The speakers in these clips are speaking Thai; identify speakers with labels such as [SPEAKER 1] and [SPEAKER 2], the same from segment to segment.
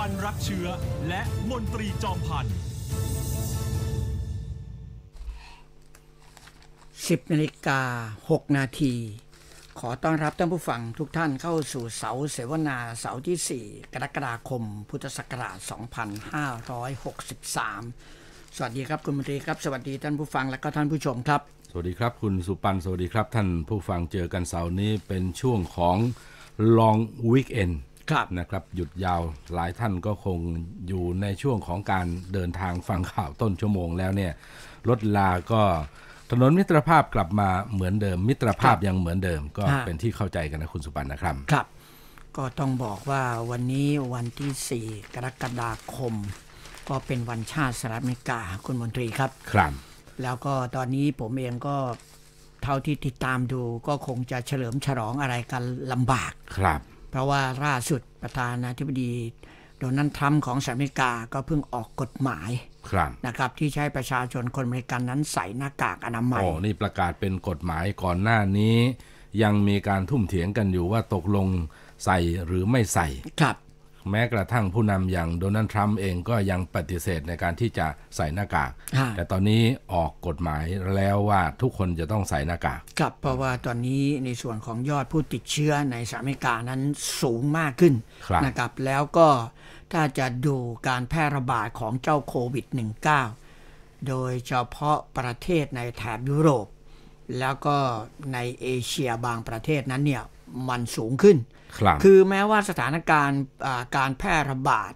[SPEAKER 1] ปันรักเชื้อและมนตรีจอมพันธ์
[SPEAKER 2] 10นาฬิกา6นาที ขอต้อนรับท่านผู้ฟังทุกท่านเข้าสู่เสาเสวนาเสาที่ 4 กรกฎาคมพุทธศักราช2563 สวัสดีครับ คุณมนตรีครับ สวัสดีท่านผู้ฟังและก็ท่านผู้
[SPEAKER 3] ชมครับ สวัสดีครับคุณสุปันสวัสดีครับท่านผู้ฟังเจอกันเสาร์นี้เป็นช่วงของ Long Weekend นะครับหยุดยาวหลายท่านก็คงอยู่ในช่วงของการเดินทางฟังข่าวต้นชั่วโมงแล้วเนี่ยรถลาก็ถนนมิตรภาพกลับมาเหมือนเดิม มิตรภาพยังเหมือนเดิมก็เป็นที่เข้าใจกันนะคุณสุปันนะครับ
[SPEAKER 2] ครับ ก็ต้องบอกว่าวันนี้วันที่ 4 กรกฎาคม ก็เป็นวันชาติสหรัฐอเมริกาคุณมนตรีครับครับ แล้วก็ตอนนี้ผมเองก็เท่าที่ติดตามดู ก็คงจะเฉลิมฉลองอะไรกันลำบากครับเพราะว่าล่าสุดประธานาธิบดีโดนัลด์ทรัมป์ของสหรัฐอเมริกาก็เพิ่งออกกฎหมายนะครับที่ใช้ประชาชนคนอเมริกันนั้นใส่หน้ากากอนามัยโอ้นี
[SPEAKER 3] ่ประกาศเป็นกฎหมายก่อนหน้านี้ยังมีการทุ่มเถียงกันอยู่ว่าตกลงใส่หรือไม่ใส่ ครับแม้กระทั่งผู้นำอย่างโดนัลด์ทรัมป์เองก็ยังปฏิเสธในการที่จะใส่หน้ากาก แต่ตอนนี้ออกกฎหมายแล้วว่าทุกคนจะต้องใส่หน้ากาก
[SPEAKER 2] ครับเพราะว่าตอนนี้ในส่วนของยอดผู้ติดเชื้อในสหรัฐอเมริกานั้นสูงมากขึ้นนะครับแล้วก็ถ้าจะดูการแพร่ระบาดของเจ้าโควิด -19 โดยเฉพาะประเทศในแถบยุโรป แล้วก็ในเอเชียบางประเทศนั้นเนี่ยมันสูงขึ้นครับคือแม้ว่าสถานการณ์การแพร่ระบาด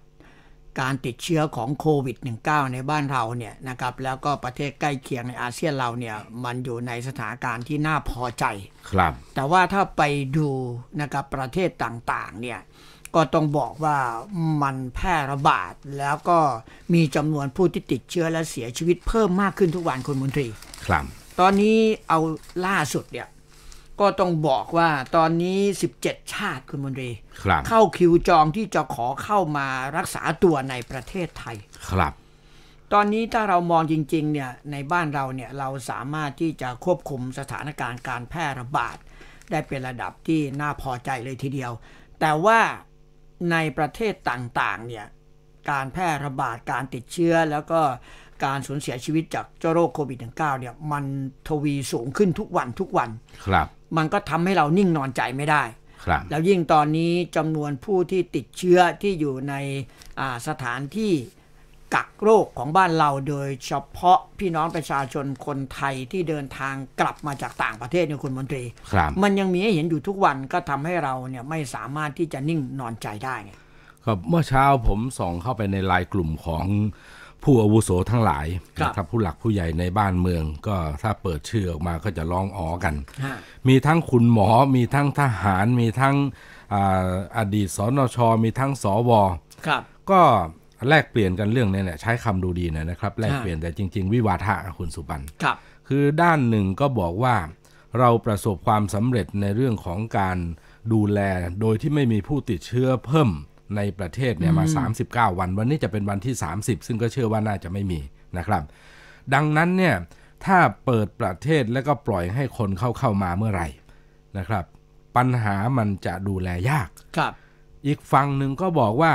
[SPEAKER 2] การติดเชื้อของโควิด -19 ในบ้านเราเนี่ยนะครับแล้วก็ประเทศใกล้เคียงในอาเซียนเราเนี่ยมันอยู่ในสถานการณ์ที่น่าพอใจครับ แต่ว่าถ้าไปดูนะครับประเทศต่างๆเนี่ยก็ต้องบอกว่ามันแพร่ระบาดแล้วก็มีจำนวนผู้ที่ติดเชื้อและเสียชีวิตเพิ่มมากขึ้นทุกวันคุณมนตรีครับ ตอนนี้เอาล่าสุดเนี่ยก็ต้องบอกว่าตอนนี้ 17 ชาติคุณมนตรีเข้าคิวจองที่จะขอเข้ามารักษาตัวในประเทศไทย ครับ ตอนนี้ถ้าเรามองจริงๆ เนี่ย ในบ้านเราเนี่ยเราสามารถที่จะควบคุมสถานการณ์การแพร่ระบาดได้เป็นระดับที่น่าพอใจเลยทีเดียว แต่ว่าในประเทศต่างๆ เนี่ย การแพร่ระบาดการติดเชื้อแล้วก็การสูญเสียชีวิตจากเจ้าโรคโควิด -19 เนี่ย มันทวีสูงขึ้นทุกวันทุกวัน ครับมันก็ทำให้เรานิ่งนอนใจไม่ได้แล้วยิ่งตอนนี้จำนวนผู้ที่ติดเชื้อที่อยู่ในสถานที่กักโรคของบ้านเราโดยเฉพาะพี่น้องประชาชนคนไทยที่เดินทางกลับมาจากต่างประเทศเนี่ยคุณมนตรี มันยังมีให้เห็นอยู่ทุกวันก็ทำให้เราเนี่ยไม่สามารถที่จะนิ่งนอนใจได้
[SPEAKER 3] ครับเมื่อเช้าผมส่งเข้าไปในไลน์กลุ่มของผู้อาวุโสทั้งหลายนะครับผู้หลักผู้ใหญ่ในบ้านเมืองก็ถ้าเปิดชื่อออกมาก็จะร้องอ๋อกัน มีทั้งคุณหมอ มีทั้งทหาร มีทั้งอดีตสนชมีทั้งสวครับก็แลกเปลี่ยนกันเรื่องนี้เนี่ยใช้คำดูดีหน่อยนะครับแลกเปลี่ยนแต่จริงๆวิวาทะคุณสุบันครับคือด้านหนึ่งก็บอกว่าเราประสบความสำเร็จในเรื่องของการดูแลโดยที่ไม่มีผู้ติดเชื้อเพิ่มในประเทศเนี่ยมา 39 วันวันนี้จะเป็นวันที่ 30 ซึ่งก็เชื่อว่าน่าจะไม่มีนะครับ ดังนั้นเนี่ยถ้าเปิดประเทศแล้วก็ปล่อยให้คนเข้าเข้ามาเมื่อไหร่นะครับ ปัญหามันจะดูแลยากครับ อีกฝั่งหนึ่งก็บอกว่า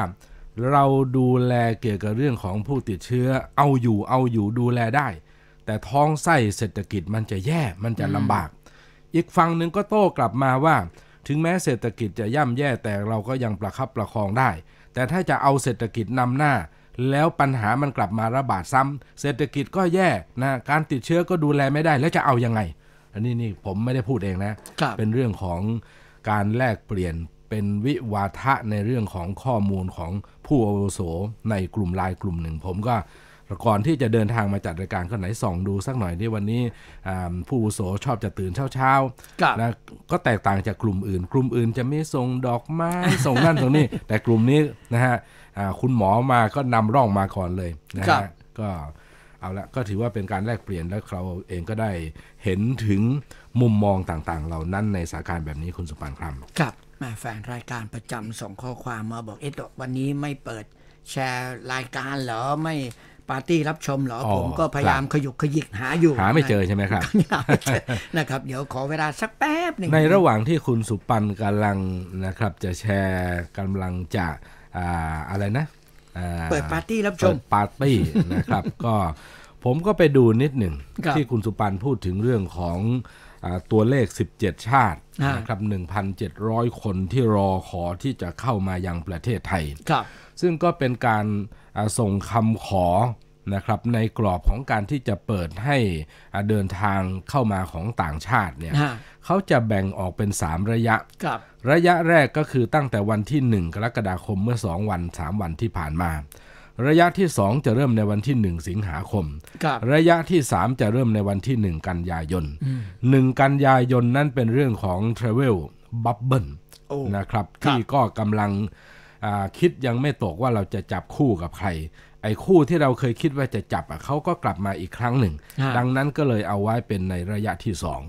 [SPEAKER 3] เราดูแลเกี่ยวกับเรื่องของผู้ติดเชื้อเอาอยู่เอาอยู่ดูแลได้ แต่ท้องไส้เศรษฐกิจมันจะแย่ มันจะลำบาก อีกฝั่งหนึ่งก็โต้กลับมาว่าถึงแม้เศรษฐกิจจะย่ำแย่แต่เราก็ยังประคับประคองได้ แต่ถ้าจะเอาเศรษฐกิจนำหน้าแล้วปัญหามันกลับมาระบาดซ้ำเศรษฐกิจก็แย่นะการติดเชื้อก็ดูแลไม่ได้ แล้วจะเอายังไงอันนี้นี่ผมไม่ได้พูดเองนะ เป็นเรื่องของการแลกเปลี่ยนเป็นวิวาทะในเรื่องของข้อมูลของผู้อาวุโสในกลุ่มลายกลุ่มหนึ่ง ผมก็ก่อนที่จะเดินทางมาจัดรายการก็ไหนส่องดูสักหน่อยนี่วันนี้ผูุ้โสชอบจะตื่นเช้าๆนะก็แตกต่างจากกลุ่มอื่น กลุ่มอื่น จะไม่ส่งดอกไม้ส่งนั่นส่งนี่แต่กลุ่มนี้นะฮะคุณหมอมาก็นำร่องมาก่อนเลยนะฮะก็เอาละก็ถือว่าเป็นการแลกเปลี่ยนและเราเองก็ได้เห็นถึงมุมมองต่างๆ เหล่านั้นในสถานการณ์แบบนี้คุณสุพรนครับ
[SPEAKER 2] ครับมาแฟนรายการประจำส่งข้อความมาบอกเอ๊ะวันนี้ไม่เปิดแชร์รายการเหรอไม่ปาร์ตี้รับชมเหรออผมก็พยายามขยุกขยิกหาอยู่ หาไม่เจอใช่ไหมครับนะครับเดี๋ยวขอเวลาสักแป๊บหนึ่งในระหว
[SPEAKER 3] ่างที่คุณสุปันกำลังนะครับจะแชร์กำลังจะอะไรนะเปิดปาร์ตี้รับชมปาร์ตี้นะครับ ก็ผมก็ไปดูนิดหนึ่งที่คุณสุปันพูดถึงเรื่องของตัวเลข 17 ชาตินะครับ 1,700 คนที่รอขอที่จะเข้ามายังประเทศไทยซึ่งก็เป็นการส่งคำขอนะครับในกรอบของการที่จะเปิดให้เดินทางเข้ามาของต่างชาติเนี่ยเขาจะแบ่งออกเป็น 3 ระยะรระยะแรกก็คือตั้งแต่วันที่ 1กรกฎาคมเมื่อ 2 วัน 3 วันที่ผ่านมา ระยะที่ 2 จะเริ่มในวันที่ 1 สิงหาคมรระยะที่ 3 จะเริ่มในวันที่1 กันยายน1กันยายน นั่นเป็นเรื่องของ Travel Bubble นะครับ ที่ก็กำลังคิดยังไม่ตกว่าเราจะจับคู่กับใคร ไอ้คู่ที่เราเคยคิดว่าจะจับเขาก็กลับมาอีกครั้งหนึ่ง ดังนั้นก็เลยเอาไว้เป็นในระยะที่สอง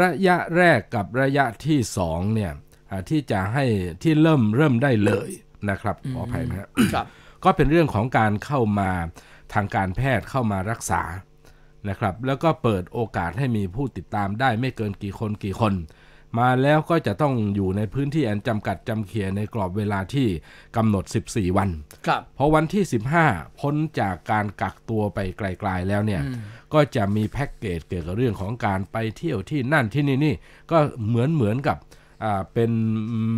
[SPEAKER 3] ระยะแรกกับระยะที่สองเนี่ยที่จะให้ที่เริ่มเริ่มได้เลยนะครับขออภัยนะครับก็เป็นเรื่องของการเข้ามาทางการแพทย์เข้ามารักษานะครับ แล้วก็เปิดโอกาสให้มีผู้ติดตามได้ไม่เกินกี่คนกี่คนมาแล้วก็จะต้องอยู่ในพื้นที่อันจำกัดจำเขียในกรอบเวลาที่กำหนด 14 วันครับเพราะวันที่ 15 พ้นจากการกักตัวไปไกลๆแล้วเนี่ย ก็จะมีแพ็กเกจเกี่ยวกับเรื่องของการไปเที่ยวที่นั่นที่นี่นี่ก็เหมือนเหมือนกับอ่าเป็น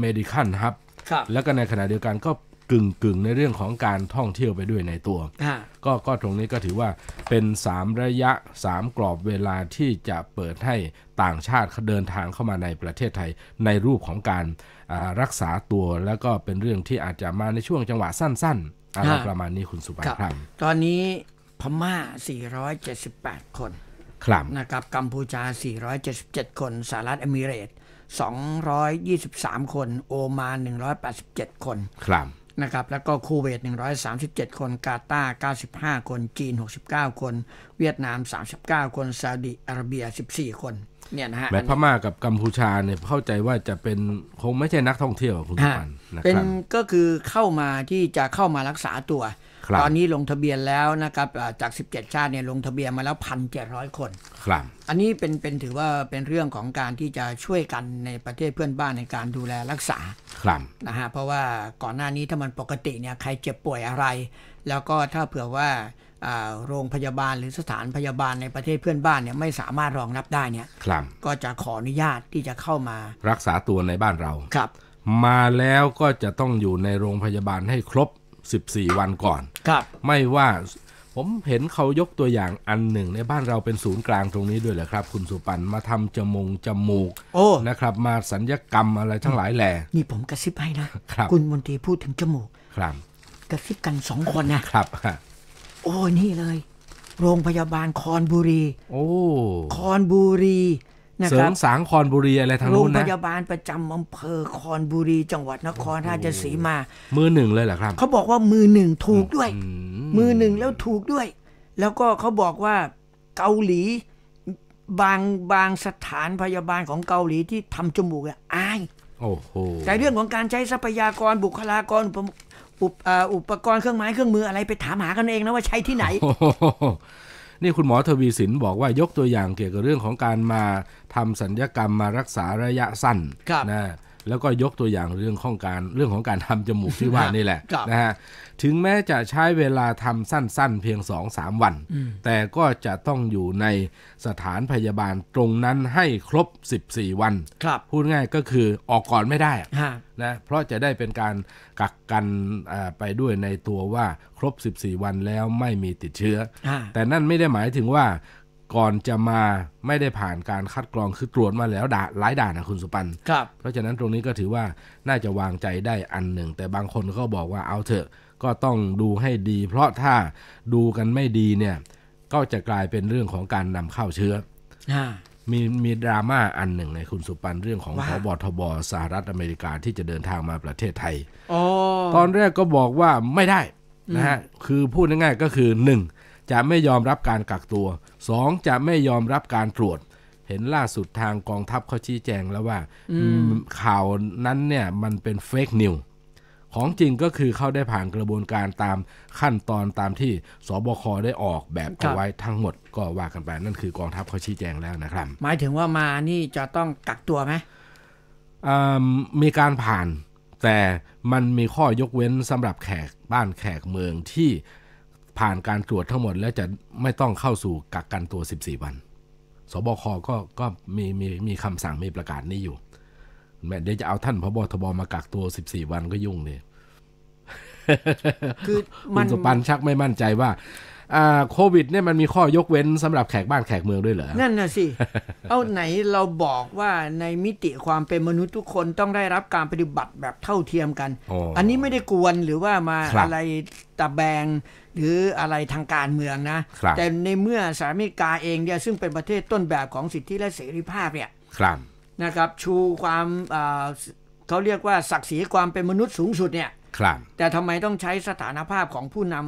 [SPEAKER 3] เมดิคันครับครับ แล้วก็ในขณะเดียวกันก็กึ่งกึงๆในเรื่องของการท่องเที่ยวไปด้วยในตัว ก็ก็ตรงนี้ก็ถือว่าเป็น 3 ระยะ 3 กรอบเวลาที่จะเปิดให้ต่างชาติเขาเดินทางเข้ามาในประเทศไทยในรูปของการรักษาตัวแล้วก็เป็นเรื่องที่อาจจะมาในช่วงจังหวะสั้นๆอะไรประมาณนี้คุณสุภาพครับ
[SPEAKER 2] ตอนนี้พม่า 478 คน ครับ นะครับกัมพูชา477 คนสหรัฐอเมริกา223 คน โอมาน 187 คน ครับ นะครับ แล้วก็คูเวต 137 คน กาตาร์95 คน จีน 69 คน เวียดนาม 39 คน ซาอุดิอาระเบีย 14 คนเนี่ยนะฮะแม้พม่
[SPEAKER 3] ากับกัมพูชาเนี่ยเข้าใจว่าจะเป็นคงไม่ใช่นักท่องเที่ยวคุณสุพันนะครับเป็น
[SPEAKER 2] ก็คือเข้ามาที่จะเข้ามารักษาตัว ตอนนี้ลงทะเบียนแล้วนะครับจาก 17 ชาติเนี่ยลงทะเบียนมาแล้วพันเจ็ดร้อยคนครับอันนี้เป็นเป็นถือว่าเป็นเรื่องของการที่จะช่วยกันในประเทศเพื่อนบ้านในการดูแลรักษาครับนะฮะเพราะว่าก่อนหน้านี้ถ้ามันปกติเนี่ยใครเจ็บป่วยอะไร แล้วก็ถ้าเผื่อว่าโรงพยาบาลหรือสถานพยาบาลในประเทศเพื่อนบ้านเนี่ยไม่สามารถรองรับได้เนี่ยก็จะขออนุญาตที่จะเข้ามา
[SPEAKER 3] รักษาตัวในบ้านเราครับ มาแล้วก็จะต้องอยู่ในโรงพยาบาลให้ครบ 14 วันก่อน ครับไม่ว่าผมเห็นเขายกตัวอย่างอันหนึ่งในบ้านเราเป็นศูนย์กลางตรงนี้ด้วยเหรอครับ คุณสุปันมาทำจมงจมูกโอ้นะครับ มาสัญญกรรมอะไรทั้งหลายแหล่
[SPEAKER 2] นี่ผมกระซิบให้นะครับคุณมนตรีพูดถึงจมูกครับกระซิบกันสองคนนะครับโอ้นี่เลย โรงพยาบาลคอนบุรี
[SPEAKER 3] โอ้ค
[SPEAKER 2] อนบุรีนะเสริครับมสาง
[SPEAKER 3] คอนบุรีอะไรทางนู้นนะโรงพยา
[SPEAKER 2] บาลประจำอำเภอคอนบุรี จังหวัดนครราชสีมา
[SPEAKER 3] มือหนึ่งเลยเหรอครับ เข
[SPEAKER 2] าบอกว่ามือหนึ่งถูกด้วย มือหนึ่งแล้วถูกด้วย แล้วก็เขาบอกว่าเกาหลีบางบางสถานพยาบาลของเกาหลีที่ทำจมูกอะอาย
[SPEAKER 4] โอ้โหแต่เรื
[SPEAKER 2] ่องของการใช้ทรัพยากรบุคลากรอุปอุปกรณ์เครื่องไม้เครื่องมืออะไรไปถามหากันเองนะว่าใช้ที่ไหน
[SPEAKER 3] นี่คุณหมอทวีสินบอกว่ายกตัวอย่างเกี่ยวกับเรื่องของการมาทำสัญญกรรมมารักษาระยะสั้นนะแล้วก็ยกตัวอย่างเรื่องของการเรื่องของการทำจมูกที่ว่านี่แหละนะฮะถึงแม้จะใช้เวลาทำสั้นๆเพียง2อสวัน แต่ก็จะต้องอยู่ในสถานพยาบาลตรงนั้นให้ครบ 14 วันพูดง่ายก็คือออกก่อนไม่ได้นะเพราะจะได้เป็นการกักกันไปด้วยในตัวว่าครบ 14 วันแล้วไม่มีติดเชื้อ แต่นั่นไม่ได้หมายถึงว่าก่อนจะมาไม่ได้ผ่านการคัดกรองคือตรวจมาแล้วด่าหลายด่านนะคุณสุปันครับเพราะฉะนั้นตรงนี้ก็ถือว่าน่าจะวางใจได้อันหนึ่ง แต่บางคนก็บอกว่าเอาเถอะก็ต้องดูให้ดี เพราะถ้าดูกันไม่ดีเนี่ยก็จะกลายเป็นเรื่องของการนำเข้าเชื้อมีมีดราม่าอันหนึ่งในคุณสุปันเรื่องของอบทบสหรัฐอเมริกาที่จะเดินทางมาประเทศไทย
[SPEAKER 4] อตอ
[SPEAKER 3] นแรกก็บอกว่าไม่ได้นะฮะคือพูดง่ายๆก็คือหนึ่งจะไม่ยอมรับการกักตัว 2. จะไม่ยอมรับการตรวจเห็นล่าสุดทางกองทัพเขาชี้แจงแล้วว่า ข่าวนั้นเนี่ย มันเป็นเฟกนิว ของจริงก็คือเข้าได้ผ่านกระบวนการตามขั้นตอนตามที่สบคได้ออกแบบเอาไว้ทั้งหมดก็ว่ากันไป นั่นคือกองทัพเขาชี้แจงแล้วนะครับ
[SPEAKER 2] หมายถึงว่ามานี่จะต้อง
[SPEAKER 3] กักตัวไหม มีการผ่านแต่มันมีข้อยกเว้นสำหรับแขกบ้านแขกเมืองที่ผ่านการตรวจทั้งหมดแล้วจะไม่ต้องเข้าสู่กักกันตัว 14 วัน สบค ก็ก็มีมีมีคำสั่งมีประกาศนี้อยู่ แม่เดี๋ยวจะเอาท่านพบทบมากักตัว 14 วันก็ยุ่งเนี่ยคือมุนสุปันชักไม่มั่นใจว่าโควิดเนี่ยมันมีข้อยกเว้นสำหรับแขกบ้านแขกเมืองด้วยเหรอ นั่นน่ะสิ เ
[SPEAKER 2] อาไหนเราบอกว่าในมิติความเป็นมนุษย์ทุกคนต้องได้รับการปฏิบัติแบบเท่าเทียมกันออันนี้ไม่ได้กวนหรือว่ามาอะไรตะแบงหรืออะไรทางการเมืองนะ แต่ในเมื่อสหรัฐอเมริกาเองเนี่ยซึ่งเป็นประเทศต้นแบบของสิทธิและเสรีภาพเนี่ยนะครับชูความเขาเรียกว่าศักดิ์ศรีความเป็นมนุษย์สูงสุดเนี่ยแต่ทำไมต้องใช้สถานภาพของผู้นำ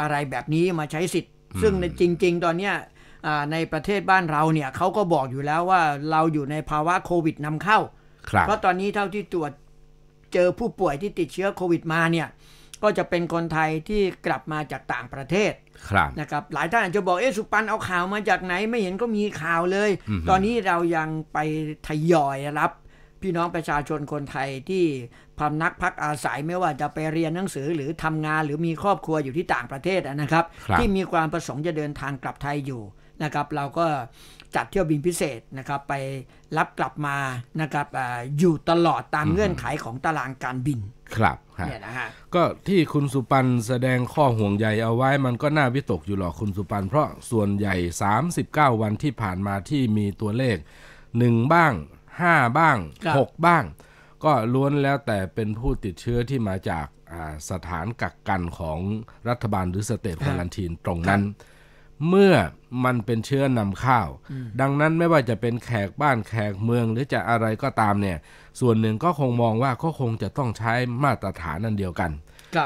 [SPEAKER 2] อะไรแบบนี้มาใช้สิทธิ์ซึ่งในจริง ๆ ตอนเนี้ยในประเทศบ้านเราเนี่ยเขาก็บอกอยู่แล้วว่าเราอยู่ในภาวะโควิดนำเข้าเพราะตอนนี้เท่าที่ตรวจเจอผู้ป่วยที่ติดเชื้อโควิดมาเนี่ยก็จะเป็นคนไทยที่กลับมาจากต่างประเทศนะครับ หลายท่านอาจจะบอกเอ๊สุปันเอาข่าวมาจากไหนไม่เห็นก็มีข่าวเลย ตอนนี้เรายังไปทยอยรับพี่น้องประชาชนคนไทยที่พำนักพักอาศัยไม่ว่าจะไปเรียนหนังสือหรือทำงานหรือมีครอบครัวอยู่ที่ต่างประเทศนะครับรบที่มีความประสงค์จะเดินทางกลับไทยอยู่นะครับเราก็จัดเที่ยวบินพิเศษนะครับไปรับกลับมานะครับออยู่ตลอดตามเงื่อนไขของตารางการบิน
[SPEAKER 5] ครับเนี่ย
[SPEAKER 2] นะฮะ
[SPEAKER 3] ก็ที่คุณสุปันแสดงข้อห่วงใยเอาไว้ มันก็น่าวิตกอยู่หรอกคุณสุปันเพราะส่วนใหญ่ 39 วันที่ผ่านมาที่มีตัวเลขหนึ่งบ้างห้าบ้างหกบ้างก็ล้วนแล้วแต่เป็นผู้ติดเชื้อที่มาจากสถานกักกันของรัฐบาลหรือสเตทควอลันทีนตรงนั้น เมื่อมันเป็นเชื้อนำเข้าว ดังนั้นไม่ว่าจะเป็นแขกบ้านแขกเมือง หรือจะอะไรก็ตามเนี่ยส่วนหนึ่งก็คงมองว่าก็คงจะต้องใช้มาตรฐานนันเดียวกัน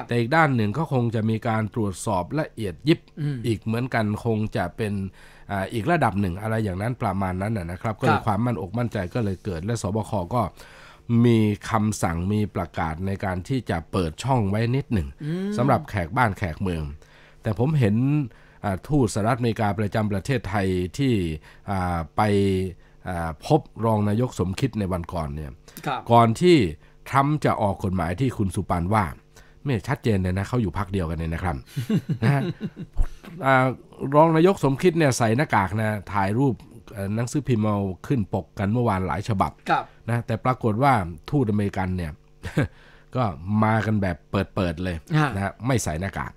[SPEAKER 3] แต่อีกด้านหนึ่งก็คงจะมีการตรวจสอบละเอียดยิบอีกเหมือนกันคงจะเป็นอีกระดับหนึ่งอะไรอย่างนั้นประมาณนั้นนะครับก็เลยความมั่นอกมั่นใจก็เลยเกิด และสบคก็มีคำสั่งมีประกาศในการที่จะเปิดช่องไว้นิดหนึ่งสำหรับแขกบ้านแขกเมือง แต่ผมเห็นทูตสหรัฐอเมริกาประจำประเทศไทยที่ไปพบรองนายกสมคิดในวันก่อนเนี่ยก่อนที่ทรัมป์จะออกกฎหมายที่คุณสุปันว่าไม่ชัดเจนเลยนะเขาอยู่พักเดียวกันเลยนะครับนะรองนายกสมคิดเนี่ยใส่หน้ากากนะถ่ายรูปหนังสือพิมพ์เอาขึ้นปกกันเมื่อวานหลายฉบับนะแต่ปรากฏว่าทูตอเมริกันเนี่ย ก็มากันแบบเปิด ๆ เลยนะไม่ใส่หน้ากาก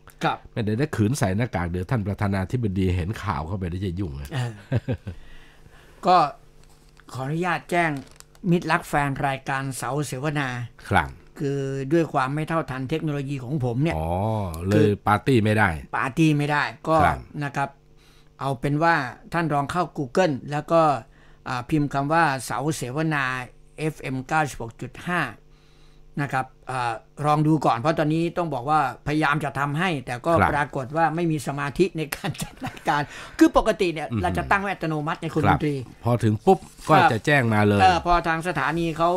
[SPEAKER 3] ไม่ได้ได้ขืนใส่หน้ากากเดี๋ยวท่านประธานาธิบดีเห็นข่าวเข้าไปได้จะยุ่ง
[SPEAKER 2] ก็ขออนุญาตแจ้งมิตรรักแฟนรายการเสาเสวนา ครับคือด้วยความไม่เท่าทันเทคโนโลยีของผมเนี่ย อ๋อเลย
[SPEAKER 3] ปาร์ตี้ไม่ได้
[SPEAKER 2] ปาร์ตี้ไม่ได้ก็นะครับ เอาเป็นว่าท่านลองเข้า Google แล้วก็พิมพ์คำว่าเสาเสวนา FM 96.5 นะครับอลองดูก่อนเพราะตอนนี้ต้องบอกว่าพยายามจะทำให้ แต่ก็ปรากฏว่าไม่มีสมาธิในการจัดรายการ คือปกติเนี่ย เราจะตั้งไว้อัตโนมัติในคุณดนตรี
[SPEAKER 3] พอถึงปุ๊บก็จะแจ้งมาเลยอ
[SPEAKER 2] พอทางสถานีเขา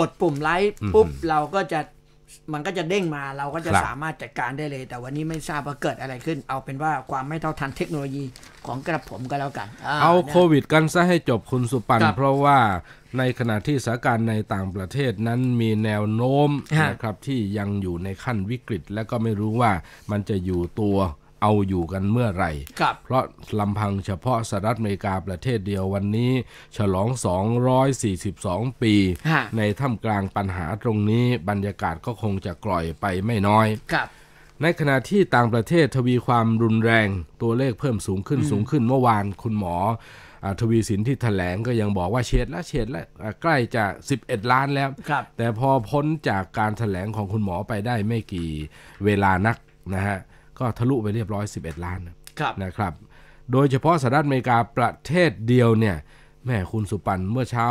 [SPEAKER 2] กดปุ่มไลค์ปุ๊บเราก็จะมันก็จะเด้งมาเราก็จะสามารถจัดการได้เลย แต่วันนี้ไม่ทราบว่าเกิดอะไรขึ้น เอาเป็นว่าความไม่เท่าทันเทคโนโลยีของกระผมก็แล้วกันเอาโคว
[SPEAKER 3] ิดกันซะให้จบคุณสุปันเพราะว่าในขณะที่สถานการณ์ในต่างประเทศนั้นมีแนวโน้มนะครับที่ยังอยู่ในขั้นวิกฤต และก็ไม่รู้ว่ามันจะอยู่ตัวเอาอยู่กันเมื่อไหร่เพราะลำพังเฉพาะสหรัฐอเมริกาประเทศเดียววันนี้ ฉลอง 242 ปี ในท่ามกลางปัญหาตรงนี้บรรยากาศก็คงจะกล่อยไปไม่น้อย ในขณะที่ต่างประเทศทวีความรุนแรง ตัวเลขเพิ่มสูงขึ้นสูงขึ้นเมื่อวานคุณหมอทวีสินที่ถแถลงก็ยังบอกว่าเฉียดและเฉียดและใกล้จะ 11 ล้านแล้ว แต่พอพ้นจากการถแถลงของคุณหมอไปได้ไม่กี่เวลานักนะฮะก็ทะลุไปเรียบร้อย11 ล้านนะครับ โดยเฉพาะสหรัฐอเมริกาประเทศเดียวเนี่ยแม่คุณสุปันเมื่อเช้า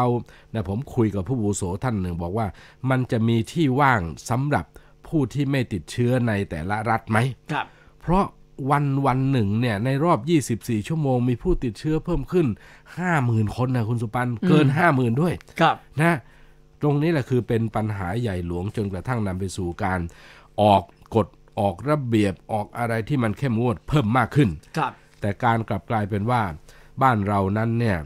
[SPEAKER 3] นะผมคุยกับผู้บูโสท่านหนึ่งบอกว่ามันจะมีที่ว่างสำหรับผู้ที่ไม่ติดเชื้อในแต่ละรัฐไหมครับ เพราะวันวันหนึ่งเนี่ยในรอบ 24 ชั่วโมงมีผู้ติดเชื้อเพิ่มขึ้น 50,000 คนนะคุณสุปันเกิน 50,000ด้วยครับนะตรงนี้แหละคือเป็นปัญหาใหญ่หลวงจนกระทั่งนำไปสู่การออกกฎออกระเบียบออกอะไรที่มันเข้มงวดเพิ่มมากขึ้น ครับ แต่การกลับกลายเป็นว่าบ้านเรานั้นเนี่ย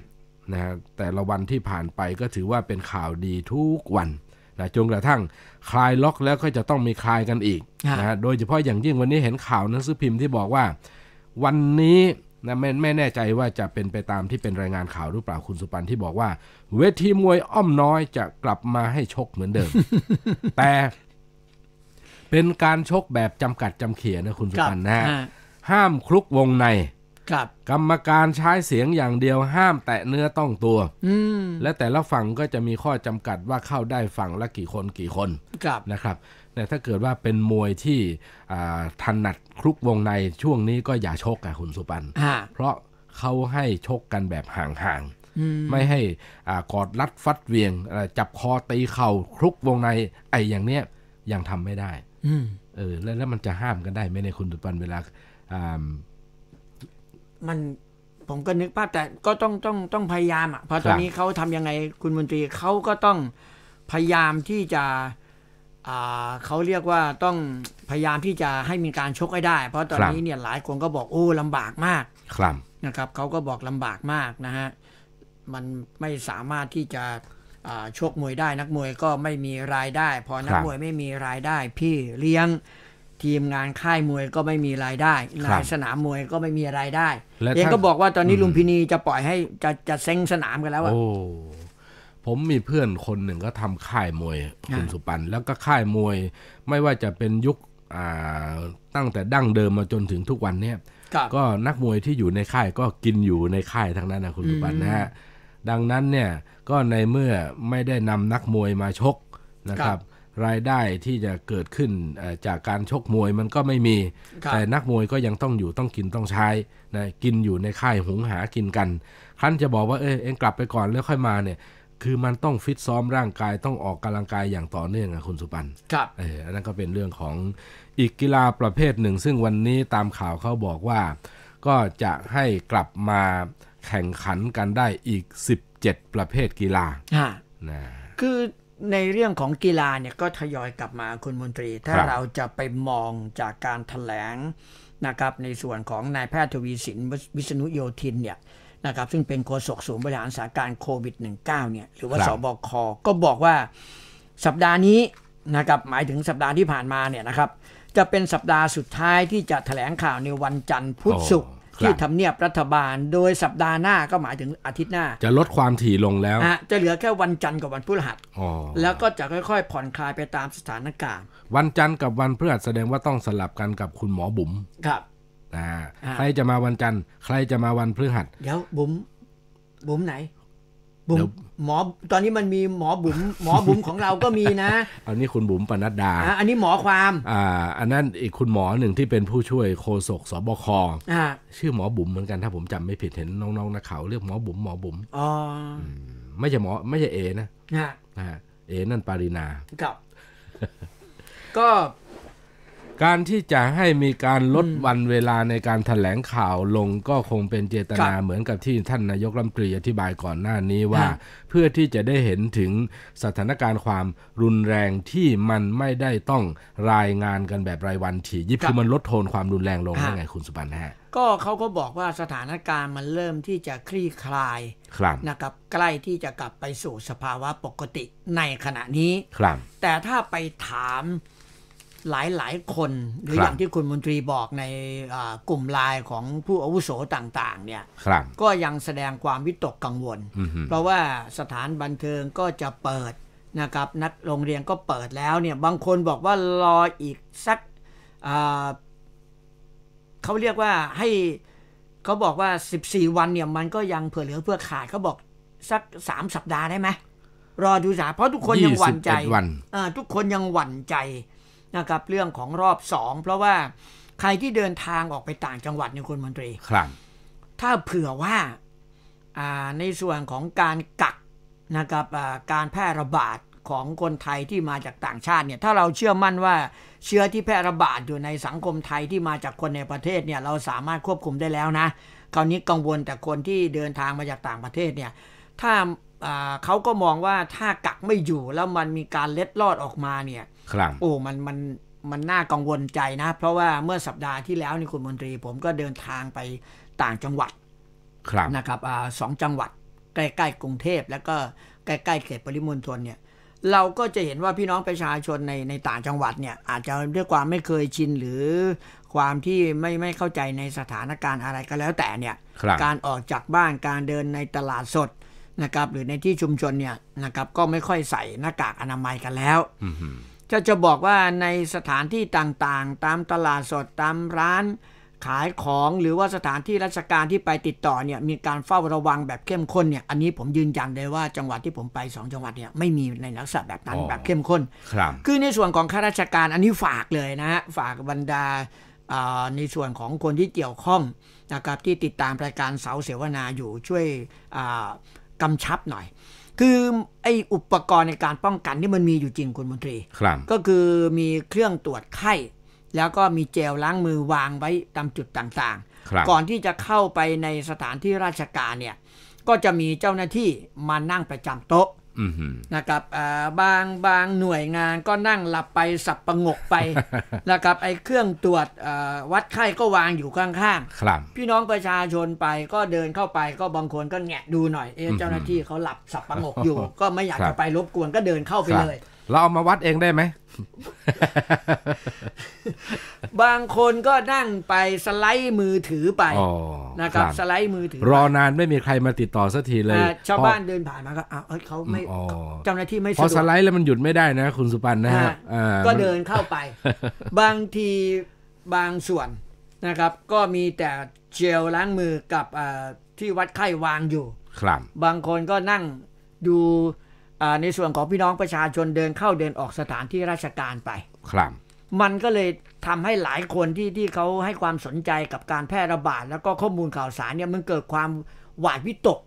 [SPEAKER 3] นะฮะแต่ละวันที่ผ่านไปก็ถือว่าเป็นข่าวดีทุกวันนะจนกระทั่งคลายล็อกแล้วก็จะต้องมีคลายกันอีกนะฮะ โดยเฉพาะอย่างยิ่งวันนี้เห็นข่าวหนังสือพิมพ์ที่บอกว่า วันนี้นะไม่ไม่แน่ใจว่าจะเป็นไปตามที่เป็นรายงานข่าวหรือเปล่าคุณสุปันที่บอกว่าเวทีมวยอ้อมน้อย จะกลับมาให้ชกเหมือนเดิมแต่เป็นการชกแบบจำกัดจำเขียนะคุณสุพันนะฮะ ห้ามคลุกวงในครับกรรมการใช้เสียงอย่างเดียวห้ามแตะเนื้อต้องตัว
[SPEAKER 4] อืแล
[SPEAKER 3] ะแต่ละฝั่งก็จะมีข้อจำกัดว่าเข้าได้ฝั่งละกี่คนกี่คนครับนะครับแต่ถ้าเกิดว่าเป็นมวยที่ทันหนัดคลุกวงในช่วงนี้ก็อย่าชกอะคุณสุปันเพราะเขาให้ชกกันแบบห่างๆไม่ให้กอดรัดฟัดเวียงจับคอตีเข่าคลุกวงในไอ้อย่างเนี้ยยังทำไม่ได้เออแล้วแล้วมันจะห้ามกันได้ไหมในคุณตุปันเวลาอ่า
[SPEAKER 2] มันผมก็นึกภาพแต่ก็ต้องต้องต้องพยายามอ่ะเพราะตอนนี้เขาทํำยังไงคุณมนตรีเขาก็ต้องพยายามที่จะอ่าเขาเรียกว่าต้องพยายามที่จะให้มีการชกให้ได้ เพราะตอนนี้ เนี่ยหลายคนก็บอกโอ้ลำบากมากครับนะครับเขาก็บอกลำบากมากนะฮะมันไม่สามารถที่จะชกมวยได้นักมวยก็ไม่มีรายได้พอนักมวยไม่มีรายได้ พี่เลี้ยงทีมงานค่ายมวยก็ไม่มีรายได้งายสนามมวยก็ไม่มีรายได้เองก็บอกว่าตอนนี้ลุมพินีจะปล่อยให้จะจะเซ้งสนามกันแล้วอ่ะ
[SPEAKER 3] ผมมีเพื่อนคนหนึ่งก็ทำค่ายมวยคุณสุปันแล้วก็ค่ายมวยไม่ว่าจะเป็นยุคตั้งแต่ดั้งเดิมมาจนถึงทุกวันเนี้ยก็นักมวยที่อยู่ในค่ายก็กินอยู่ในค่ายทั้งนั้นนะคุณสุปันนะฮะดังนั้นเนี่ยก็ในเมื่อไม่ได้นำนักมวยมาชกนะครับ รายได้ที่จะเกิดขึ้นจากการชกมวยมันก็ไม่มี แต่นักมวยก็ยังต้องอยู่ต้องกินต้องใช้นะกินอยู่ในค่ายหุงหากินกันครั้นจะบอกว่าเออเองกลับไปก่อนแล้วค่อยมาเนี่ยคือมันต้องฟิตซ้อมร่างกายต้องออกกำลังกายอย่างต่อเนื่องอะคุณสุปันครับเออันนั้นก็เป็นเรื่องของอีกกีฬาประเภทหนึ่ง ซึ่งวันนี้ตามข่าวเขาบอกว่าก็จะให้กลับมาแข่งขันกันได้อีก10จ็ดประเภทกีฬานะ
[SPEAKER 2] คือในเรื่องของกีฬาเนี่ยก็ทยอยกลับมาคุณมนตรี ถ้าเราจะไปมองจากการถแถลงนะครับในส่วนของนายแพทย์ทวีสินวิษณุโยธินเนี่ยนะครับซึ่งเป็นโฆษกศูนย์บริหารสถานการณ์โควิด -19 เนี่ยหรือว่าสบคก็บอกว่าสัปดาห์นี้นะครับหมายถึงสัปดาห์ที่ผ่านมาเนี่ยนะครับ จะเป็นสัปดาห์สุดท้ายที่จะถแถลงข่าวในวันจันทร์พุธศุกร์ที่ทำเนียบรัฐบาลโดยสัปดาห์หน้าก็หมายถึงอาทิตย์หน้า
[SPEAKER 3] จะลดความถี่ลงแล้ว
[SPEAKER 2] จะเหลือแค่วันจันทร์กับวันพฤหัสแล้วก็จะค่อย ๆ ผ่อนคลายไปตามสถานการณ์
[SPEAKER 3] วันจันทร์กับวันพฤหัสแสดงว่าต้องสลับกันกับคุณหมอบุ๋ม
[SPEAKER 2] ครับใคร
[SPEAKER 3] จะมาวันจันทร์ใครจะมาวันพฤหัส
[SPEAKER 2] เดี๋ยวบุ๋มบุ๋มไหนบุ๋มหมอตอนนี้มันมีหมอบุ๋มหมอบุ๋มของเราก็มีนะ
[SPEAKER 3] อันนี้คุณบุ๋มปนัดดาอันนี้หมอความ อ่า อันนั้นอีกคุณหมอหนึ่งที่เป็นผู้ช่วยโฆษกสบคอชื่อหมอบุ๋มเหมือนกันถ้าผมจำไม่ผิดเห็นน้องๆนักข่าวเรียกหมอบุ๋มหมอบุ๋มอ๋อไม่ใช่หมอ ไม่ใช่เอนะนะเอนั่นปารินา
[SPEAKER 2] ครับก
[SPEAKER 6] ็
[SPEAKER 3] การที่จะให้มีการลดวันเวลาในการถแถลงข่าวลงก็คงเป็นเจตนาเหมือนกับที่ท่านนายกรัฐมนตรีอธิบายก่อนหน้านี้ว่า เพื่อที่จะได้เห็นถึงสถานการณ์ความรุนแรงที่มันไม่ได้ต้องรายงานกันแบบรายวันถี่ยิบคือมันลดโทนความรุนแรงลงได้ไงคุณสุปันฮะ
[SPEAKER 2] ก็เขาก็บอกว่าสถานการณ์มันเริ่มที่จะคลี่คลายนะครับใกล้ที่จะกลับไปสู่สภาวะปกติในขณะนี้แต่ถ้าไปถามหลายหลายคนหรืออย่างที่คุณมนตรีบอกในกลุ่มไลน์ของผู้อาวุโสต่าง ๆ เนี่ยก็ยังแสดงความวิตกกังวล เพราะว่าสถานบันเทิงก็จะเปิดนะครับ นักโรงเรียนก็เปิดแล้ว เนี่ย บางคนบอกว่ารออีกสักเขาเรียกว่าให้เขาบอกว่า 14 วันเนี่ยมันก็ยังเผื่อเหลือเพื่อขาดเขาบอกสักมสัปดาห์ได้ไหม รอดูสาเพราะทุกคนยังหวั่นใจทุกคนยังหวั่นใจนะครับเรื่องของรอบสองเพราะว่าใครที่เดินทางออกไปต่างจังหวัดเนี่ยคุณมนตรีครับถ้าเผื่อว่าในส่วนของการกักนะครับการแพร่ระบาดของคนไทยที่มาจากต่างชาติเนี่ยถ้าเราเชื่อมั่นว่าเชื้อที่แพร่ระบาดอยู่ในสังคมไทยที่มาจากคนในประเทศเนี่ยเราสามารถควบคุมได้แล้วนะคราวนี้กังวลแต่คนที่เดินทางมาจากต่างประเทศเนี่ยถ้าเขาก็มองว่าถ้ากักไม่อยู่แล้วมันมีการเล็ดลอดออกมาเนี่ยครับโอ้ มัน มัน มันน่ากังวลใจนะ เพราะว่าเมื่อสัปดาห์ที่แล้วนี่ คุณมนตรี ผมก็เดินทางไปต่างจังหวัด ครับนะครับอสองจังหวัด ใกล้ๆ กรุงเทพแล้วก็ใกล้ๆเขตปริมณฑลเนี่ย เราก็จะเห็นว่าพี่น้องประชาชนในในต่างจังหวัดเนี่ย อาจจะด้วยความไม่เคยชินหรือความที่ไม่ไม่เข้าใจในสถานการณ์อะไรก็แล้ว แต่เนี่ย การออกจากบ้านการเดินในตลาดสดนะครับ หรือในที่ชุมชนเนี่ยนะครับ ก็ไม่ค่อยใส่หน้ากากอนามัยกันแล้วก็จะบอกว่าในสถานที่ต่างๆ ตามตลาดสดตามร้านขายของหรือว่าสถานที่ราชการที่ไปติดต่อเนี่ยมีการเฝ้าระวังแบบเข้มข้นเนี่ยอันนี้ผมยืนยันเลยว่า จังหวัดที่ผมไป2จังหวัดเนี่ยไม่มีในลักษณะแบบนั้นแบบเข้มข้นครับคือในส่วนของข้าราชการอันนี้ฝากเลยนะฮะฝากบรรดาในส่วนของคนที่เกี่ยวข้องนะครับที่ติดตามรายการเสาเสวนาอยู่ช่วยกำชับหน่อยคือไออุปกรณ์ในการป้องกันที่มันมีอยู่จริงคุณมนตรีครับก็คือมีเครื่องตรวจไข้ แล้วก็มีเจลล้างมือวางไว้ตามจุดต่างๆ ก่อนที่จะเข้าไปในสถานที่ราชการเนี่ย ก็จะมีเจ้าหน้าที่มานั่งประจำโต๊ะนะครับบางบาง หน่วยงานก็นั่งหลับไปสับประงกไปนะครับไอ้เครื่องตรวจวัดไข้ก็วางอยู่ข้างๆครับ พี่น้องประชาชนไปก็เดินเข้าไปก็บางคนก็แงะดูหน่อยเจ้าหน้าที่เขาหลับสับประงกอยู่ ก็ไม่อยากจะไปรบกวนก็เดินเข้าไปเลยเราเอามาวัดเองได้ไหม บางคนก็นั่งไปสไลด์มือถือไปนะครับ สไลด์มือถือรอ
[SPEAKER 3] นานไม่มีใครมาติดต่อสักทีเลยชาวบ้าน
[SPEAKER 2] เดินผ่านมาก็อ้าวเขาไม่เจ้าหน้าที่ไม่สะดวกพอสไลด์แล
[SPEAKER 3] ้วมันหยุดไม่ได้นะ คุณสุปันนะฮะก็เดิน
[SPEAKER 2] เข้าไป บางทีบางส่วนนะครับ ก็มีแต่ เจลล้างมือกับที่วัดไข้วางอยู่ ครับ บางคนก็นั่งดูในส่วนของพี่น้องประชาชนเดินเข้าเดินออกสถานที่ราชการไป ครับ มันก็เลยทำให้หลายคนที่ที่เขาให้ความสนใจกับการแพร่ระบาดแล้วก็ข้อมูลข่าวสารเนี่ยมันเกิดความหวาดวิตก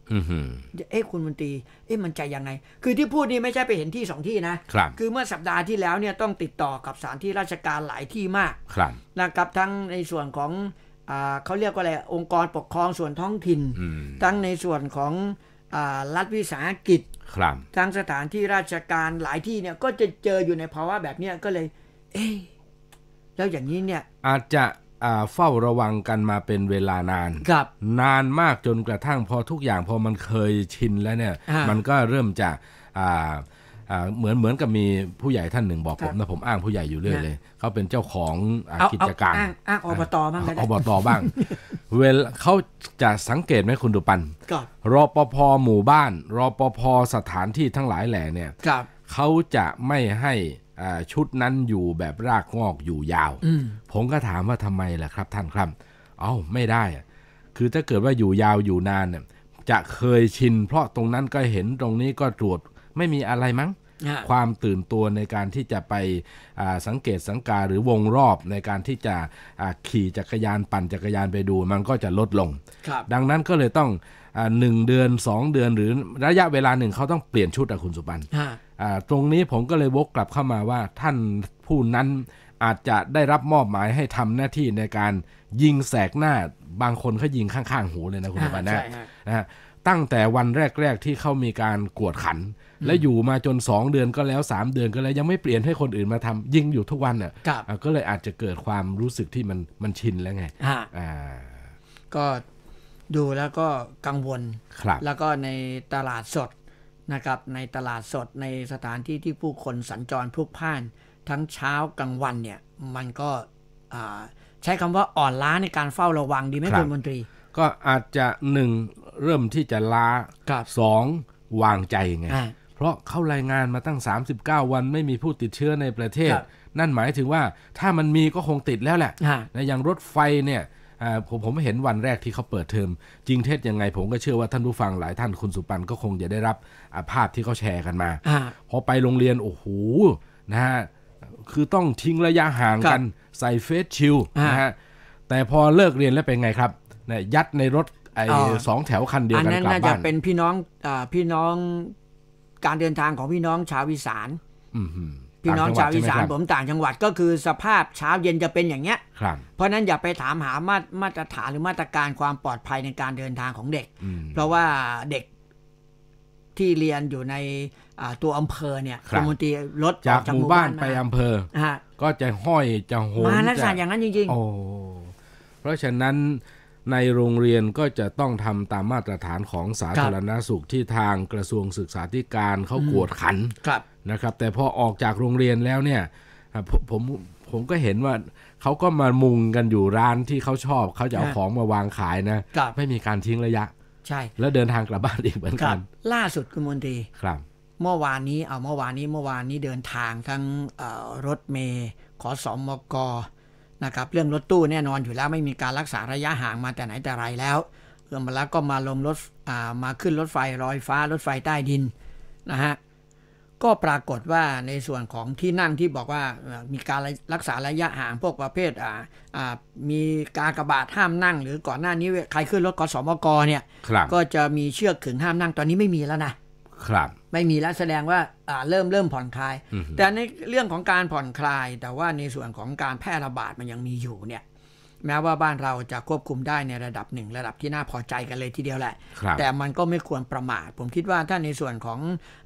[SPEAKER 2] เอ๊ะคุณมนตรีเอ๊ะมันใจยังไง คือที่พูดนี่ไม่ใช่ไปเห็นที่สองที่นะครับคือเมื่อสัปดาห์ที่แล้วเนี่ยต้องติดต่อกับสถานที่ราชการหลายที่มากครับนะครับ ทั้งในส่วนของเขาเรียกว่าอะไร องค์กรปกครองส่วนท้องถิ่นทั้งในส่วนของรัฐวิสาหกิจครับทางสถานที่ราชการหลายที่เนี่ย ก็จะเจออยู่ในภาวะแบบเนี้ยก็เลย เอ๊แล้วอย่างนี้เนี่ย
[SPEAKER 3] อาจจะเฝ้าระวังกันมาเป็นเวลานาน ครับนานมากจนกระทั่งพอทุกอย่างพอมันเคยชินแล้วเนี่ย มันก็เริ่มจะเหมือนเหมือนกับมีผู้ใหญ่ท่านหนึ่งบอกผมนะผมอ้างผู้ใหญ่อยู่เรื่อยเลย เขาเป็นเจ้าของกิจการ
[SPEAKER 2] อ้างอบตบ้างอบตบ้าง
[SPEAKER 3] เวลเขาจะสังเกตไหมคุณดุปันรอปภหมู่บ้าน รอปภสถานที่ทั้งหลายแหล่เนี่ยเขาจะไม่ให้ชุดนั้นอยู่แบบรากงอกอยู่ยาว ผมก็ถามว่าทำไมล่ะครับท่านครับ เอ้า ไม่ได้ คือถ้าเกิดว่าอยู่ยาวอยู่นานเนี่ย จะเคยชิน เพราะตรงนั้นก็เห็นตรงนี้ก็ตรวจไม่มีอะไรมั้ง ความตื่นตัวในการที่จะไปสังเกตสังกาหรือวงรอบในการที่จะขี่จักรยานปั่นจักรยานไปดูมันก็จะลดลง ดังนั้นก็เลยต้องหนึ่งเดือน 2 เดือนหรือระยะเวลาหนึ่งเขาต้องเปลี่ยนชุดอะคุณสุปันตรงนี้ผมก็เลยวกกลับเข้ามาว่าท่านผู้นั้นอาจจะได้รับมอบหมายให้ทำหน้าที่ในการยิงแสกหน้าบางคนเขายิงข้าง ๆ หูเลยนะคุณปันะนะตั้งแต่วันแรกๆที่เขามีการกวดขันและอยู่มาจน 2 เดือนก็แล้ว3เดือนก็แล้วยังไม่เปลี่ยนให้คนอื่นมาทำยิ่งอยู่ทุกวันอ่ะก็เลยอาจจะเกิดความรู้สึกที่มันมันชินแล้วไง
[SPEAKER 2] อ่าก็ดูแล้วก็กังวลครับ แล้วก็ในตลาดสดนะครับ ในตลาดสดในสถานที่ที่ผู้คนสัญจรพลุกพ่าน ทั้งเช้ากลางวันเนี่ย มันก็ใช้คำว่าอ่อนล้าในการเฝ้าระวังดีไหมคุณมนตรี
[SPEAKER 3] ก็อาจจะหนึ่งเริ่มที่จะล้าสองวางใจไงเพราะเขารายงานมาตั้ง 39 วันไม่มีผู้ติดเชื้อในประเทศ นั่นหมายถึงว่าถ้ามันมีก็คงติดแล้วแหละนะอย่างรถไฟเนี่ย ผมผมเห็นวันแรกที่เขาเปิดเทอม จริงเท็จยังไงผมก็เชื่อว่าท่านผู้ฟังหลายท่านคุณสุปันก็คงจะได้รับ ภาพที่เขาแชร์กันมาอพอไปโรงเรียน โอ้โหนะฮะคือต้องทิ้งระยะห่างกันใส่เฟสชิลนะฮะแต่พอเลิกเรียนแล้วเป็นไงครับนะยัดในรถไอ้สองแถวคันเดียวกันกลับบ้านอันนั้นน่าจะเป
[SPEAKER 2] ็นพี่น้องอพี่น้องการเดินทางของพี่น้องชาววิสาน
[SPEAKER 5] พี่น้องชาววิสานผม
[SPEAKER 2] ต่างจังหวัด ก็คือสภาพเช้าเย็นจะเป็นอย่างเนี้ยเพราะนั้นอย่าไปถามหามามาตรฐานหรือมาตรการความปลอดภัยในการเดินทางของเด็ก เพราะว่าเด็กที่เรียนอยู่ในตัวอำเภอเนี่ยคมนตรีรถจากหมู่บ้านไปอำเ
[SPEAKER 3] ภอก็จะห้อยจะโหนมาลักษณะอย่างนั้นจริง
[SPEAKER 2] ๆ
[SPEAKER 3] เพราะฉะนั้นในโรงเรียนก็จะต้องทำตามมาตรฐานของสาธารณสุขที่ทางกระทรวงศึกษาธิการเขากวดขันนะครับ แต่พอออกจากโรงเรียนแล้วเนี่ยผมผมก็เห็นว่าเขาก็มามุงกันอยู่ร้านที่เขาชอบเขาจะเอาของมาวางขายนะไม่มีการทิ้งระยะ ใช่ แล้วเดินทางกลับบ้านอีกเหมือนกัน
[SPEAKER 2] ล่าสุดคุณมนตรีครับ เมื่อวานนี้เอาเมื่อวานนี้ เมื่อวานนี้เดินทางทั้งรถเมย์ขอสอมกะครับเรื่องรถตู้แน่นอนอยู่แล้วไม่มีการรักษาระยะห่างมาแต่ไหนแต่ไรแล้วเอื่อมมาแล้วก็มาลงรถมาขึ้นรถไฟลอยฟ้ารถไฟใต้ดินนะฮะก็ปรากฏว่าในส่วนของที่นั่งที่บอกว่ามีการรักษาระยะห่างพวกประเภทมีกากบาทห้ามนั่ง หรือก่อนหน้านี้ใครขึ้นรถกสมกเนี่ยก็จะมีเชือกขึงห้ามนั่งตอนนี้ไม่มีแล้วนะครับไม่มีแล้วแสดงว่าเริ่มเริ่มผ่อนคลาย แต่ในเรื่องของการผ่อนคลายแต่ว่าในส่วนของการแพร่ระบาดมันยังมีอยู่เนี่ยแม้ว่าบ้านเราจะควบคุมได้ในระดับหนึ่ง ระดับที่น่าพอใจกันเลยทีเดียวแหละ แต่มันก็ไม่ควรประมาท ผมคิดว่าถ้าในส่วนของ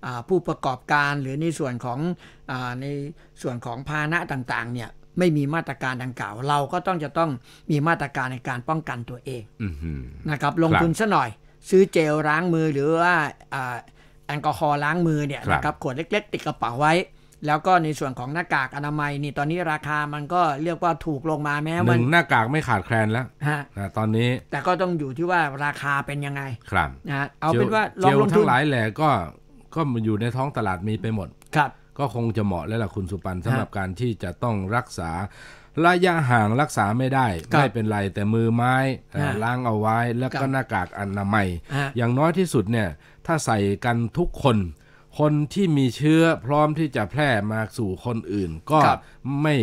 [SPEAKER 2] อผู้ประกอบการ หรือในส่วนของอในส่วนของพาณะต่างๆเนี่ยไม่มีมาตรการดังกล่าวเราก็ต้องจะต้องมีมาตรการในการป้องกันตัวเองนะครับลงทุนซะหน่อย ซื้อเจลล้างมือหรือว่าแอลกอฮอล์ล้างมือเนี่ยนะครับขวดเล็กๆติดกระเป๋าไว้ แล้วก็ในส่วนของหน้ากากอนามัยนี่ตอนนี้ราคามันก็เรียกว่าถูกลงมาแม้มัน
[SPEAKER 3] หน้ากากไม่ขาดแคลนแล้วฮะตอนนี้แต
[SPEAKER 2] ่ก็ต้องอยู่ที่ว่าราคาเป็นยังไง
[SPEAKER 3] ครับนะเอาเป็นว่าลองลงทุนั้งหลายแหล่ก็ก็มันอยู่ในท้องตลาดมีไปหมด ครับก็คงจะเหมาะแล้วล่ะคุณสุปันสำหรับการที่จะต้องรักษาระยะห่างรักษาไม่ได้ไม่เป็นไร แต่มือไม้ล้างเอาไว้ แล้วก็หน้ากากอนามัย อย่างน้อยที่สุดเนี่ยถ้าใส่กันทุกคนคนที่มีเชื้อพร้อมที่จะแพร่มาสู่คนอื่น ก็ไม่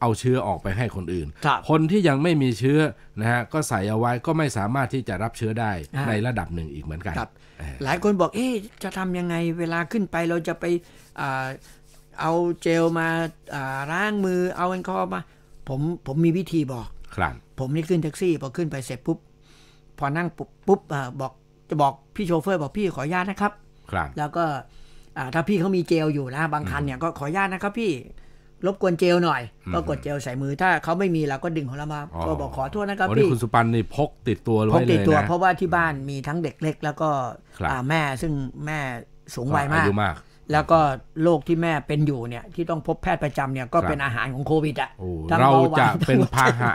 [SPEAKER 3] เอาเชื้อออกไปให้คนอื่นคคนที่ยังไม่มีเชื้อนะฮะก็ใส่เอาไว้ก็ไม่สามารถที่จะรับเชื้อได้ในระดับหนึ่งอีกเหมือนกัน
[SPEAKER 2] หลายคนบอก เอ๊จะทำยังไงเวลาขึ้นไปเราจะไปเอาเจลมาล้างมือเอาแอลกอฮอล์มาผม ผมมีวิธีบอกครับผมนี่ขึ้นแท็กซี่พอขึ้นไปเสร็จปุ๊บ พอนั่งปุ๊บปุ๊บบอกจะบอกพี่โชเฟอร์บอกพี่ขออนุญาตนะครับ ครับ แล้วก็ถ้าพี่เขามีเจลอยู่นะบางคันเนี่ยก็ขออนุญาตนะครับพี่รบกวนเจลหน่อย ก็กดเจลใส่มือ ถ้าเขาไม่มีเราก็ดึงของเรามาก็บอกขอโทษนะครับพี่คุณส
[SPEAKER 3] ุปันนี่พกติดตัวไว้เลยพก
[SPEAKER 2] ติดตัว เพราะว่าที่บ้านมีทั้งเด็กเล็กแล้วก็แม่ซึ่งแม่สูงวัยมาก แล้วก็โรคที่แม่เป็นอยู่เนี่ยที่ต้องพบแพทย์ประจำเนี่ยก็เป็นอาหารของโควิดอ่ะเราจะเป็นพาหะ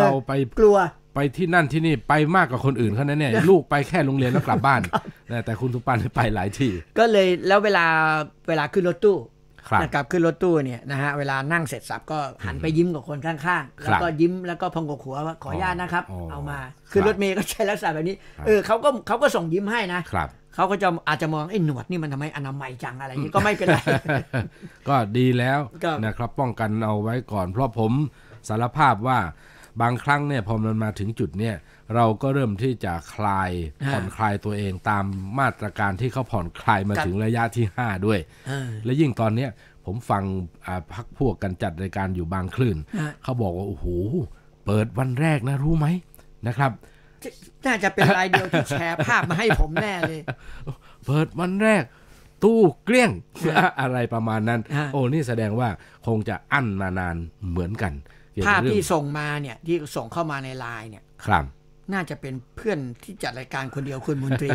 [SPEAKER 2] เรา
[SPEAKER 3] ไปกลัวไปที่นั่นที่นี่ ไปมากกว่าคนอื่นเขาแน่ยลูกไปแค่โรงเรียนแล้วกลับบ้านแต่คุณสุปันไปหลายที่
[SPEAKER 2] ก็เลยแล้วเวลาเวลาขึ้นรถตู้กลครับขึ้นรถตู้เนี่ยนะฮะเวลานั่งเสร็จสับก็หันไปยิ้มกับคนข้างๆแล้วก็ยิ้มแล้วก็พองกหัวว่าขอญาตนะครับ เอามาคือรถเมย์ก็ใช้ลักษณะแบบนี้เออเขาก็เขาก็ส่งยิ้มให้นะเขาก็จะอาจจะมองไอ้หนวดนี่มันทำไมอนามัยจังอะไรนี้ก็ไม่เป็นไร
[SPEAKER 3] ก็ดีแล้วนะครับป้องกันเอาไว้ก่อนเพราะผมสารภาพว่าบางครั้งเนี่ยพอมันมาถึงจุดเนี่ยเราก็เริ่มที่จะคลายผ่อนคลายตัวเองตามมาตรการที่เขาผ่อนคลายมาถึงระยะที่5 ด้วยและยิ่งตอนเนี้ย ผมฟังพักพวกกันจัดรายการอยู่บางคลื่น เขาบอกว่าโอ้โหเปิดวันแรกนะรู้ไหมนะครับ
[SPEAKER 2] น่าจะเป็นรายเดียวที่แชร์ภาพมาให้ผมแน่เลย
[SPEAKER 3] เปิดวันแรก ตู้เกลี้ยงอะไรประมาณนั้น โอ้นี่แสดงว่าคงจะอั้นมานานเหมือนกันภาพที่ส
[SPEAKER 2] ่งมาเนี่ยที่ส่งเข้ามาในไลน์เนี่ยครับ น่าจะเป็นเพื่อนที่จัดรายการคนเดียวคุณมนตรี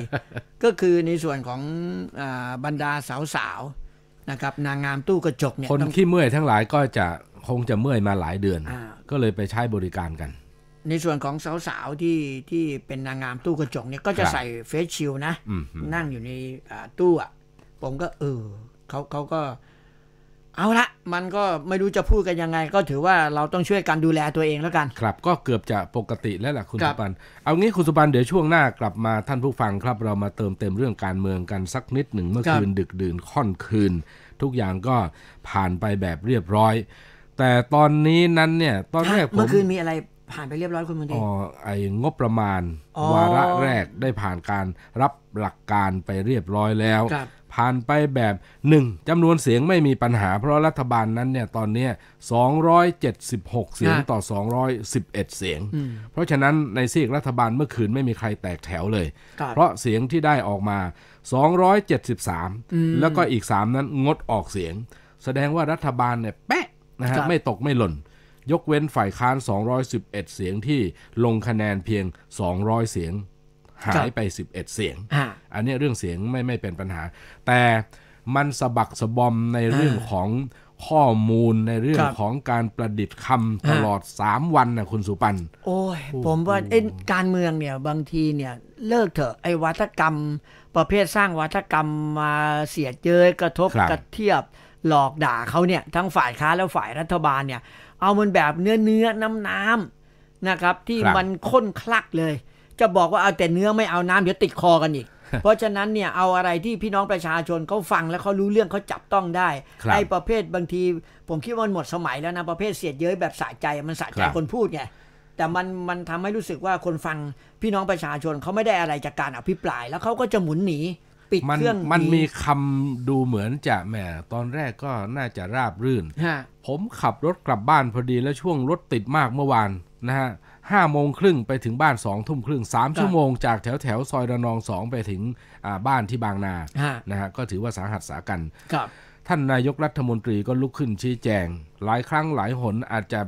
[SPEAKER 2] ก็คือในส่วนของอบรรดาสาวๆนะครับนางงามตู้กระจกเนี่ยคนที่เ
[SPEAKER 3] มื่อยทั้งหลายก็จะคงจะเมื่อยมาหลายเดือน ก็เลยไปใช้บริการกัน
[SPEAKER 2] ในส่วนของสาวๆที่ที่เป็นนางงามตู้กระจกเนี่ยก็จะใส่เฟซชิลนะนั่งอยู่ในตู้อ่ะผมก็เออเขาเขาก็เอาละมันก็ไม่รู้จะพูดกันยังไง ก็ถือว่าเราต้องช่วยกันดูแลตัวเองแล้วกันครับก็เกือบจะปกติแล้วล่ะคุณสุปันเอางี้คุณส
[SPEAKER 3] ุปันเดี๋ยวช่วงหน้ากลับมาท่านผู้ฟังครับ เรามาเติมเต็มเรื่องการเมืองกันสักนิดหนึ่งเมื่อคืนดึกดื่นค่อนคืน ทุกอย่างก็ผ่านไปแบบเรียบร้อย แต่ตอนนี้นั้นเนี่ยตอนแรกผมเมื่อคืน
[SPEAKER 2] มีอะไรผ่านไปเรียบร้อยคุณมนตรีอ๋อ
[SPEAKER 3] ไอ้งบประมาณวาระแรกได้ผ่านการรับหลักการไปเรียบร้อยแล้วผ่านไปแบบ 1จำนวนเสียงไม่มีปัญหา เพราะรัฐบาลนั้นเนี่ยตอนนี้ 276 เสียงต่อ 211 เสียง เพราะฉะนั้นในซีกรัฐบาลเมื่อคืนไม่มีใครแตกแถวเลย เพราะเสียงที่ได้ออกมา 273 แล้วก็อีก 3 นั้นงดออกเสียง แสดงว่ารัฐบาลเนี่ยแปะนะฮะไม่ตกไม่หล่น ยกเว้นฝ่ายค้าน 211 เสียงที่ลงคะแนนเพียง 200 เสียงหายไป 11 เสียง อันนี้เรื่องเสียงไม่ไม่เป็นปัญหา แต่มันสะบักสะบอมในเรื่องของข้อมูลในเรื่องของการประดิษฐ์คำตลอด3 วันนะคุณสุปัน
[SPEAKER 2] โอ้ยผมว่าการเมืองเนี่ย บางทีเนี่ย เลิกเถอะไอ้วัฒกรรม ประเภทสร้างวัฒกรรมมาเสียดเยยกระทบกระเทียบหลอกด่าเขาเนี่ย ทั้งฝ่ายค้าแล้วฝ่ายรัฐบาลเนี่ยเอามันแบบเนื้อเนื้อน้ำน้ำนะครับที่มันข้นคลักเลยจะบอกว่าเอาแต่เนื้อไม่เอาน้ำเดี๋ยวติดคอกันอีก เพราะฉะนั้นเนี่ยเอาอะไรที่พี่น้องประชาชนเขาฟังแล้วเขารู้เรื่องเขาจับต้องได้ไอ้ประเภทบางทีผมคิดว่ามันหมดสมัยแล้วนะประเภทเสียดเย้ยแบบสะใจมันสะใจคนพูดไงแต่มันมันทำให้รู้สึกว่าคนฟังพี่น้องประชาชนเขาไม่ได้อะไรจากการอภิปราย แล้วเขาก็จะหมุนหนีปิดเครื่อง มันมี
[SPEAKER 3] คำดูเหมือนจะแหมตอนแรกก็น่าจะราบรื่นผมขับรถกลับบ้านพอดีแล้วช่วงรถติดมากเมื่อวานนะฮะห้าโมงครึ่งไปถึงบ้านสองทุ่มครึ่งสามชั่วโมงจากแถวแถวซอยระนองสองไปถึงบ้านที่บางนานะฮะก็ถือว่าสาหัสสากันครับท่านนายกรัฐมนตรีก็ลุกขึ้นชี้แจง หลายครั้งหลายหนอาจจะ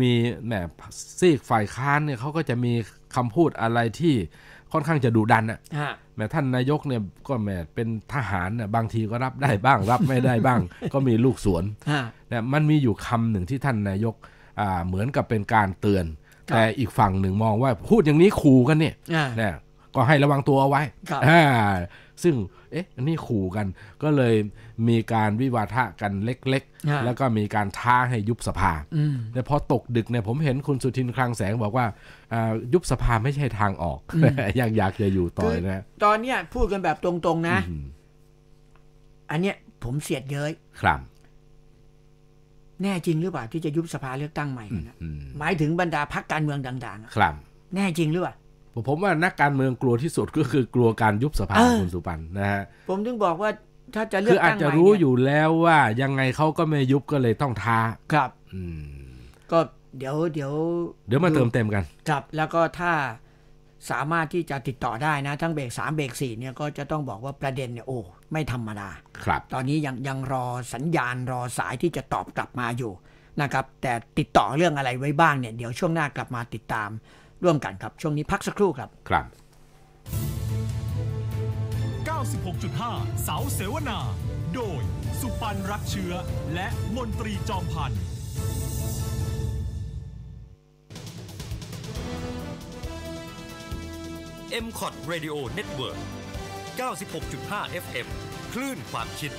[SPEAKER 3] มีแหมซีกฝ่ายค้านเนี่ยเขาก็จะมีคำพูดอะไรที่ค่อนข้างจะดุดันอะแม่ท่านนายกเนี่ยก็แหมเป็นทหารน่ยบางทีก็รับได้บ้างรับไม่ได้บ้าง ก็มีลูกสวนนะมันมีอยู่คำหนึ่งที่ท่านนายกเหมือนกับเป็นการเตือนแต่อีกฝั่งหนึ่งมองว่าพูดอย่างนี้ขู่กันเนี่ยนะก็ให้ระวังตัวเอาไว้ซึ่ง เอ๊ะ อันนี้ขู่กัน ก็เลยมีการวิวาทะกันเล็กๆแล้วก็มีการท้าให้ยุบสภาแต่พอตกดึกเนี่ยผมเห็นคุณสุทินคลังแสง บอกว่ายุบสภาไม่ใช่ทางออกยังอยากจะอยู่ต่อนะ
[SPEAKER 2] ตอนเนี้ยพูดกันแบบตรงๆ นะ อันเนี้ย ผมเสียดเย้ยครับแน่จริงหรือเปล่าที่จะยุบสภาเลือกตั้งใหม่นะหมายถึงบรรดาพรรคการเมืองต่างๆครับแน่จริงหรือเปล่าผมว่า
[SPEAKER 3] นักการเมืองกลัวที่สุดก็คือกลัวการยุบสภาคุณสุปันนะฮะ
[SPEAKER 2] ผมถึงบอกว่า ถ้าจะเลือกตั้งใหม่คืออาจจะรู้
[SPEAKER 3] อยู่แล้วว่ายังไงเขาก็ไม่ยุบก็เลยต้องท้าครับอื
[SPEAKER 2] มก็เดี๋ยวเดี๋ยวเดี๋ยวมาเติมเต็มกัน ครับ แล้วก็ถ้าสามารถที่จะติดต่อได้นะทั้งเบรกสามเบรกสี่เนี่ยก็จะต้องบอกว่าประเด็นเนี่ยโอ้ไม่ธรรมดาครับ ตอนนี้ยังยังรอสัญญาณรอสายที่จะตอบกลับมาอยู่นะครับ แต่ติดต่อเรื่องอะไรไว้บ้างเนี่ยเดี๋ยวช่วงหน้ากลับมาติดตามร่วมกันครับช่วงนี้พักสักครู่ครับ ครับ
[SPEAKER 1] 96.5เสาเสวนา โดยสุปันรักเชื้อและมนตรีจอมพันธ์
[SPEAKER 7] m c o t Radio Network 96.5 FM คลื่นความคิด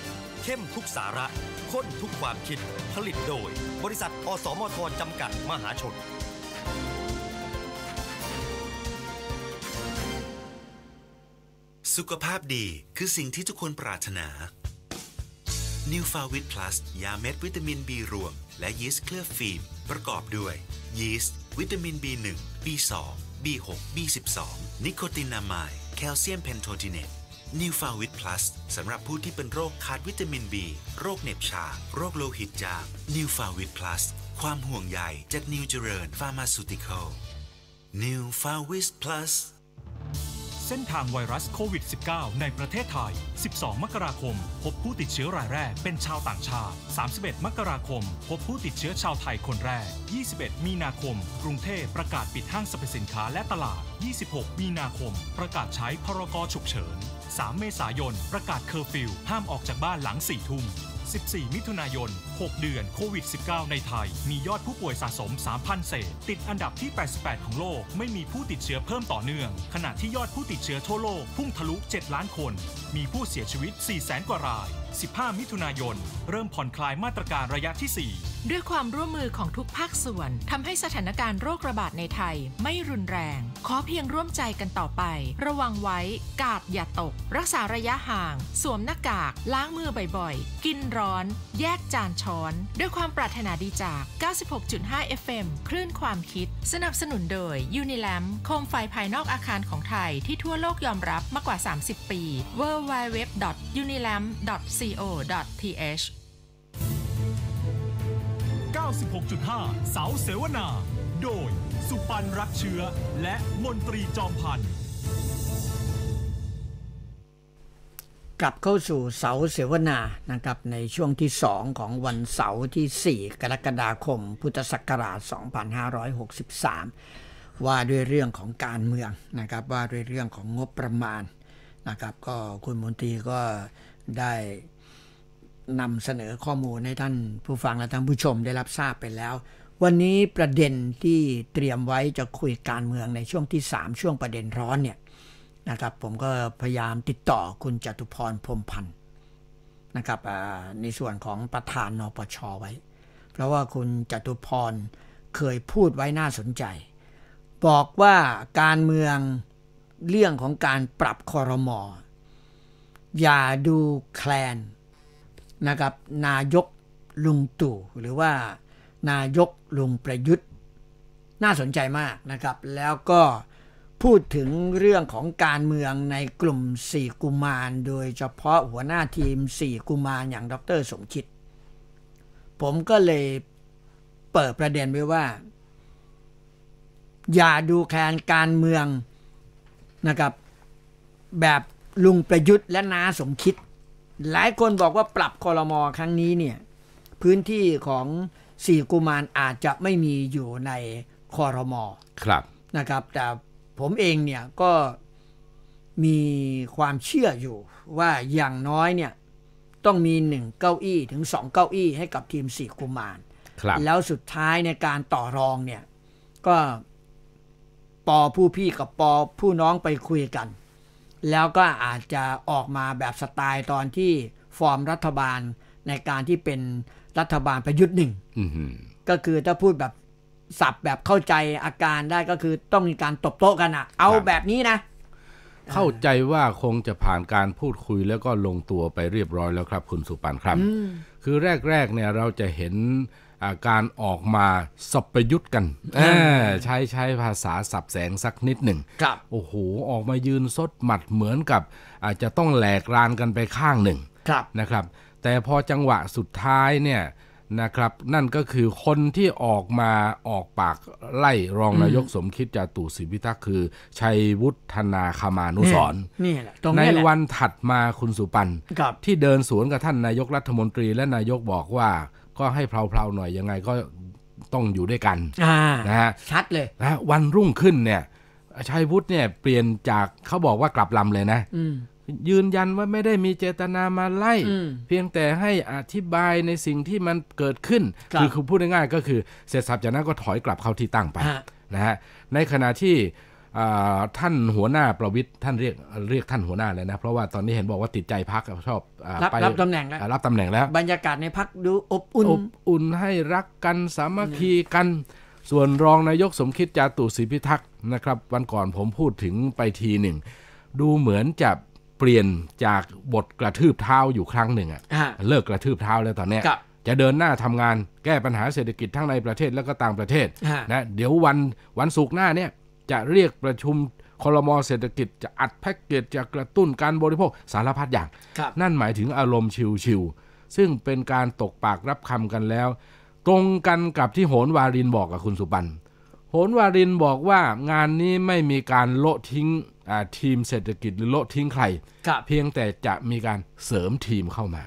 [SPEAKER 7] เข้มทุกสาระ ค้นทุกความคิดผลิตโดย บริษัท อสมท จำกัดมหาชน
[SPEAKER 1] สุขภาพดีคือสิ่งที่ทุกคนปรารถนา New f a w i t Plus ยาเม็ดวิตามิน B รวมและยีสต์เคลือบฟิล์มประกอบด้วย ยีสต์วิตามิน B1 B2 B6 B12 นิโคตินามายแคลเซียมเพนโทติเนตนิวฟาวิตพลัสสำหรับผู้ที่เป็นโรคขาดวิตามิน B โรคเหน็บชา โรคโลหิตจางนิวฟาวิตพลัสความห่วงใยจากนิวเจริญฟาร์มาสูติคอลนิวฟาวิสพลัสเส้นทางไวรัสโควิด -19 ในประเทศไทย 12 มกราคม พบผู้ติดเชื้อรายแรก เป็นชาวต่างชาติ 31 มกราคม พบผู้ติดเชื้อชาวไทยคนแรก 21 มีนาคม กรุงเทพประกาศปิดห้างสรรพสินค้าและตลาด 26 มีนาคม ประกาศใช้พรกฉุกเฉิน 3 เมษายน ประกาศเคอร์ฟิว ห้ามออกจากบ้านหลัง4ทุ่ม14 มิถุนายน 6 เดือนโควิด -19 ในไทย มียอดผู้ป่วยสะสม 3,000 เศษ ติดอันดับที่ 88 ของโลก ไม่มีผู้ติดเชื้อเพิ่มต่อเนื่อง ขณะที่ยอดผู้ติดเชื้อทั่วโลก พุ่งทะลุ 7 ล้านคน มีผู้เสียชีวิต 4 0 0 0 0 0กว่าราย15 มิถุนายน เริ่มผ่อนคลายมาตรการระยะที่
[SPEAKER 8] 4 ด้วยความร่วมมือของทุกภาคส่วนทำให้สถานการณ์โรคระบาดในไทย ไม่รุนแรง ขอเพียงร่วมใจกันต่อไป ระวังไว้ กาดอย่าตก รักษาระยะห่าง สวมหน้ากาก ล้างมือบ่อยๆ กินร้อน แยกจานช้อน ด้วยความปรารถนาดีจาก 96.5 FM คลื่นความคิด สนับสนุนโดยยูนิแลมโคมไฟภายนอกอาคารของไทยที่ทั่วโลกยอมรับมากกว่า 30 ปี w w w u n i l a m c co.th
[SPEAKER 1] 96.5สาวเสวนา โดยสุปันรักเชื้อและมนตรีจอมพันธ์
[SPEAKER 2] กลับเข้าสู่เสาเสวนานะครับในช่วงที่ 2 ของวันเสาร์ที่ 4 กรกฎาคม พุทธศักราช 2563 ว่าด้วยเรื่องของการเมืองนะครับว่าด้วยเรื่องของงบประมาณนะครับ ก็คุณมนตรีก็ได้นำเสนอข้อมูลให้ท่านผู้ฟังและท่านผู้ชมได้รับทราบไปแล้ว วันนี้ประเด็นที่เตรียมไว้จะคุยการเมืองในช่วงที่3ช่วงประเด็นร้อนเนี่ยนะครับ ผมก็พยายามติดต่อคุณจตุพรพรมพันธ์นะครับในส่วนของประธานนปชไว้ เพราะว่าคุณจตุพรเคยพูดไว้น่าสนใจ บอกว่าการเมืองเรื่องของการปรับคอรมออย่าดูแคลนนะครับนายกลุงตู่หรือว่านายกลุงประยุทธ์ น่าสนใจมากนะครับ แล้วก็พูดถึงเรื่องของการเมืองในกลุ่มสี่กุมารโดยเฉพาะหัวหน้าทีมสี่กุมารอย่างดรสมคิดผมก็เลยเปิดประเด็นไว้ว่า อย่าดูแคลนการเมืองนะครับแบบลุงประยุทธ์และนาสมคิด หลายคนบอกว่าปรับคอรมอครั้งนี้เนี่ยพื้นที่ของสี่กุมารอาจจะไม่มีอยู่ในคอรมอครับนะครับ แต่ผมเองเนี่ยก็มีความเชื่ออยู่ว่าอย่างน้อยเนี่ยต้องมีหนึ่งเก้าอี้ถึงสองเก้าอี้ให้กับทีมสี่กุมารครับแล้วสุดท้ายในการต่อรองเนี่ยก็ปอผู้พี่กับปอผู้น้องไปคุยกันแล้วก็อาจจะออกมาแบบสไตล์ตอนที่ฟอร์มรัฐบาลในการที่เป็นรัฐบาลประยุทธ์หนึ่งก็คือถ้าพูดแบบสับแบบเข้าใจอาการได้ก็คือต้องมีการตบโต๊ะกันอะเอาแบบนี้นะ
[SPEAKER 3] เข้าใจว่าคงจะผ่านการพูดคุยแล้วก็ลงตัวไปเรียบร้อยแล้วครับ คุณสุปันครับคือแรกๆเนี่ยเราจะเห็นการออกมาสับประยุทธ์กัน ใช้ใช้ภาษาสับแสงสักนิดหนึ่งโอ้โห ออกมายืนซดหมัดเหมือนกับ อาจจะต้องแหลกรานกันไปข้างหนึ่งนะครับ แต่พอจังหวะสุดท้ายเนี่ยนะครับ นั่นก็คือคนที่ออกมาออกปากไล่รองนายกสมคิดจาตุศรีพิทักษ์คือ ชัยวุฒนาคมานุสร
[SPEAKER 4] นี่แหละในว
[SPEAKER 3] ันถัดมาคุณสุปันที่เดินสวนกับท่านนายกรัฐมนตรีและนายกบอกว่าก็ให้เพลาๆหน่อยยังไงก็ต้องอยู่ด้วยกันนะฮะชัดเลยนะวันรุ่งขึ้นเนี่ย ชัยพุทธเนี่ยเปลี่ยนจากเขาบอกว่ากลับลำเลยนะยืนยันว่าไม่ได้มีเจตนามาไล่ เพียงแต่ให้อธิบายในสิ่งที่มันเกิดขึ้น คือคือพูดง่ายๆ ก็คือเสร็จสับจากนั้นก็ถอยกลับเข้าที่ตั้งไปนะฮะในขณะที่ท่านหัวหน้าประวิทย์ท่านเรียกเรียกท่านหัวหน้าเลยนะเพราะว่าตอนนี้เห็นบอกว่าติดใจพักชอบับรับตำแหน่งแล้วรับตำแหน่งแล้วบรรยากาศในพักดูอบอุ่นอบอุ่นให้รักกันสามัคคีกัน ส่วนรองนายกสมคิดจาตุศรีพิทักษ์นะครับ วันก่อนผมพูดถึงไปทีหนึ่งดูเหมือนจะเปลี่ยนจากบทกระทืบเท้าอยู่ครั้งหนึ่งอะะเลิกกระทืบเท้าแล้วตอนนี้จะเดินหน้าทำงานแก้ปัญหาเศรษฐกิจทั้งในประเทศแล้วก็ต่างประเทศนะเดี๋ยววันวันศุกร์หน้าเนี่ยจะเรียกประชุมคอรมอเศรษฐกิจจะอัดแพ็กเกจจะกระตุ้นการบริโภคสารพัดอย่าง นั่นหมายถึงอารมณ์ชิวๆซึ่งเป็นการตกปากรับคำกันแล้ว ตรงกันกับที่โหนวารินบอกกับคุณสุบันโหนวารินบอกว่างานนี้ไม่มีการโละทิ้งทีมเศรษฐกิจหรือโละทิ้งใครครเพียงแต่จะมีการเสริมทีมเข้ามา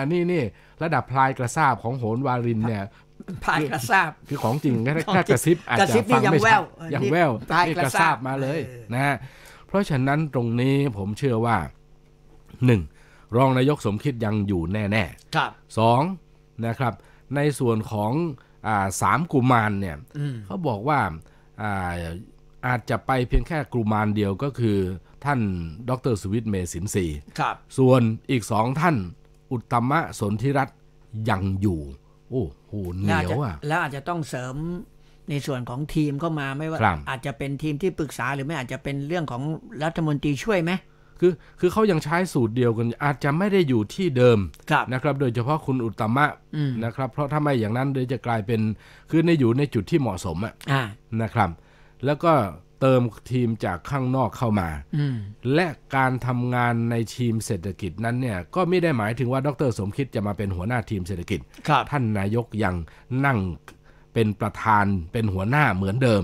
[SPEAKER 3] อันนี้นี่ระดับพลายกระซาบของโหนวารินเนี่ย
[SPEAKER 2] พายกระซาบคือของจริงแค่กระซิบอาจจะฟังไม่ชัดยังแววพายกระซาบมาเลย
[SPEAKER 3] นะเพราะฉะนั้นตรงนี้ผมเชื่อว่า หนึ่ง รองนายกสมคิดยังอยู่แน่ๆครับสองนะครับ ในส่วนของสามกุมารเนี่ยเขาบอกว่าอาอาจจะไปเพียงแค่กุมารเดียวก็คือ ท่าน ดรสุวิทย์เมสินสีครับ ส่วนอีกสองท่าน อุตมะสนธิรัตน์ยังอยู่อ้โหเหนียวอ่ะ
[SPEAKER 2] แล้วอาจจะต้องเสริมในส่วนของทีมเข้ามาไม่ว่าอาจจะเป็นทีมที่ปรึกษาหรือไม่อาจจะเป็นเรื่องของรัฐมนตรีช่วยไหมคือคือเขายังใช้สูตรเดียวกัน อาจจะไม่ได้อยู่ที่เ
[SPEAKER 3] ดิมนะครับ โดยเฉพาะคุณอุตมะนะครับ เพราะถ้าไม่อย่างนั้นเดี๋ยวจะกลายเป็นคือในอยู่ในจุดที่เหมาะสมอ่ะนะครับ แล้วก็เติมทีมจากข้างนอกเข้ามา และการทำงานในทีมเศรษฐกิจนั้นเนี่ยก็ไม่ได้หมายถึงว่าดร สมคิดจะมาเป็นหัวหน้าทีมเศรษฐกิจท่านนายกยังนั่งเป็นประธานเป็นหัวหน้าเหมือนเดิม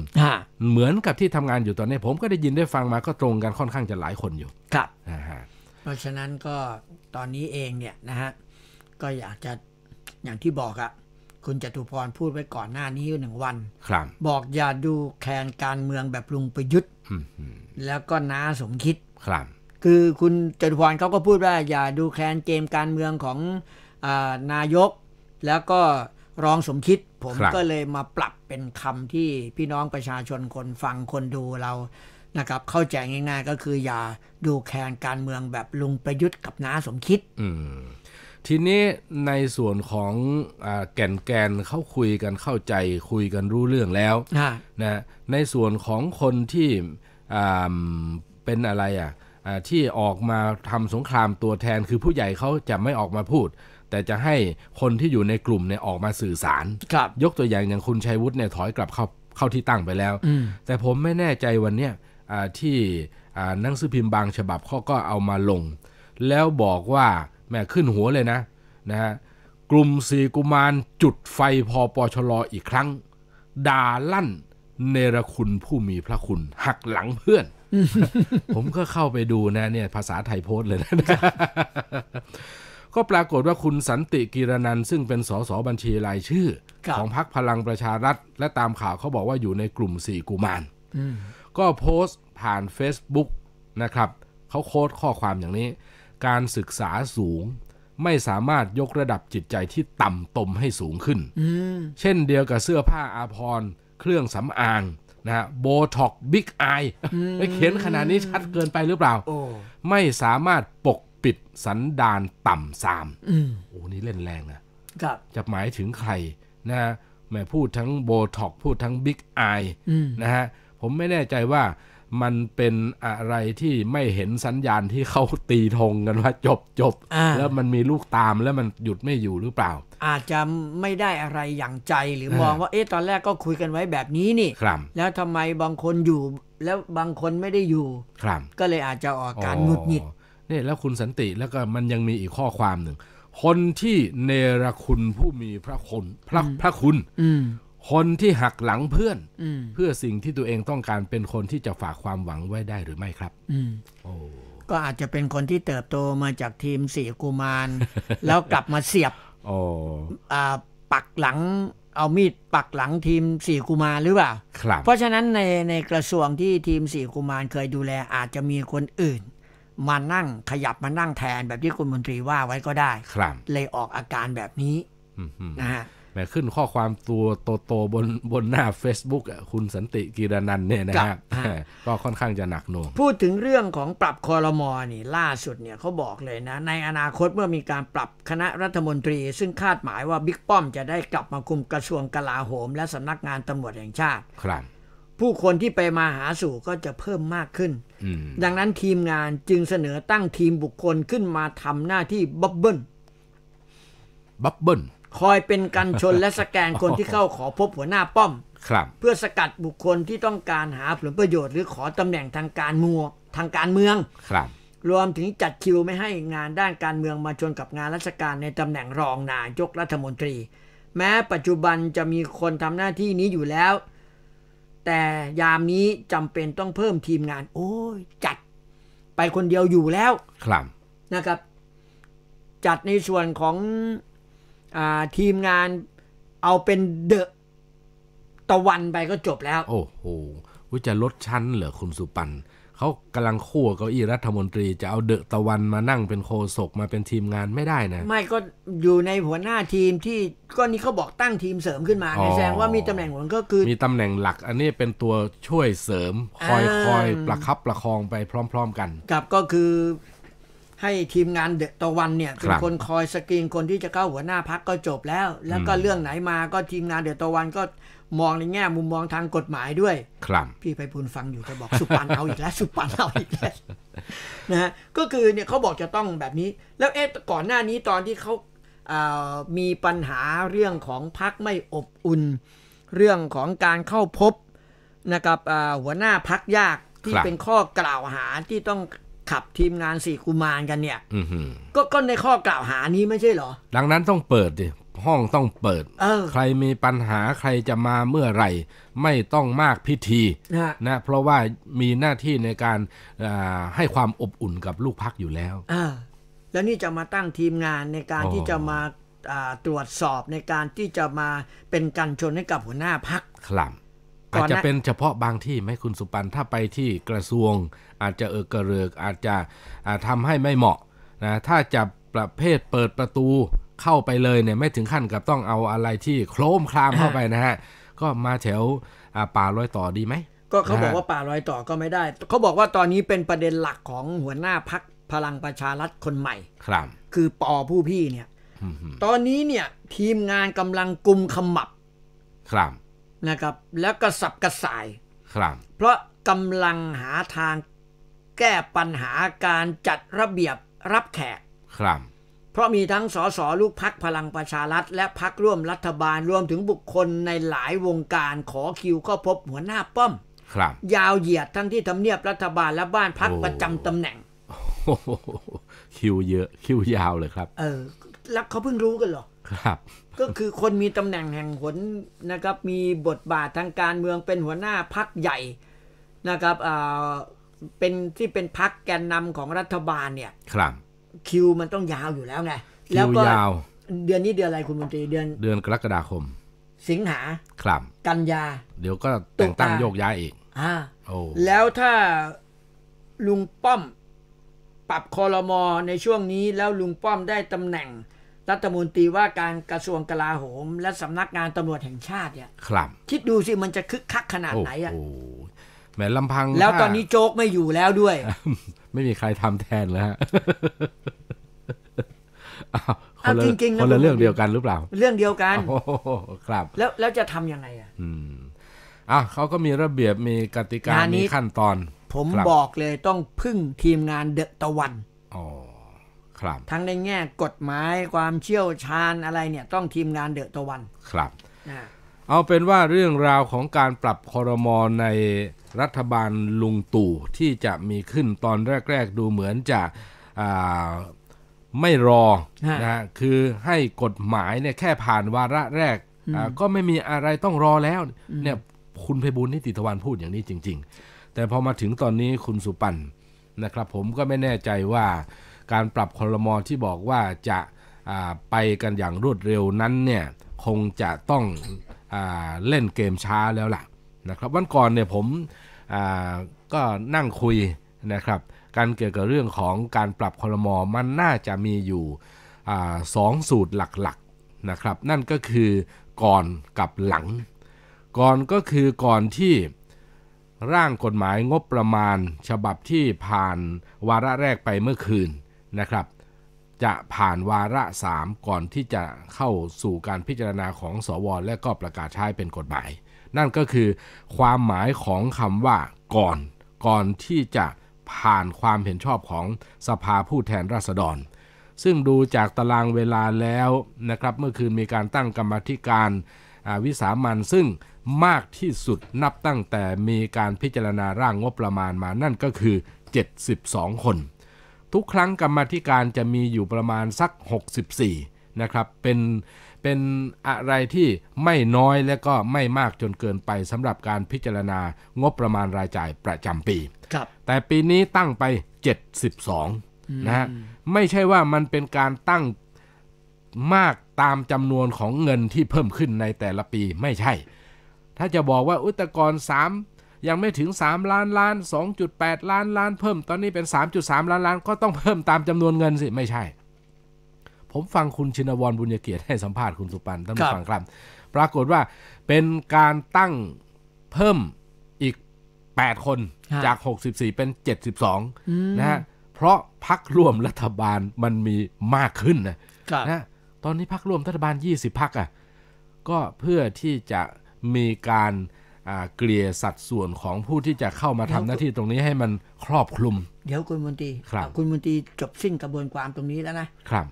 [SPEAKER 3] เหมือนกับที่ทำงานอยู่ตอนนี้ผมก็ได้ยินได้ฟังมาก็ตรงกันค่อนข้างจะหลายคนอยู่ครับ
[SPEAKER 2] เพราะฉะนั้นก็ตอนนี้เองเนี่ยนะฮะก็อยากจะอย่างที่บอกอะคุณจตุพรพูดไว้ก่อนหน้านี้หนึ่งวัน ครับ บอกอย่าดูแคลนการเมืองแบบลุงประยุทธ์แล้วก็น้าสมคิดครับ คือคุณจตุพรเขาก็พูดว่า อย่าดูแคลนเกมการเมืองของอนายก แล้วก็รองสมคิด ผมก็เลยมาปรับเป็นคำที่พี่น้องประชาชนคนฟังคนดูเรานะครับ เข้าใจง่าย ๆ ก็คือ อย่าดูแคลนการเมืองแบบลุงประยุทธ์กับน้าสมคิด
[SPEAKER 3] ทีนี้ในส่วนของอแก่นแกนเขาคุยกันเข้าใจ คุยกันรู้เรื่องแล้วนะในส่วนของคนที่เป็นอะไรอ่ะที่ออกมาทำสงครามตัวแทนคือผู้ใหญ่เขาจะไม่ออกมาพูด แต่จะให้คนที่อยู่ในกลุ่มเนี่ยออกมาสื่อสารยกตัวอย่างอย่างคุณชัยวุฒิเนี่ยถอยกลับเข้าเข้าที่ตั้งไปแล้วแต่ผมไม่แน่ใจวันเนี้ยที่นังสือพิมพ์บางฉบับเขาก็เอามาลง แล้วบอกว่าแม่ขึ้นหัวเลยนะ นะฮะกลุ่มสีกุมารจุดไฟพอปอชลออีกครั้งด่าลั่น เนรคุณผู้มีพระคุณ หักหลังเพื่อน ผมก็เข้าไปดูนะเนี่ย ภาษาไทยโพสเลยนะ ก็ปรากฏว่าคุณสันติกิรนัน ซึ่งเป็นสสบัญชีรายชื่อ ของพรรคพลังประชารัฐ และตามข่าวเขาบอกว่าอยู่ในกลุ่มสี่กุมารก็โพสต์ผ่าน Facebook นะครับเขาโค้ดข้อความอย่างนี้การศึกษาสูง ไม่สามารถยกระดับจิตใจที่ต่ำตมให้สูงขึ้น เช่นเดียวกับเสื้อผ้าอาภรณ์ เครื่องสำอางนะฮะโบท็อกบิ๊กไอไ่เขียนขนาดนี้ชัดเกินไปหรือเปล่าไม่สามารถปกปิดสันดานต่ำสามโอ้นี่เล่นแรงนะจะหมายถึงใครนะฮะแม่พูดทั้งโบท็อกพูดทั้งบิ๊กไอนะฮะผมไม่แน่ใจว่ามันเป็นอะไรที่ไม่เห็นสัญญาณที่เขาตีธงกันว่าจบจบแล้วมันมีลูกตามแล้วมันหยุดไม่อยู่หรือเปล่า
[SPEAKER 2] อาจจะไม่ได้อะไรอย่างใจหรือมองว่า เอ๊ะตอนแรกก็คุยกันไว้แบบนี้นี่แล้วทำไมบางคนอยู่แล้วบางคนไม่ได้อยู่ก็เลยอาจจะออกการหงุดหงิด
[SPEAKER 3] นี่แล้วคุณสันติแล้วก็มันยังมีอีกข้อความหนึ่งคนที่เนรคุณผู้มีพระคุณพระพระคุณคนที่หักหลังเพื่อนเพื่อสิ่งที่ตัวเองต้องการเป็นคนที่จะฝากความหวังไว้ได้หรือไม่ครับ
[SPEAKER 2] ก็อาจจะเป็นคนที่เติบโตมาจากทีมสี่กุมารแล้วกลับมาเสียบปักหลัง เอามีดปักหลังทีมสี่กุมารหรือเปล่าเพราะฉะนั้นในในกระทรวงที่ทีมสี่กุมารเคยดูแลอาจจะมีคนอื่นมานั่งขยับมานั่งแทนแบบที่คุณมนตรีว่าไว้ก็ได้เลยออกอาการแบบนี้นะฮะ
[SPEAKER 3] แหมขึ้นข้อความตัวโตๆบนบนหน้า Facebook อ่ะคุณสันติกีรนันเนี่ยนะครัฮะบก็ค่อนข้างจะหนักหน่วง
[SPEAKER 2] พูดถึงเรื่องของปรับคอรมอนี่ล่าสุดเนี่ยเขาบอกเลยนะ ในอนาคตเมื่อมีการปรับคณะรัฐมนตรี ซึ่งคาดหมายว่าบิ๊กป้อมจะได้กลับมาคุมกระทรวงกลาโหม และสำนักงานตำรวจแห่งชาติ ครับ ผู้คนที่ไปมาหาสู่ก็จะเพิ่มมากขึ้นดังนั้นทีมงานจึงเสนอตั้งทีมบุคคลขึ้นมาทำหน้าที่บับเบิ้ลบับเบิ้ลคอยเป็นกันชนและสแกนคนที่เข้าขอพบหัวหน้าป้อม ครับ เพื่อสกัดบุคคลที่ต้องการหาผลประโยชน์หรือขอตำแหน่งทางการมัวทางการเมืองครับ รวมถึงจัดคิวไม่ให้งานด้านการเมืองมาชนกับงานราชการในตำแหน่งรองนายกรัฐมนตรี แม้ ปัจจุบันจะมีคนทำหน้าที่นี้อยู่แล้ว แต่ยามนี้จำเป็นต้องเพิ่มทีมงาน โอ้ยจัด ไปคนเดียวอยู่แล้ว ครับนะครับ จัดในส่วนของทีมงานเอาเป็นเดอะตะวันไปก็จบแล้ว
[SPEAKER 3] โอ้โหจะลดชั้นเหรอคุณสุปัน เขากำลังขั่วเก้าอี้รัฐมนตรี จะเอาเดอะตะวันมานั่งเป็นโคศกมาเป็นทีมงานไม่ได้นะ
[SPEAKER 2] ไม่ก็อยู่ในหัวหน้าทีมที่ก็นี่เขาบอกตั้งทีมเสริมขึ้นมา แสดงว่ามีตำแหน่งหัว
[SPEAKER 3] ก็คือ มีตำแหน่งหลักอันนี้เป็นตัวช่วยเสริมคอยคอยประคับประคองไปพร้อม ๆกัน
[SPEAKER 2] กับก็คือให้ทีมงานเดตะวันเนี่ย เป็นคนคอยสกรีนคนที่จะเข้าหัวหน้าพักก็จบแล้ว แล้วก็เรื่องไหนมาก็ทีมงานเดตะวันก็มองในแง่ มุมมองทางกฎหมายด้วยครับ พี่ไปพูนฟังอยู่ก็บอกสุปันเอาอีกแล้ว สุปันเอาอีกแล้วนะฮะก็คือเนี่ยเขาบอกจะต้องแบบนี้ แล้วเอ๊ะก่อนหน้านี้ตอนที่เขาามีปัญหาเรื่องของพักไม่อบอุ่น เรื่องของการเข้าพบนะครับหัวหน้าพักยากที่เป็นข้อกล่าวหาที่ต้องขับทีมงานสี่กุมารกันเนี่ยก็ก็ในข้อกล่าวหานี้ไม่ใช่เหรอ
[SPEAKER 3] ดังนั้นต้องเปิดดิห้องต้องเปิดใครมีปัญหาใครจะมาเมื่อไหร่ไม่ต้องมากพิธีนะเพราะว่ามีหน้าที่ในการให้ความอบอุ่นกับลูกพักอยู่แล้ว
[SPEAKER 2] แล้วนี่จะมาตั้งทีมงานในการที่จะมาตรวจสอบในการที่จะมาเป็นกันชนให้กับหัวหน้าพักครับอาจจะเป็น
[SPEAKER 3] เฉพาะบางที่ไหมคุณสุปันถ้าไปที่กระทรวงอาจจะเออกระเรอกอาจจะทำให้ไม่เหมาะนะถ้าจะประเภทเปิดประตูเข้าไปเลยเนี่ยไม่ถึงขั้นกับต้องเอาอะไรที่โคลมคลามเข้าไปนะฮะก็มาแถวป่าร้อยต่อดีไหมก็เขาบอกว่า
[SPEAKER 2] ป่ารอยต่อก็ไม่ได้เขาบอกว่าตอนนี้เป็นประเด็นหลักของหัวหน้าพักพลังประชารัฐคนใหม่ครับ คือปอผู้พี่เนี่ยตอนนี้เนี่ยทีมงานกำลังกลุมขมับครับนะครับแล้วก็สับกระส่ายครับ เพราะกำลังหาทางแก้ปัญหาการจัดระเบียบรับแขก ครับ เพราะมีทั้งสสลูกพักพลังประชารัฐและพักร่วมรัฐบาลรวมถึงบุคคลในหลายวงการ ขอคิวก็พบหัวหน้าป้อม ครับ ยาวเหยียดทั้งที่ทำเนียบรัฐบาลและบ้านพักประจำตำแหน่ง
[SPEAKER 3] คิวเยอะคิวยาวเลยครับ
[SPEAKER 2] เออ แล้วเขาเพิ่งรู้กันเหรอครับก็คือคนมีตำแหน่งแห่งหนนะครับ มีบทบาททางการเมืองเป็นหัวหน้าพักใหญ่นะครับเป็นที่เป็นพักแกนนำของรัฐบาลเนี่ย ครับคิวมันต้องยาวอยู่แล้วไงคิวยาวเดือนนี้เดือนอะไรคุณมนตรีเดือน
[SPEAKER 5] เดือนกรกฎาคม สิงหาครับ
[SPEAKER 2] กันยา
[SPEAKER 3] เดี๋ยวก็แต่งตั้งโยกย้ายอีกอ่าโอ้
[SPEAKER 2] แล้วถ้าลุงป้อม ปรับคอรมอในช่วงนี้ แล้วลุงป้อมได้ตำแหน่งรัฐมนตรีว่าการกระทรวงกลาโหม และสำนักงานตำรวจแห่งชาติเนี่ย ครับ คิดดูสิมันจะคึกคักขนาดไหนอ่ะ
[SPEAKER 3] แหมลำพัง แล้วตอนนี้
[SPEAKER 2] โจ๊กไม่อยู่แล้วด้วย
[SPEAKER 3] ไม่มีใครทำแทนแล้ว
[SPEAKER 2] คนละจริงๆคนละเรื่องเดียวกันหรือเปล่า เรื่องเดียวกันครับ แล้วแล้วจะทำยังไงอ่ะ
[SPEAKER 3] อืมอ่ะเขาก็มีระเบียบมีกติกามีขั้นตอน ผมบอก
[SPEAKER 2] เลยต้องพึ่งทีมงานเดอะตะวันอ๋อครับทั้งในแง่กฎหมายความเชี่ยวชาญอะไรเนี่ย ต้องทีมงานเดอะตะวัน
[SPEAKER 3] ครับ เอาเป็นว่าเรื่องราวของการปรับคอรมอในรัฐบาลลุงตู่ ที่จะมีขึ้นตอนแรกๆ ดูเหมือนจะไม่รอนะคือให้กฎหมายเนี่ยแค่ผ่านวาระแรก ก็ไม่มีอะไรต้องรอแล้วเนี่ยคุณเพบุญนิติทวันพูดอย่างนี้จริงๆ แต่พอมาถึงตอนนี้คุณสุปันนะครับ ผมก็ไม่แน่ใจว่าการปรับคอรมอที่บอกว่าจะไปกันอย่างรวดเร็วนั้นเนี่ยคงจะต้องอเล่นเกมช้าแล้วล่ะนะครับวันก่อนเนี่ยผมก็นั่งคุยนะครับการเกี่ยวกับเรื่องของการปรับคอรมอมันน่าจะมีอยู่สองสูตรหลักๆนะครับนั่นก็คือก่อนกับหลัง ก่อนก็คือก่อนที่ร่างกฎหมายงบประมาณฉบับที่ผ่านวาระแรกไปเมื่อคืนนะครับจะผ่านวาระ3ก่อนที่จะเข้าสู่การพิจารณาของ สวและก็ประกาศใช้เป็นกฎหมาย นั่นก็คือความหมายของคำว่าก่อน ก่อนที่จะผ่านความเห็นชอบของสภาผู้แทนราษฎร ซึ่งดูจากตารางเวลาแล้วนะครับเมื่อคืนมีการตั้งกรรมธิการวิสามันซึ่งมากที่สุดนับตั้งแต่มีการพิจารณาร่างงบประมาณมานั่นก็คือ 72 คนทุกครั้งกรรมธิการจะมีอยู่ประมาณสัก 64 นะครับ เป็น เป็นอะไรที่ไม่น้อยและก็ไม่มากจนเกินไปสำหรับการพิจารณางบประมาณรายจ่ายประจำปี ครับ แต่ปีนี้ตั้งไป 72 นะฮะ ไม่ใช่ว่ามันเป็นการตั้งมากตามจำนวนของเงินที่เพิ่มขึ้นในแต่ละปี ไม่ใช่ ถ้าจะบอกว่าอุตกรณ์มยังไม่ถึง 3 ล้านล้าน 2.8 ล้านล้านเพิ่ม ตอนนี้เป็น 3.3 ล้านล้านก็ต้องเพิ่มตามจำนวนเงินสิ ไม่ใช่ ผมฟังคุณชินวรบุญเกียรติให้สัมภาษณ์คุณสุปันท่านผู้ฟังครับ ปรากฏว่าเป็นการตั้งเพิ่มอีก 8 คนจาก 64 เป็น 72 นะฮะ เพราะพักร่วมรัฐบาลมันมีมากขึ้นนะนะตอนนี้พักร่วมรัฐบาล20พักอ่ะก็เพื่อที่จะมีการเกลี่ยสัดส่วนของผู้ที่จะเข้ามาทำหน้าที่ตรงนี้ให้มันครอบคลุม
[SPEAKER 2] เดี๋ยวคุณมนตรีครับ คุณมนตรีจบสิ้นกระบวนความตรงนี้แล้วนะ ครับ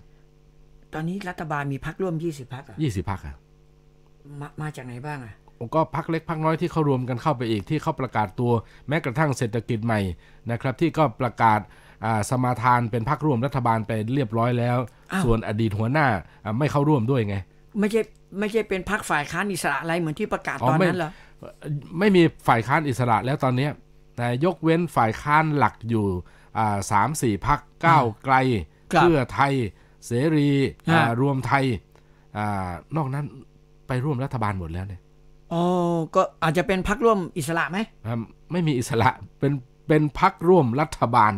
[SPEAKER 2] ตอนนี้รัฐบาลมีพักร่วมยี่สิบพักอ่ะยี่สิบพักอ่ะมามาจากไหนบ้างอ่ะก็
[SPEAKER 3] พักเล็กพักน้อยที่เขารวมกันเข้าไปอีกที่เขาประกาศตัวแม้กระทั่งเศรษฐกิจใหม่นะครับ ที่ก็ประกาศสมาทานเป็นพักร่วมรัฐบาลไปเรียบร้อยแล้ว ส่วนอดีตหัวหน้าไม่เข้าร่วมด้วยไง
[SPEAKER 2] ไม่ใช่ไม่ใช่เป็นพักฝ่ายค้านอิสระอะไรเหมือนที่ประกาศตอนนั้นเหรอ
[SPEAKER 3] ไม่มีฝ่ายค้านอิสระแล้วตอนนี้น่ยกเว้นฝ่ายค้านหลักอยู่สามสี่พักก้าวไกล เพื่อไทยเสรีรวมไทยอนอกนั้นไปร่วมรัฐบาลหมดแล้วเนี่ยอ๋อก็อาจจะเป็นพักร่วมอิสระไหมไม่มีอิสระเป็นเป็นพักร่วมรัฐบาล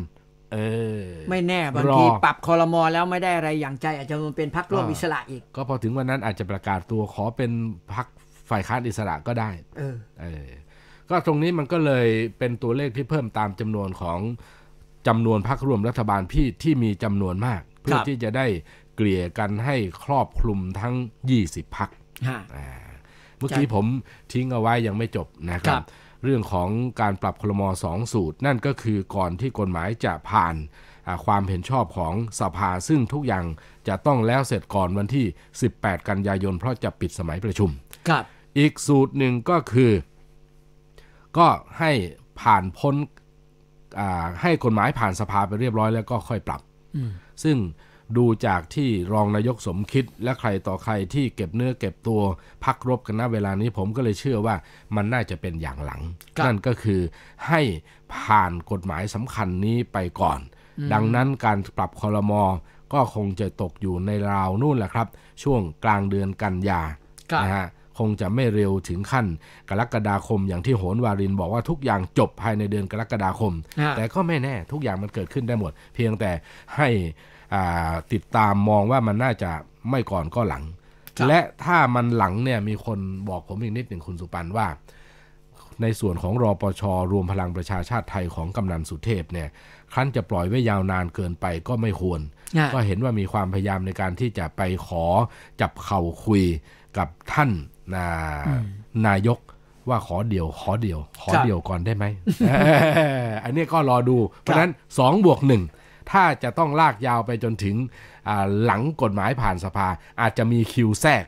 [SPEAKER 3] เออไม่แน่บางทีปรั
[SPEAKER 2] บคอรมอแล้วไม่ได้อะไรอย่างใจ อาจจะมันเป็นพักร่วมอิสระอีก
[SPEAKER 3] ก็พอถึงวันนั้นอาจจะประกาศตัวขอเป็นพักฝ่ายค้านอิสระก็ได้เออก็ตรงนี้มันก็เลยเป็นตัวเลขที่เพิ่มตามจำนวนของ จำนวนพรรคร่วมรัฐบาลพี่ที่มีจำนวนมาก เพื่อที่จะได้เกลี่ยกันให้ครอบคลุมทั้ง 20พรรคเมื่อกี้ผมทิ้งเอาไว้ยังไม่จบนะครับ เรื่องของการปรับคลมอสองสูตร นั่นก็คือก่อนที่กฎหมายจะผ่านความเห็นชอบของสภา ซึ่งทุกอย่างจะต้องแล้วเสร็จก่อนวันที่ 18 กันยายน เพราะจะปิดสมัยประชุมครับอีกสูตรหนึ่งก็คือ ก็ให้ผ่านพ้นให้กฎหมายผ่านสภาไปเรียบร้อยแล้วก็ค่อยปรับซึ่งดูจากที่รองนายกสมคิดและใครต่อใครที่เก็บเนื้อเก็บตัว พักรบกันณ เวลานี้ผมก็เลยเชื่อว่า มันน่าจะเป็นอย่างหลัง นั่นก็คือให้ผ่านกฎหมายสำคัญนี้ไปก่อน ดังนั้นการปรับคอรมอก็คงจะตกอยู่ในราวนู่นแหละครับ ช่วงกลางเดือนกันยานะฮะคงจะไม่เร็วถึงขั้นกรกฎาคมอย่างที่โหนวารินบอกว่าทุกอย่างจบภายในเดือนกรกฎาคมแต่ก็ไม่แน่ทุกอย่างมันเกิดขึ้นได้หมด เพียงแต่ให้ติดตามมองว่ามันน่าจะไม่ก่อนก็หลัง และถ้ามันหลังเนี่ยมีคนบอกผมอีกนิดหนึ่งคุณสุปันว่า ในส่วนของรอปช รวมพลังประชาชาติไทยของกำนันสุเทพเนี่ยครั้นจะปล่อยไว้ยาวนานเกินไปก็ไม่ควร ก็เห็นว่ามีความพยายามในการที่จะไปขอจับเข่าคุยกับท่านนานายกว่าขอเดี่ยวขอเดี่ยวขอเดี่ยวก่อนได้ไหม อันนี้ก็รอดูเพราะนั้นสองบวกหนึ่งถ้าจะต้องลากยาวไปจนถึงหลังกฎหมายผ่านสภา อาจจะมีคิวแทรก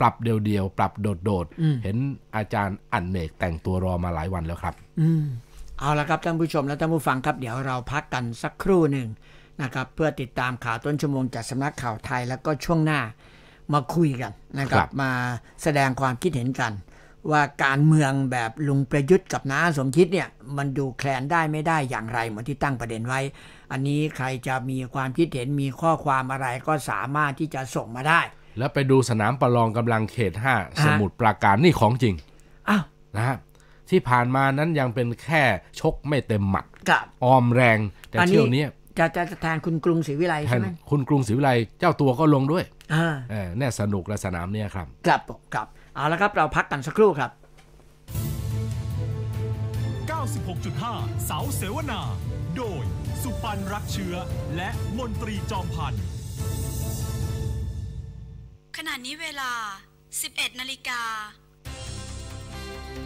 [SPEAKER 3] ปรับเดียวๆปรับโดดๆเห็นอาจารย์อันเนกแต่งตัวรอมาหลายวันแล้วครับ
[SPEAKER 2] เอาละครับท่านผู้ชมและท่านผู้ฟังครับ เดี๋ยวเราพักกันสักครู่หนึ่งนะครับ เพื่อติดตามข่าวต้นชั่วโมงจากสำนักข่าวไทยแล้วก็ช่วงหน้ามาคุยกันนะครับ มาแสดงความคิดเห็นกัน ว่าการเมืองแบบลุงประยุทธ์กับน้าสมคิดเนี่ยมันดูแคลนได้ไม่ได้อย่างไรเหมือนที่ตั้งประเด็นไว้ อันนี้ใครจะมีความคิดเห็นมีข้อความอะไรก็สามารถที่จะส่งมาได้
[SPEAKER 3] แล้วไปดูสนามประลองกำลังเขตห้าสมุดปราการนี่ของจริงอ้าวนะฮะที่ผ่านมานั้นยังเป็นแค่ชกไม่เต็มหมัดออมแรงแต่เที่ยวนี้
[SPEAKER 2] จะจะแทนคุณกรุงศรีวิไลใช่ไหม
[SPEAKER 3] คุณกรุงศรีวิไลเจ้าตัวก็ลงด้วยเนี่ยสนุกและสนามเนี่ยครับ
[SPEAKER 2] ครับครับ เอาละครับ เราพักกันสักครู่ครับ
[SPEAKER 1] 96.5 สาเสวนา โดยสุปันรักเชื้อและมนตรีจอมพันธ์
[SPEAKER 8] ขณะนี้เวลา 11นาฬิกา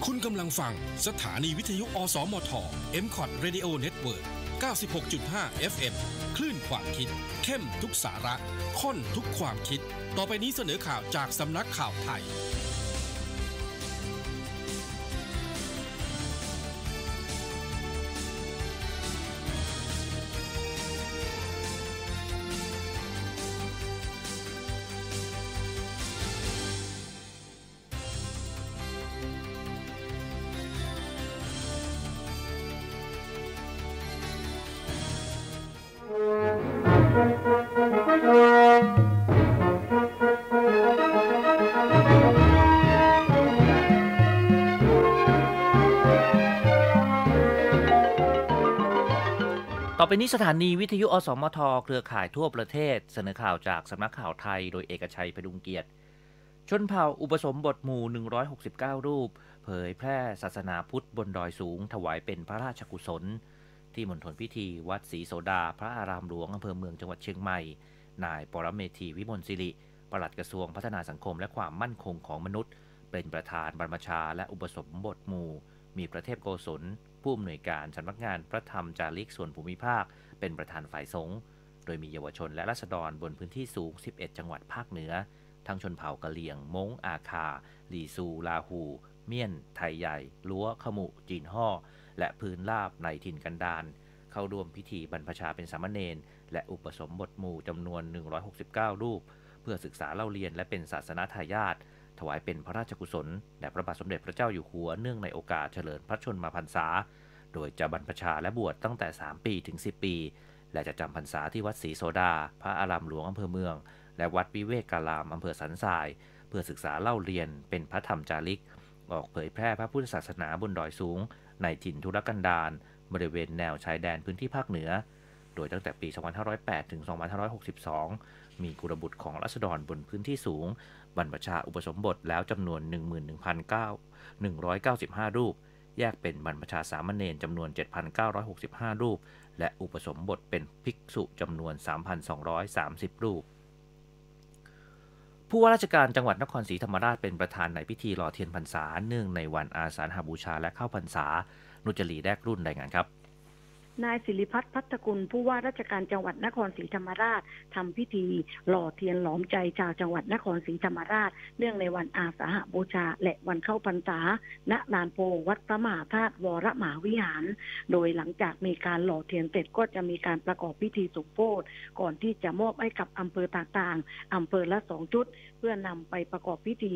[SPEAKER 3] คุณกำลังฟังสถานีวิทยุอสอมท m c o t Radio Network 96.5 FM คลื่นความคิด เข้มทุกสาระ ค้นทุกความคิด ต่อไปนี้เสนอข่าวจากสำนักข่าวไทย
[SPEAKER 7] ไปนี้สถานีวิทยุอสมท เครือข่ายทั่วประเทศเสนอข่าวจากสำนักข่าวไทยโดยเอกชัยพดุงเกียรติชนเผ่าอุปสมบทหมู่ 169 รูป เผยแพร่ศาสนาพุทธบนดอยสูงถวายเป็นพระราชกุศล ที่มณฑลพิธีวัดศรีโสดาพระอารามหลวง อำเภอเมืองจังหวัดเชียงใหม่ นายปรเมธีวิมลศิริปลัดกระทรวงพัฒนาสังคมและความมั่นคงของมนุษย์ เป็นประธานบรรพชาและอุปสมบทหมู่มีประเทพโกศลผู้อำนวยการสำนักงานพระธรรมจาริกส่วนภูมิภาค เป็นประธานฝ่ายสงฆ์ โดยมีเยาวชนและราษฎรบนพื้นที่สูง 11 จังหวัดภาคเหนือ ทั้งชนเผ่ากะเหรี่ยงมงอาคา ลีซู ลาหู เมียน ไทยใหญ่ ลัว ขมุ จีนห่อ และพื้นลาบในถิ่นกันดารเข้าร่วมพิธีบรรพชาเป็นสามเณรและอุปสมบทหมู่จำนวน 169 รูป เพื่อศึกษาเล่าเรียนและเป็นศาสนาทายาทถวายเป็นพระราชกุศลแด่พระบาทสมเด็จพระเจ้าอยู่หัว เนื่องในโอกาสเฉลิมพระชนมาพรรษา โดยจะบรรพชาและบวชตั้งแต่ 3 ปี ถึง 10 ปี และจะจำพรรษาที่วัดศรีโซดา พระอารามหลวงอำเภอเมือง และวัดวิเวกกาลาม อำเภอสันทราย เพื่อศึกษาเล่าเรียนเป็นพระธรรมจาริก ออกเผยแพร่พระพุทธศาสนาบนดอยสูง ในถิ่นธุรกันดารบริเวณแนวชายแดนพื้นที่ภาคเหนือ โดยตั้งแต่ปี 2508 ถึง 2562 มีกุลบุตรของรัษฎรบนพื้นที่สูงบรรพชาอุปสมบทแล้วจำนวน 11,195 รูป แยกเป็นบรรพชาสามเณรจำนวน 7,965 รูป และอุปสมบทเป็นภิกษุจำนวน 3,230 รูป ผู้ว่าราชการจังหวัดนครศรีธรรมราชเป็นประธานในพิธีหล่อเทียนพรรษาเนื่องในวันอาสาฬหบูชาและเข้าพรรษา นุจรีแรกรุ่นรายงานครับ
[SPEAKER 8] นายศิริพั
[SPEAKER 2] ฒน์พัฒกุลผู้ว่าราชการจังหวัดนครศรีธรรมราชทำพิธี หล่อเทียนหลอมใจ ชาวจังหวัดนครศรีธรรมราช เนื่องในวันอาสาหบูชาและวันเข้าพรรษาณลานโพวัดพระมหาธาตุวรมหาวิหาร โดยหลังจากมีการหล่อเทียนเสร็จก็จะมีการประกอบพิธีสุโพธิก่อนที่จะมอบให้กับอำเภอต่างๆอำเภอละสองชุด เพื่อนำไปประกอบพิธี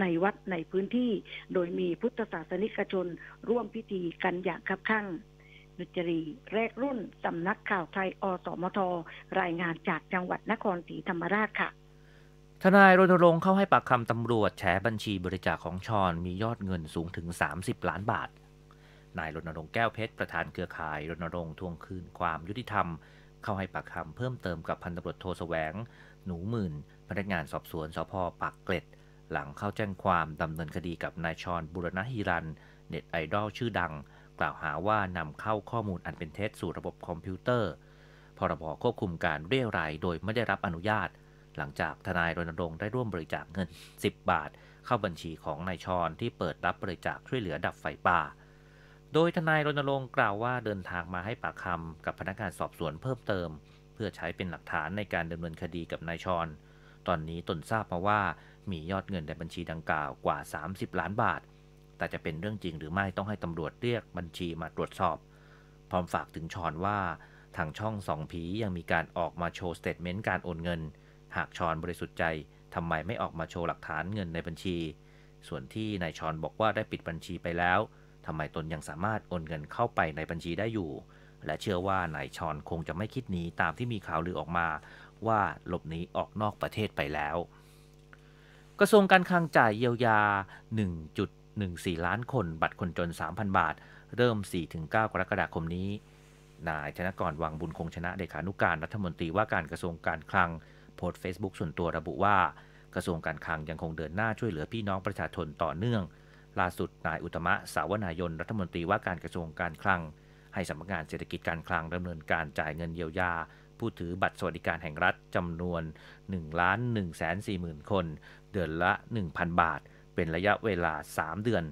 [SPEAKER 2] ในวัดในพื้นที่ โดยมีพุทธศาสนิกชน ร่วมพิธีกันอย่างคับคั่งนุจรีแรกรุ่น สำนักข่าวไทยอสมท รายงานจากจังหวัดนครศรีธรรมราช ค่ะ
[SPEAKER 7] ทนายรณรงค์ เข้าให้ปากคำตำรวจ แฉบัญชีบริจาคของชอน มียอดเงินสูงถึง 30 ล้านบาท นายรณรงค์ แก้วเพชร ประธานเครือข่าย รณรงค์ทวงคืนความยุติธรรม เข้าให้ปากคำเพิ่มเติมกับพันตำรวจโทสแสวง หนูหมื่น พนักงานสอบสวนสพปากเกร็ด หลังเข้าแจ้งความดำเนินคดีกับนายชอนบุรณะฮิรันเน็ตไอดอลชื่อดังกล่าวหาว่านำเข้าข้อมูลอันเป็นเท็จสู่ระบบคอมพิวเตอร์ พรบควบคุมการเรียรายโดยไม่ได้รับอนุญาต หลังจากทนายรณรงค์ได้ร่วมบริจาคเงิน 10 บาท เข้าบัญชีของนายชอนที่เปิดรับบริจาคช่วยเหลือดับไฟป่า โดยทนายรณรงค์กล่าวว่าเดินทางมาให้ปากคำกับพนักงานสอบสวนเพิ่มเติม เพื่อใช้เป็นหลักฐานในการดำเนินคดีกับนายชอนตอนนี้ตนทราบมาว่า มียอดเงินในบัญชีดังกล่าวกว่า 30 ล้านบาทแต่จะเป็นเรื่องจริงหรือไม่ต้องให้ตำรวจเรียกบัญชีมาตรวจสอบ พร้อมฝากถึงชอนว่าทางช่องสองผียังมีการออกมาโชว์สเตทเมนต์การโอนเงิน หากชอนบริสุทธิ์ใจทำไมไม่ออกมาโชว์หลักฐานเงินในบัญชี ส่วนที่นายชอนบอกว่าได้ปิดบัญชีไปแล้วทำไมตนยังสามารถโอนเงินเข้าไปในบัญชีได้อยู่ และเชื่อว่านายชอนคงจะไม่คิดหนีตามที่มีข่าวลือออกมา ว่าหลบหนีออกนอกประเทศไปแล้วกระทรวงการคลังจ่ายเยียวยา1 4 ล้านคน บัตรคนจน 3,000 บาท เริ่ม 4-9กรกฎาคมนี้ นายชนะกรวังบุญคงชนะ เดขานุการรัฐมนตรีว่าการกระทรวงการคลัง โพสต์เฟซบุ๊กส่วนตัวระบุว่า กระทรวงการคลังยังคงเดินหน้าช่วยเหลือพี่น้องประชาชนต่อเนื่อง ล่าสุด นายอุตมะ สาวนายนรัฐมนตรีว่าการกระทรวงการคลัง ให้สำนักงานเศรษฐกิจการคลังดำเนินการจ่ายเงินเยียวยา ผู้ถือบัตรสวัสดิการแห่งรัฐจำนวน1ล้าน1 4 0 0 0 0 คน เดือนละ 1,000 บาทเป็นระยะเวลา 3 เดือน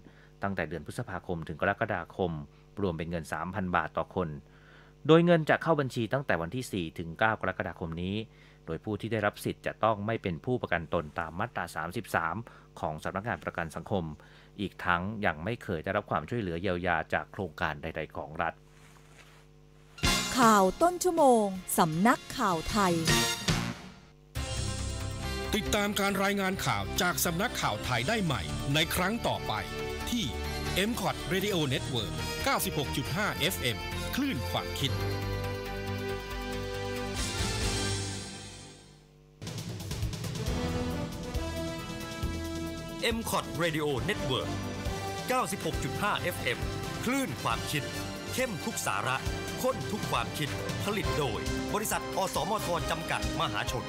[SPEAKER 7] ตั้งแต่เดือนพฤษภาคมถึงกรกฎาคมรวมเป็นเงิน 3,000 บาทต่อคน โดยเงินจะเข้าบัญชีตั้งแต่วันที่ 4 ถึง 9 กรกฎาคมนี้ โดยผู้ที่ได้รับสิทธิ์จะต้องไม่เป็นผู้ประกันตนตามมาตรา 33 ของสำนักงานประกันสังคม อีกทั้งยังไม่เคยได้รับความช่วยเหลือเยียวยาจากโครงการใด ๆ ของรัฐ
[SPEAKER 8] ข่าวต้นชั่วโมงสำนักข่าวไทย
[SPEAKER 3] ติดตามการรายงานข่าวจากสำนักข่าวไทยได้ใหม่ในครั้งต่อไปที่
[SPEAKER 1] m c o t Radio Network 96.5 FM คลื่นความคิด
[SPEAKER 7] เอ็มคอร์ดเรดิโอเน็ตเวิร์ก96.5 FM คลื่นความคิด เข้มทุกสาระ ค้นทุกความคิด ผลิตโดย บริษัทอสมทจำกัดมหาชน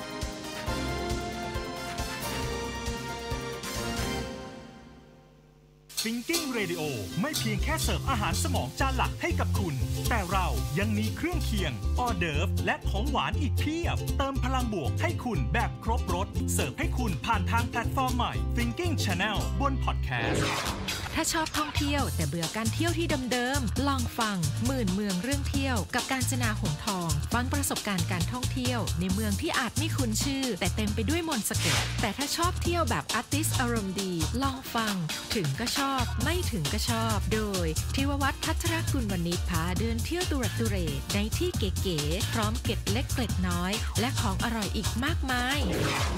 [SPEAKER 7] t ิงก
[SPEAKER 1] ิ้งเรดิโอไม่เพียงแค่เสิร์ฟอาหารสมองจานหลักให้กับคุณ แต่เรายังมีเครื่องเคียง ออเดิร์ฟ และของหวานอีกเพียบ เติมพลังบวกให้คุณแบบครบรถ เสิร์ฟให้คุณผ่านทางแพลตฟอร์มใหม่ Thinking Channel บนพอดแคสต์
[SPEAKER 4] ถ้าช
[SPEAKER 8] อบท่องเที่ยว แต่เบื่อการเที่ยวที่เดิมๆลองฟังหมื่นเมืองเรื่องเที่ยวกับการชนาหงทองฟังประสบการณ์การท่องเที่ยว ในเมืองที่อาจไม่คุ้นชื่อ แต่เต็มไปด้วยมนต์สเกตแต่ถ้าชอบเที่ยวแบบอาร์ติสอารมณ์ดีลองฟังถึงก็ชอบอบไม่ถึงก็ชอบโดยทิววัฒน์พัทรกุลวันนี้พาเดินเที่ยวตุรตุเรในที่เก๋ๆ พร้อมเก็ดเล็กเกล็ดน้อย และของอร่อยอีกมากมาย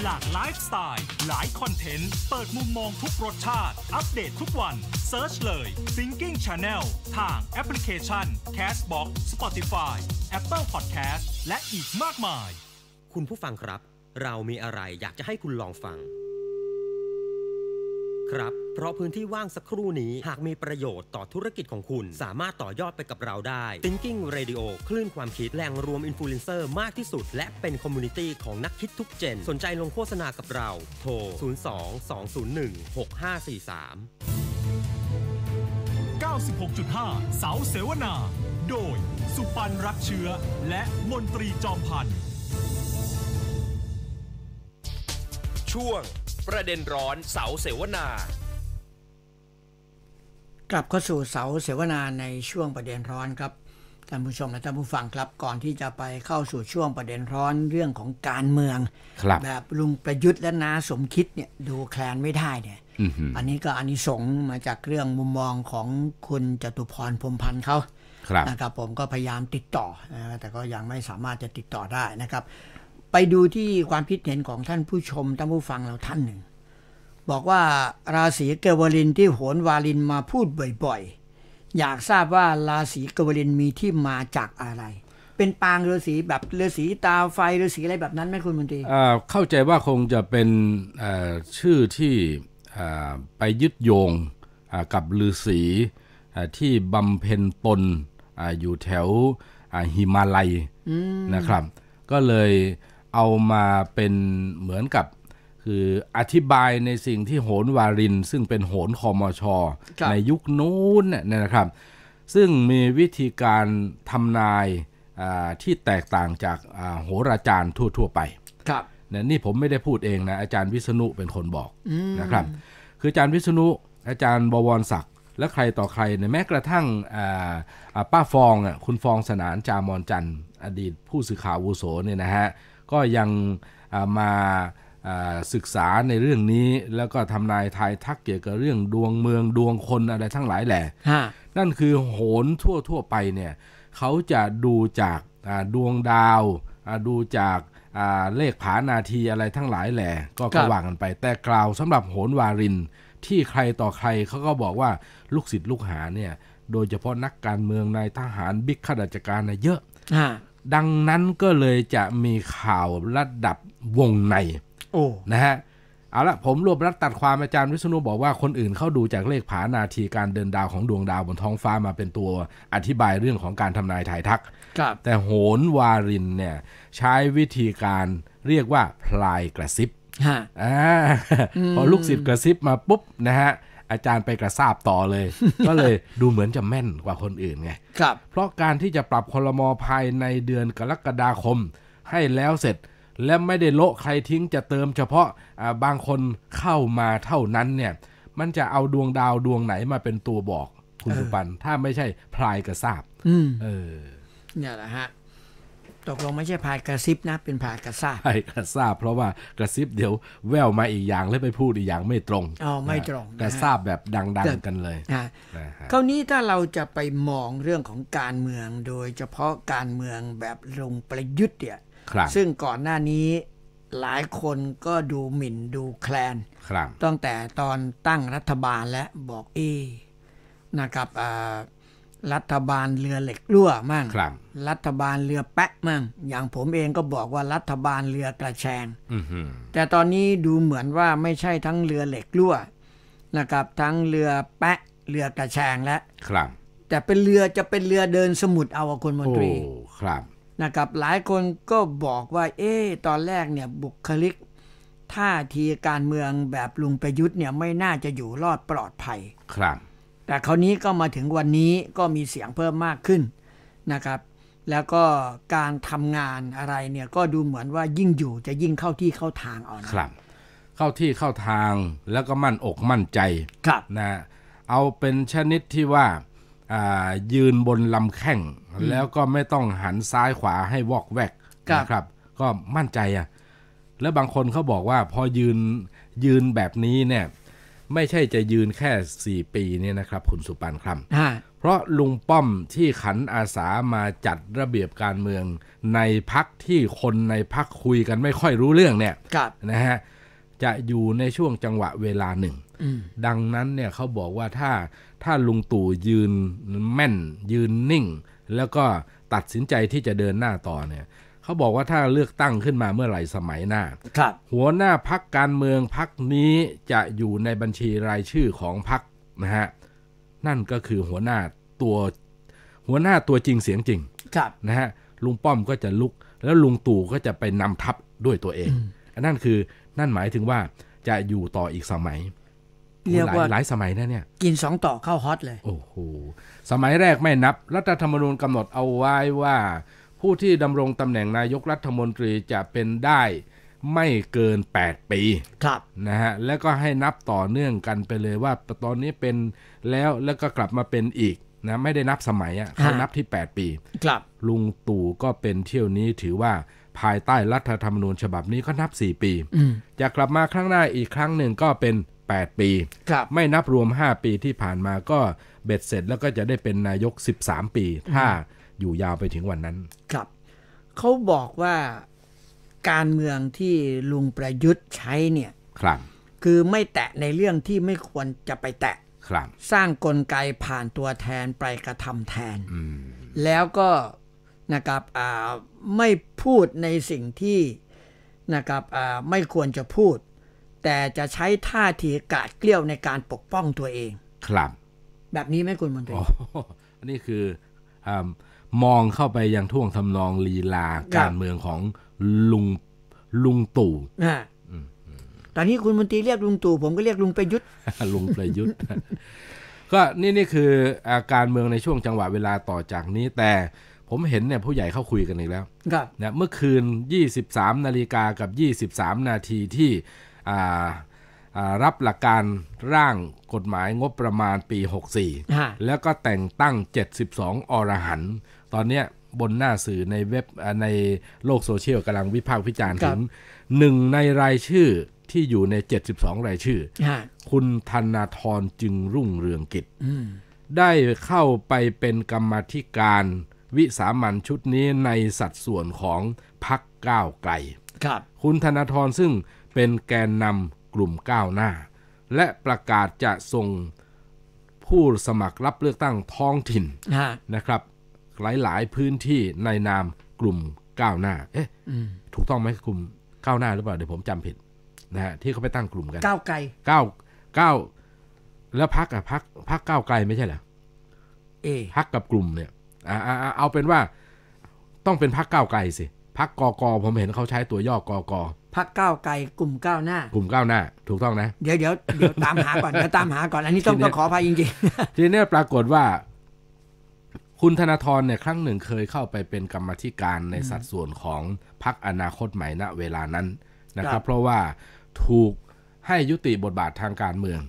[SPEAKER 1] หลากไลฟ์สไตล์หลายคอนเทนต์ เปิดมุมมองทุกรสชาติ อัปเดตทุกวันเซิร์ชเลย Thinking Channel ทางแอปพลิเคชัน Castbox Spotify
[SPEAKER 7] Apple Podcast และอีกมากมาย คุณผู้ฟังครับ เรามีอะไรอยากจะให้คุณลองฟังครับ เพราะพื้นที่ว่างสักครู่นี้หากมีประโยชน์ต่อธุรกิจของคุณสามารถต่อยอดไปกับเราได้ Thinking Radio คลื่นความคิดแหล่งรวมอินฟลูเอนเซอร์มากที่สุดและเป็นคอมมูนิตี้ของนักคิดทุกเจนสนใจลงโฆษณากับเราโทร 02 201
[SPEAKER 1] 6543 96.5 เสาเสวนา โดยสุปันรักเชื้อ และมนตรีจอมพันธ์ช่วงประเด็นร้อนเสาเสวนา
[SPEAKER 2] กลับเข้าสู่เสาเสวนาในช่วงประเด็นร้อนครับ ท่านผู้ชมและท่านผู้ฟังครับ ก่อนที่จะไปเข้าสู่ช่วงประเด็นร้อนเรื่องของการเมืองบแบบลุงประยุทธ์และนาสมคิดเนี่ยดูแคลนไม่ได้ เนี่ยอันนี้ก็อันนี้สงมาจากเรื่องมุมมองของคุณจตุพรพรมพันธ์เขานะครับ ผมก็พยายามติดต่อ แต่ก็ยังไม่สามารถจะติดต่อได้นะครับไปดูที่ความคิดเห็นของท่านผู้ชมท่านผู้ฟังเราท่านหนึ่ง บอกว่าราศีเกวลินที่โหนวาลินมาพูดบ่อยๆ อยากทราบว่าราศีเกวลินมีที่มาจากอะไร เป็นปางฤาษีแบบฤาษีตาไฟฤาษีอะไรแบบนั้นไหมคุณมนตรี
[SPEAKER 3] เข้าใจว่าคงจะเป็นชื่อที่ไปยึดโยงกับฤาษีที่บำเพ็ญตนอยู่แถวหิมาลัยนะครับ ก็เลยเอามาเป็นเหมือนกับคืออธิบายในสิ่งที่โหนวาริน ซึ่งเป็นโหนคอมอชอในยุคนู้นเนี่ยนะครับ ซึ่งมีวิธีการทำนายที่แตกต่างจากโหราจารย์ทั่ว ๆ ไป ครับนี่ผมไม่ได้พูดเองนะ อาจารย์วิษณุเป็นคนบอกนะครับ คืออาจารย์วิษณุอาจารย์บวรศักดิ์และใครต่อใครเนี่ยแม้กระทั่งป้าฟองคุณฟองสนานจามอนจันอดีตผู้สื่อข่าววุโสเนี่ยนะฮะก็ยังมาศึกษาในเรื่องนี้ แล้วก็ทำนายทายทักเกี่ยวกับเรื่องดวงเมืองดวงคนอะไรทั้งหลายแหละ นั่นคือโหนทั่วทั่วไปเนี่ยเขาจะดูจากดวงดาวดูจากเลขผานาทีอะไรทั้งหลายแหละก็กว่างกันไปแต่กล่าวสำหรับโหนวารินที่ใครต่อใครเขาก็บอกว่าลูกศิษย์ลูกหาเนี่ยโดยเฉพาะนักการเมืองนายทหารบิ๊กข้าราชการนะเยอะดังนั้นก็เลยจะมีข่าวระดับวงในนะฮะ เอาละผมรวบรัดตัดความอาจารย์วิษณุบอกว่าคนอื่นเข้าดูจากเลขผานาทีการเดินดาวของดวงดาวบนท้องฟ้ามาเป็นตัวอธิบายเรื่องของการทำนายทายทักแต่โหนวารินเนี่ย ใช้วิธีการเรียกว่าพลายกระซิบพอลูกศิษย์กระซิบมาปุ๊บ นะฮะอาจารย์ไปกระซาบต่อเลย ก็เลยดูเหมือนจะแม่นกว่าคนอื่นไงครับ เพราะการที่จะปรับคอมอภายในเดือนกรกฎาคมให้แล้วเสร็จ และไม่ได้โละใครทิ้งจะเติมเฉพาะบางคนเข้ามาเท่านั้นเนี่ย มันจะเอาดวงดาวดวงไหนมาเป็นตัวบอก คุณสุปัน ถ้าไม่ใช่พลายกระซาบเนี่ยแหละฮะตกลงไม่ใช่พายกระซิบนะ เป็นพายกระซาบช่กระซาบเพราะว่ากระซิบเดี๋ยวแววมาอีกอย่างแล้วไปพูดอีกอย่างไม่ตรง อ๋อไม่ตรง กระซาบแบบดัง ๆ กันเลยนะ
[SPEAKER 4] คราว
[SPEAKER 2] นี้ถ้าเราจะไปมองเรื่องของการเมืองโดยเฉพาะการเมืองแบบลงประยุทธ์เนี่ยซึ่งก่อนหน้านี้หลายคนก็ดูหมิ่นดูแคลนตั้งแต่ตอนตั้งรัฐบาลและบอกเอ นะครับอ่ารัฐบาลเรือเหล็กรั่วมั่งครับ รัฐบาลเรือแปะมั่งอย่างผมเองก็บอกว่ารัฐบาลเรือกระแชงแต่ตอนนี้ดูเหมือนว่าไม่ใช่ทั้งเรือเหล็กรั่ว นะครับทั้งเรือแปะเรือกระแชงและครับ แต่เป็นเรือจะเป็นเรือเดินสมุทรเอาคนมนตรีครับ นะครับหลายคนก็บอกว่าเอ๊ตอนแรกเนี่ยบุคลิกท่าทีการเมืองแบบลุงประยุทธ์เนี่ยไม่น่าจะอยู่รอดปลอดภัย ครับแต่คราวนี้ก็มาถึงวันนี้ก็มีเสียงเพิ่มมากขึ้นนะครับ แล้วก็การทำงานอะไรเนี่ยก็ดูเหมือนว่ายิ่งอยู่จะยิ่งเข้าที่เข้าทางอ่อน
[SPEAKER 5] ครับ
[SPEAKER 3] เข้าที่เข้าทางแล้วก็มั่นอกมั่นใจครับนะเอาเป็นชนิดที่ว่ายืนบนลำแข้งแล้วก็ไม่ต้องหันซ้ายขวาให้วอกแวกนะครับ ก็มั่นใจอ่ะแล้วบางคนเขาบอกว่าพอยืนยืนแบบนี้เนี่ยไม่ใช่จะยืนแค่ 4 ปีเนี่ยนะครับ คุณสุปันครับเพราะลุงป้อมที่ขันอาสามาจัดระเบียบการเมืองในพักที่คนในพักคุยกันไม่ค่อยรู้เรื่องเนี่ยนะฮะจะอยู่ในช่วงจังหวะเวลาหนึ่งดังนั้นเนี่ยเขาบอกว่าถ้าถ้าลุงตู่ยืนแม่น ยืนนิ่ง แล้วก็ตัดสินใจที่จะเดินหน้าต่อเนี่ยเขาบอกว่าถ้าเลือกตั้งขึ้นมาเมื่อไหร่สมัยหน้า ครับ หัวหน้าพักการเมืองพักนี้จะอยู่ในบัญชีรายชื่อของพักนะฮะ นั่นก็คือหัวหน้าตัวหัวหน้าตัวจริงเสียงจริง ครับ นะฮะ ลุงป้อมก็จะลุก แล้วลุงตู่ก็จะไปนำทัพด้วยตัวเอง อันนั่นคือนั่นหมายถึงว่าจะอยู่ต่ออีกสมัยเรียกว่าหลายสมัยนะเนี่ย
[SPEAKER 2] กินสองต่อเข้าฮอตเลย โอ้โห
[SPEAKER 3] สมัยแรกไม่นับ รัฐธรรมนูญกำหนดเอาไว้ว่าผู้ที่ดำรงตำแหน่งนายกรัฐมนตรีจะเป็นได้ไม่เกิน 8 ปี ครับนะฮะแล้วก็ให้นับต่อเนื่องกันไปเลยว่าตอนนี้เป็นแล้วแล้วก็กลับมาเป็นอีกนะไม่ได้นับสมัยอ่ะเขานับที่ 8 ปีครับลุงตู่ก็เป็นเที่ยวนี้ถือว่า ภายใต้รัฐธรรมนูญฉบับนี้ก็นับ 4 ปีจะกลับมาครั้งหน้าอีกครั้งหนึ่งก็เป็น 8 ปีไม่นับรวม 5 ปีที่ผ่านมาก็เบ็ดเสร็จแล้วก็จะได้เป็นนายก 13 ปีถ้าอยู่ยาวไปถึงวันนั้น
[SPEAKER 2] ครับ เขาบอกว่าการเมืองที่ลุงประยุทธ์ใช้เนี่ย ครับ คือไม่แตะในเรื่องที่ไม่ควรจะไปแตะ ครับ สร้างกลไกผ่านตัวแทน ไปกระทำแทน แล้วก็นะครับไม่พูดในสิ่งที่นะครับไม่ควรจะพูด แต่จะใช้ท่าทีกาดเกลี้ยวในการปกป้องตัวเอง ครับ แบบนี้ไหมคุณมนตรี
[SPEAKER 3] อันนี้คือมองเข้าไปยังท่วงทำนองลีลาการเมืองของลุงลุงตู่
[SPEAKER 2] ตอนนี้คุณมนตรีเรียกลุงตู่ผมก็เรียกลุงประยุทธ์ลุงประยุทธ์ ก็
[SPEAKER 3] นี่นี่คืออาการเมืองในช่วงจังหวะเวลาต่อจากนี้ แต่ผมเห็นเนี่ยผู้ใหญ่เข้าคุยกันอีกแล้วนะเมื่อคืน23นาฬิกากับ23นาทีที่รับหลักการร่างกฎหมายงบประมาณปี64แล้วก็แต่งตั้ง72อรหันตอนนี้บนหน้าสื่อในเว็บในโลกโซเชียลกำลังวิพากษ์วิจารณ์ถึงหนึ่งในรายชื่อที่อยู่ใน 72 รายชื่อ คุณธนาธรจึงรุ่งเรืองกิจได้เข้าไปเป็นกรรมธิการวิสามันชุดนี้ในสัดส่วนของพักก้าวไกลครับ คุณธนาธรซึ่งเป็นแกนนำกลุ่มก้าวหน้า และประกาศจะส่งผู้สมัครรับเลือกตั้งท้องถิ่นนะครับหลายๆ พื้นที่ในนามกลุ่มก้าวหน้า เอ๊ะถูกต้องไหมกลุ่มก้าวหน้าหรือเปล่าเดี๋ยวผมจำผิด นะฮะที่เขาไปตั้งกลุ่มกันก้าวไกลก้าวก้าวแล้วพักอะพักพักก้าวไกลไม่ใช่เหรอเอพักกับกลุ่มเนี่ยอ่าเอาเป็นว่า ต้องเป็นพักก้าวไกลสิพักกกผมเห็นเขาใช้ตัวย่อกก
[SPEAKER 2] พักก้าวไกลกลุ่มก้าวหน้า
[SPEAKER 3] กลุ่มก้าวหน้า ถูกต้องนะ
[SPEAKER 2] เดี๋ยวเดี๋ยวเดี๋ยวตามหาก่อนเดี๋ยวตามหาก่อนอันนี้ต้องขออภัยจริงๆท
[SPEAKER 3] ีนี้ปรากฏว่าคุณธนาธรเนี่ยครั้งหนึ่งเคยเข้าไปเป็นกรรมธิการในสัดส่วนของพรรคอนาคตใหม่ณเวลานั้นนะครับเพราะว่าถูกให้ยุติบทบาททางการเมือง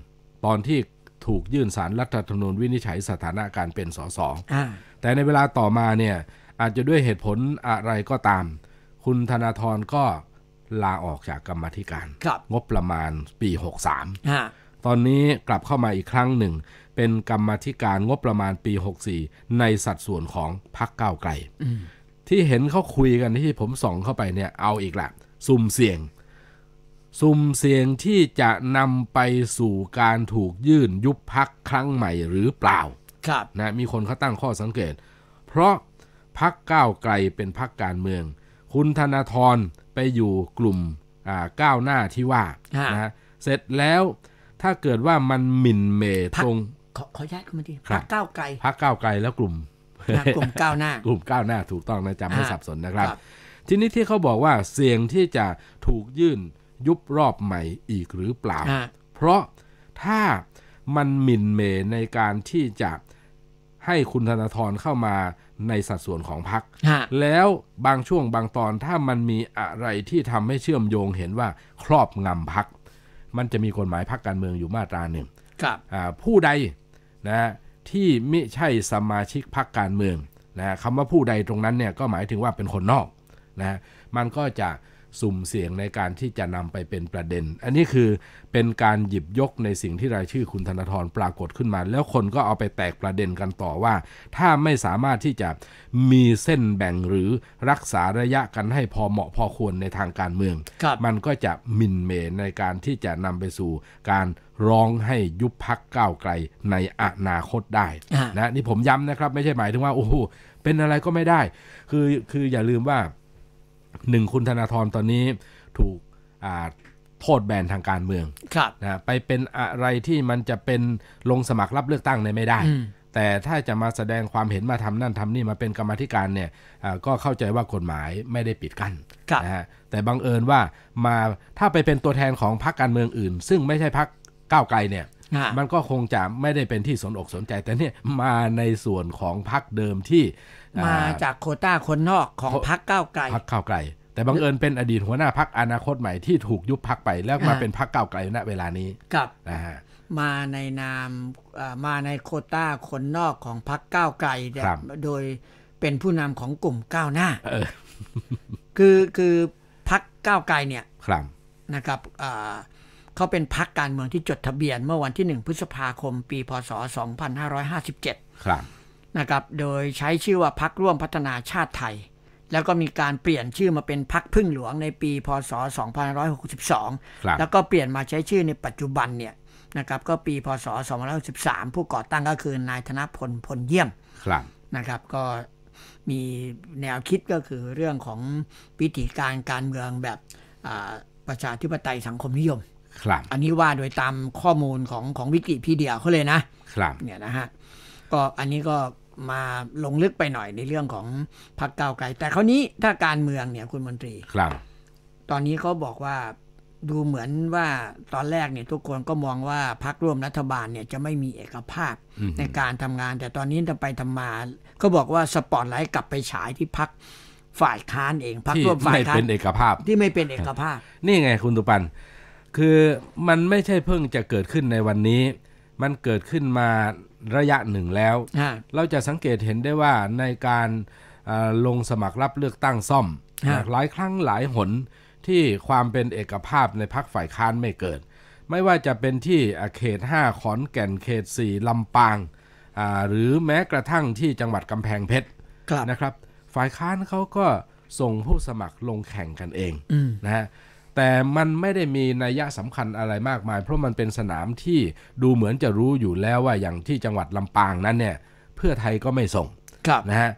[SPEAKER 3] ตอนที่ถูกยื่นสารรัฐธรรมนูญวินิจฉัยสถานะการเป็นสสแต่ในเวลาต่อมาเนี่ยอาจจะด้วยเหตุผลอะไรก็ตาม คุณธนาธรก็ลาออกจากกรรมธิการ งบประมาณปี
[SPEAKER 4] 63
[SPEAKER 3] ตอนนี้กลับเข้ามาอีกครั้งหนึ่งเป็นกรรมธิการงบประมาณปี 64 ในสัดส่วนของพรรคก้าวไกล ที่เห็นเขาคุยกันที่ผมส่องเข้าไปเนี่ย เอาอีกละ สุ่มเสี่ยง สุ่มเสี่ยงที่จะนำไปสู่การถูกยื่นยุบพักครั้งใหม่หรือเปล่า ครับนะมีคนเขาตั้งข้อสังเกต เพราะพักก้าวไกลเป็นพักการเมือง คุณธนาธรไปอยู่กลุ่มก้าวหน้าที่ว่านะเสร็จแล้วถ้าเกิดว่ามันหมิ่นเมตรง
[SPEAKER 4] ขอขอญาตคุณมาดีพักก้าวไกล
[SPEAKER 3] พักก้าวไกลแล้วกลุ่มกลุ่มก้าวหน้า กลุ่มก้าวหน้า ถูกต้องนะจำไม่สับสนนะครับ ทีนี้ที่เขาบอกว่าเสี่ยงที่จะถูกยื่นยุบรอบใหม่อีกหรือเปล่า เพราะถ้ามันหมิ่นเมในการที่จะให้คุณธนาธรเข้ามาในสัดส่วนของพรรคแล้วบางช่วงบางตอนถ้ามันมีอะไรที่ทำให้เชื่อมโยงเห็นว่าครอบงำพรรคมันจะมีกฎหมายพรรคการเมืองอยู่มาตราหนึ่งผู้ใดนะที่ไม่ใช่สมาชิกพรรคการเมืองนะคำว่าผู้ใดตรงนั้นเนี่ยก็หมายถึงว่าเป็นคนนอกนะมันก็จะสุ่มเสี่ยงในการที่จะนำไปเป็นประเด็น อันนี้คือเป็นการหยิบยกในสิ่งที่รายชื่อคุณธนาธรปรากฏขึ้นมา แล้วคนก็เอาไปแตกประเด็นกันต่อว่า ถ้าไม่สามารถที่จะมีเส้นแบ่งหรือรักษาระยะกันให้พอเหมาะพอควรในทางการเมืองมันก็จะมินเมในการที่จะนำไปสู่การร้องให้ยุบพักก้าวไกลในอนาคตได้นะนี่ผมย้ำนะครับ ไม่ใช่หมายถึงว่าโอ้โหเป็นอะไรก็ไม่ได้ คือคืออย่าลืมว่าหนึ่งคุณธนาธรตอนนี้ถูกโทษแบนทางการเมืองนะไปเป็นอะไรที่มันจะเป็นลงสมัครรับเลือกตั้งในไม่ได้ แต่ถ้าจะมาแสดงความเห็นมาทำนั่น ทำนี่มาเป็นกรรมธิการเนี่ยก็เข้าใจว่ากฎหมายไม่ได้ปิดกั้นนะฮะแต่บังเอิญว่ามาถ้าไปเป็นตัวแทนของพรรคการเมืองอื่น ซึ่งไม่ใช่พรรคก้าวไกลเนี่ย มันก็คงจะไม่ได้เป็นที่สนอกสนใจ แต่เนี่ยมาในส่วนของพักเดิมที่มาจากโคต้าคนนอกของ
[SPEAKER 2] พักก้าวไกลพั
[SPEAKER 3] กก้าวไกลแต่บังเอิญเป็นอดีตหัวหน้าพักอนาคตใหม่ที่ถูกยุบพักไป แล้วมาเป็นพักก้าวไกลณเวลานี้
[SPEAKER 2] รับนะฮะมาในนามมาในโคต้าคนนอกของพักก้าวไกลโดยเป็นผู้นำของกลุ่มก้าวหน้าคือคือพักก้าวไกลเนี่ยนะครับนะครับเขาเป็นพรรคการเมืองที่จดทะเบียนเมื่อวันที่ 1 พฤษภาคม ปีพศ 2557ครับนะครับ โดยใช้ชื่อว่าพรรคร่วมพัฒนาชาติไทย แล้วก็มีการเปลี่ยนชื่อมาเป็นพรรคพึ่งหลวงในปีพศ2562 แล้วก็เปลี่ยนมาใช้ชื่อในปัจจุบันเนี่ยนะครับก็ปีพศ2563 ผู้ก่อตั้งก็คือนายธนพลพลเยี่ยมนะครับ ก็มีแนวคิดก็คือเรื่องของวิธีการการเมืองแบบประชาธิปไตยสังคมนิยมครับอันนี้ว่าโดยตามข้อมูลของของวิกิพีเดียเขาเลยนะ ครับเนี่ยนะฮะก็อันนี้ก็มาลงลึกไปหน่อยในเรื่องของพรรคเก้าไกลแต่คราวนี้ถ้าการเมืองเนี่ยคุณมนตรีครับ ตอนนี้เขาบอกว่าดูเหมือนว่าตอนแรกเนี่ยทุกคนก็มองว่าพรรคร่วมรัฐบาลเนี่ยจะไม่มีเอกภาพ ในการทำงาน แต่ตอนนี้จาไปทำมา ก็บอกว่าสปอตไลท์กลับไปฉายที่พรรคฝ่ายค้านเองพรรคร่วมฝ่ายค้านที่ไม่เป็นเอก
[SPEAKER 3] ภาพ ที่ไม่เป็นเอกภาพ นี่ไงคุณตุปันคือมันไม่ใช่เพิ่งจะเกิดขึ้นในวันนี้ มันเกิดขึ้นมาระยะหนึ่งแล้ว เราจะสังเกตเห็นได้ว่าในการลงสมัครรับเลือกตั้งซ่อมหลายครั้งหลายหนที่ความเป็นเอกภาพในพักฝ่ายค้านไม่เกิด ไม่ว่าจะเป็นที่เขต 5 ขอนแก่นเขต4ลำปาง หรือแม้กระทั่งที่จังหวัดกำแพงเพชรนะครับ ฝ่ายค้านเขาก็ส่งผู้สมัครลงแข่งกันเองนะฮะแต่มันไม่ได้มีนัยสำคัญอะไรมากมาย เพราะมันเป็นสนามที่ดูเหมือนจะรู้อยู่แล้วว่าอย่างที่จังหวัดลำปางนั้นเนี่ยเพื่อไทยก็ไม่ส่งนะฮะ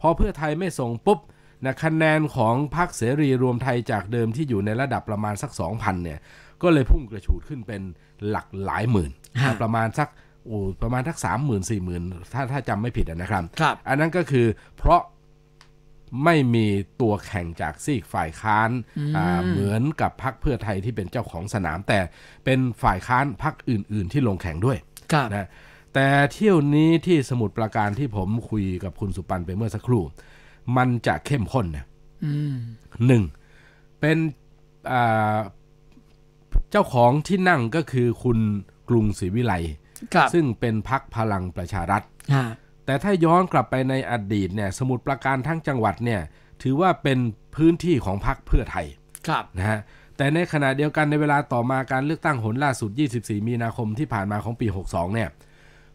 [SPEAKER 3] พอเพื่อไทยไม่ส่งปุ๊บนะคะแนนของพรรคเสรีรวมไทยจากเดิมที่อยู่ในระดับประมาณสัก2,000เนี่ยก็เลยพุ่งกระฉูดขึ้นเป็นหลักหลายหมื่น ประมาณสักโอ้ประมาณทักสามหมื่นสี่หมื่นถ้าถ้าจำไม่ผิดนะครับ อันนั้นก็คือเพราะไม่มีตัวแข่งจากซีกฝ่ายค้านเหมือนกับพักเพื่อไทยที่เป็นเจ้าของสนาม แต่เป็นฝ่ายค้านพักอื่นๆที่ลงแข่งด้วยนะ แต่เที่ยวนี้ที่สมุดประการที่ผมคุยกับคุณสุปันไปเมื่อสักครู่ มันจะเข้มข้นนะหนึ่งเป็นเจ้าของที่นั่งก็คือคุณกรุงศรีวิไลซึ่งเป็นพักพลังประชารัฐแต่ถ้าย้อนกลับไปในอดีตเนี่ยสมุดปราการทั้งจังหวัดเนี่ยถือว่าเป็นพื้นที่ของพรรคเพื่อไทยครับนะฮะแต่ในขณะเดียวกันในเวลาต่อมาการเลือกตั้งหนล่าสุด 24 มีนาคมที่ผ่านมาของปี 62เนี่ย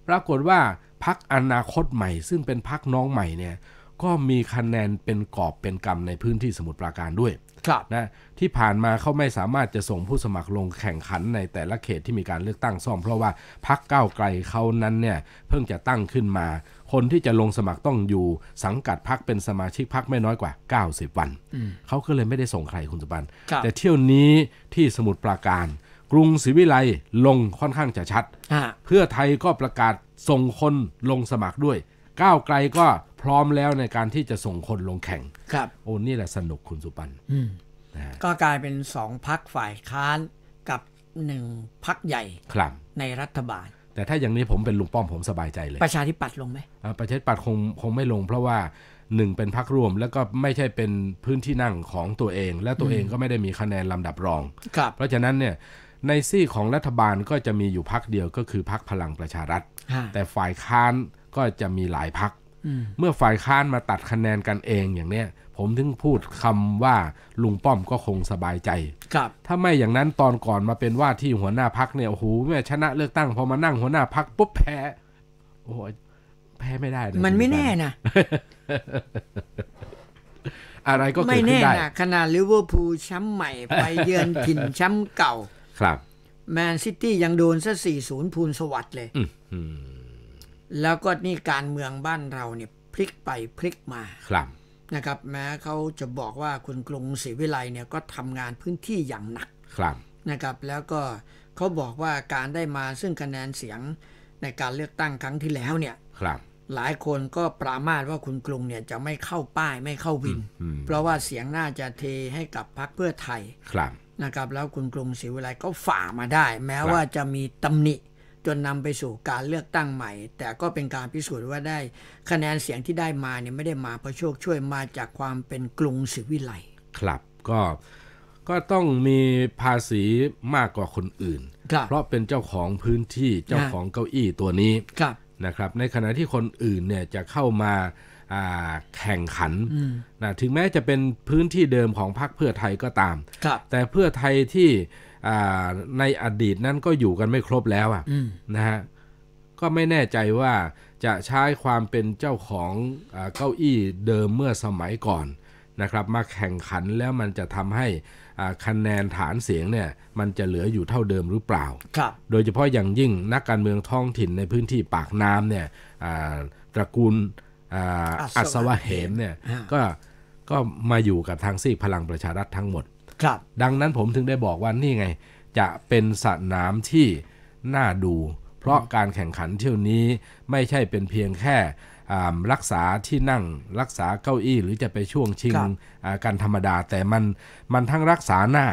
[SPEAKER 3] ปรากฏว่าพรรคอนาคตใหม่ซึ่งเป็นพรรคน้องใหม่เนี่ยก็มีคะแนนเป็นกอบเป็นกำในพื้นที่สมุทรปราการด้วย ครับนะที่ผ่านมาเขาไม่สามารถจะส่งผู้สมัครลงแข่งขันในแต่ละเขตที่มีการเลือกตั้งซ่อมเพราะว่าพรรคก้าไกลเขานั้นเนี่ยเพิ่งจะตั้งขึ้นมาคนที่จะลงสมัครต้องอยู่สังกัดพักเป็นสมาชิกพักไม่น้อยกว่า 90 วัน เขาก็เลยไม่ได้ส่งใครคุณสุบัน แต่เที่ยวนี้ที่สมุทรปราการ กรุงศรีวิไลลงค่อนข้างจะชัดเพื่อไทยก็ประกาศส่งคนลงสมัครด้วยก้าวไกลก็พร้อมแล้วในการที่จะส่งคนลงแข่งครับโอ้นี่แหละสนุกคุณสุปัน
[SPEAKER 2] ก็กลายเป็นสองพักฝ่ายค้านกับหนึ่งพักใหญ่ในรัฐบาล
[SPEAKER 3] แต่ถ้าอย่างนี้ผมเป็นลุงป้อมผมสบายใจเลย ประชาธิปัตย์ลงไหมประชาธิปัตย์คงคงไม่ลงเพราะว่าหนึ่งเป็นพักรวม แล้วก็ไม่ใช่เป็นพื้นที่นั่งของตัวเองและตัวเองก็ไม่ได้มีคะแนนลำดับรองรเพราะฉะนั้นเนี่ยในซี่ของรัฐบาลก็จะมีอยู่พักเดียวก็คือพักพลังประชารัฐ แต่ฝ่ายค้านก็จะมีหลายพักเมื่อฝ่ายค้านมาตัดคะแนนกันเองอย่างเนี้ยผมถึงพูดคำว่าลุงป้อมก็คงสบายใจ ครับ ถ้าไม่อย่างนั้นตอนก่อนมาเป็นว่าที่หัวหน้าพักเนี่ย โอ้โห แม่ชนะเลือกตั้งพอมานั่งหัวหน้าพักปุ๊บแพ้ โอ้โห แพ้ไม่ได้เลย มันไม่แน่นะ
[SPEAKER 5] อะไรก็เกิดขึ้นได้ะ
[SPEAKER 2] ขนาดลิเวอร์พูลแชมป์ใหม่ ไปเยือนถิ่นแชมป์เก่า ครับ แมนซิตี้ยังโดนซะสี่ศูนย์พูนสวัสด์เลยแล้วก็นี่การเมืองบ้านเราเนี่ย พลิกไปพลิกมา ครับนะครับแม้เขาจะบอกว่าคุณกรุงศรีวิไลเนี่ยก็ทำงานพื้นที่อย่างหนักครับนะครับแล้วก็เขาบอกว่าการได้มาซึ่งคะแนนเสียงในการเลือกตั้งครั้งที่แล้วเนี่ยครับ หลายคนก็ปรามาทว่าคุณกรุงเนี่ยจะไม่เข้าป้ายไม่เข้าวินเพราะว่าเสียงน่าจะเทให้กับพรรคเพื่อไทยครับนะครับแล้วคุณกรุงศรีวิไลก็ฝ่ามาได้แม้ว่าจะมีตำหนิจนนำไปสู่การเลือกตั้งใหม่ แต่ก็เป็นการพิสูจน์ว่าได้คะแนนเสียงที่ได้มาเนี่ยไม่ได้มาเพราะโชคช่วยมาจากความเป็นกรุงศรีวิไล
[SPEAKER 3] ครับก็ก็ต้องมีภาษีมากกว่าคนอื่น เพราะเป็นเจ้าของพื้นที่เจ้าของเก้าอี้ตัวนี้นะครับ ในขณะที่คนอื่นเนี่ยจะเข้ามาแข่งขันนะถึงแม้จะเป็นพื้นที่เดิมของพรรคเพื่อไทยก็ตามแต่เพื่อไทยที่ในอดีตนั้นก็อยู่กันไม่ครบแล้วอ่ะนะฮะก็ไม่แน่ใจว่าจะใช้ความเป็นเจ้าของเก้าอี้เดิมเมื่อสมัยก่อนนะครับมาแข่งขันแล้วมันจะทำให้คะแนนฐานเสียงเนี่ยมันจะเหลืออยู่เท่าเดิมหรือเปล่าครับโดยเฉพาะอย่างยิ่งนักการเมืองท้องถิ่นในพื้นที่ปากน้ำเนี่ยตระกูลอัศวะเหมเนี่ยก็ก็มาอยู่กับทางซีกพลังประชารัฐทั้งหมดครับดังนั้นผมถึงได้บอกว่านี่ไง จะเป็นสนามที่น่าดู เพราะการแข่งขันเที่ยวนี้ไม่ใช่เป็นเพียงแค่รักษาที่นั่งรักษาเก้าอี้หรือจะไปช่วงชิงกันธรรมดา แต่มันมันทั้งรักษาหน้า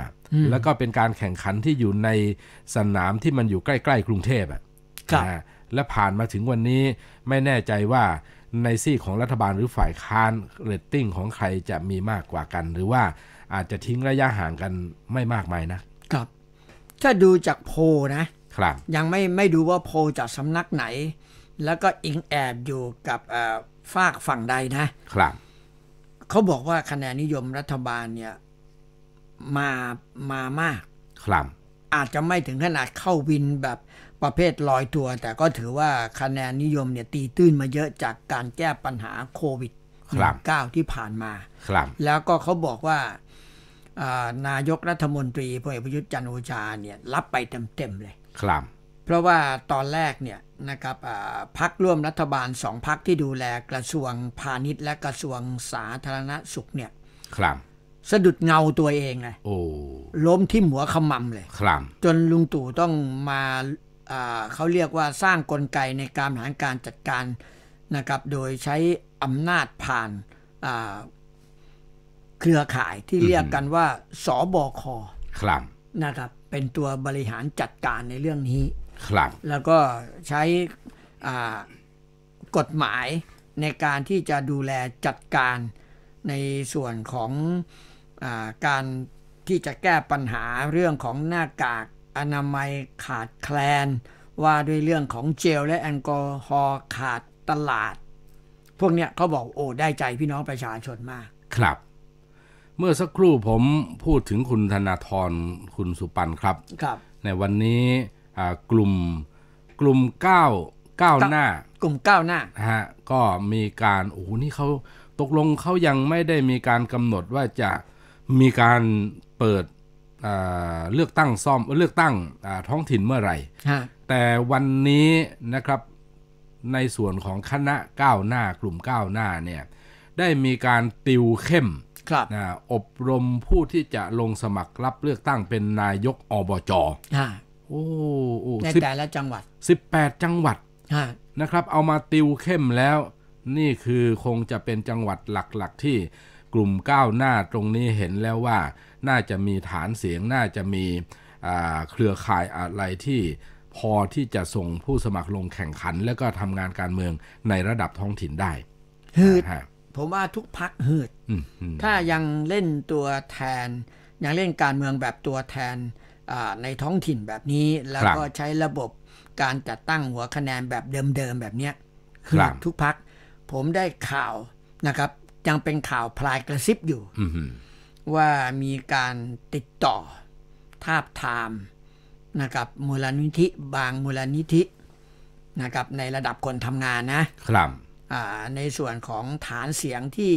[SPEAKER 3] แล้วก็เป็นการแข่งขันที่อยู่ในสนามที่มันอยู่ใกล้ๆ กรุงเทพอ่ะและผ่านมาถึงวันนี้ไม่แน่ใจว่าในซี่ของรัฐบาลหรือฝ่ายค้านเรตติ้งของใครจะมีมากกว่ากันหรือว่าอาจจะทิ้งระยะห่างกันไม่มากมายนะ
[SPEAKER 2] ครับ ถ้าดูจากโพนะ ครับ ยังไม่ไม่ดูว่าโพจากสำนักไหน แล้วก็อิงแอบอยู่กับฝากฝั่งใดนะครับเขาบอกว่าคะแนนนิยมรัฐบาลเนี่ยมามามากครับอาจจะไม่ถึงขนาดเข้าวินแบบประเภทลอยตัว แต่ก็ถือว่าคะแนนนิยมเนี่ยตีตื้นมาเยอะจากการแก้ปัญหาโควิด19ที่ผ่านมาครับแล้วก็เขาบอกว่านายกรัฐมนตรีพลเอกประยุทธ์จันโอชาเนี่ยรับไปเต็มๆเลยครับเพราะว่าตอนแรกเนี่ยนะครับพักร่วมรัฐบาลสองพักที่ดูแลกระทรวงพาณิชย์และกระทรวงสาธารณสุขเนี่ยครับสะดุดเงาตัวเองเลยโอ้ล้มที่หัวขมำเลยครับจนลุงตู่ต้องมาเขาเรียกว่าสร้างกลไกในการหารการจัดการนะครับโดยใช้อำนาจผ่านเครือข่ายที่เรียกกันว่า สบคครับนะครับ เป็นตัวบริหารจัดการในเรื่องนี้ ครับ แล้วก็ใช้กฎหมายในการที่จะดูแลจัดการในส่วนของอการที่จะแก้ปัญหาเรื่องของหน้ากากอนามัยขาดแคลน ว่าด้วยเรื่องของเจล และแอลกอฮอล์ขาดตลาด พวกเนี้ยเขาบอกโอ้ได้ใจพี่น้องประชาชนมาก
[SPEAKER 5] ครับ
[SPEAKER 3] เมื่อสักครู่ผมพูดถึงคุณธนาธรคุณสุปันครับครับ ในวันนี้กลุ่มกลุ่มก้าก้าวหน้ากลุ่มก้าวหน้าฮะก็มีการโอ้โหนี่เขาตกลงเขายังไม่ได้มีการกำหนดว่าจะมีการเปิดเลือกตั้งซ่อมเลือกตั้งท้องถิ่นเมื่อไหร่ แต่วันนี้นะครับในส่วนของคณะก้าวหน้า กลุ่มก้าวหน้าเนี่ยได้มีการติวเข้มครนะอบรมผู้ที่จะลงสมัครรับเลือกตั้งเป็นนายกอบจ
[SPEAKER 2] โอ้โในแต่ละจังหวัด
[SPEAKER 3] 18 จังหวัดนะครับ เอามาติวเข้มแล้ว นี่คือคงจะเป็นจังหวัดหลัก ๆที่กลุ่มก้าวหน้าตรงนี้เห็นแล้วว่า น่าจะมีฐานเสียงน่าจะมีเครือข่ายอะไรที่พอที่จะส่งผู้สมัครลงแข่งขัน แล้วก็ทำงานการเมืองในระดับท้องถิ่นได้ฮือ
[SPEAKER 2] ผมว่าทุกพักหื
[SPEAKER 3] ด ถ้า
[SPEAKER 2] ยังเล่นตัวแทน ยังเล่นการเมืองแบบตัวแทนในท้องถิ่นแบบนี้ แล้วก็ใช้ระบบการจัดตั้งหัวคะแนนแบบเดิมๆแบบเนี้ยหืดทุกพัก ผมได้ข่าวนะครับ ยังเป็นข่าวพลายกระซิบอยู่ ว่ามีการติดต่อทาบทามนะครับ มูลนิธิบางมูลนิธินะครับในระดับคนทำงานนะครับในส่วนของฐานเสียงที่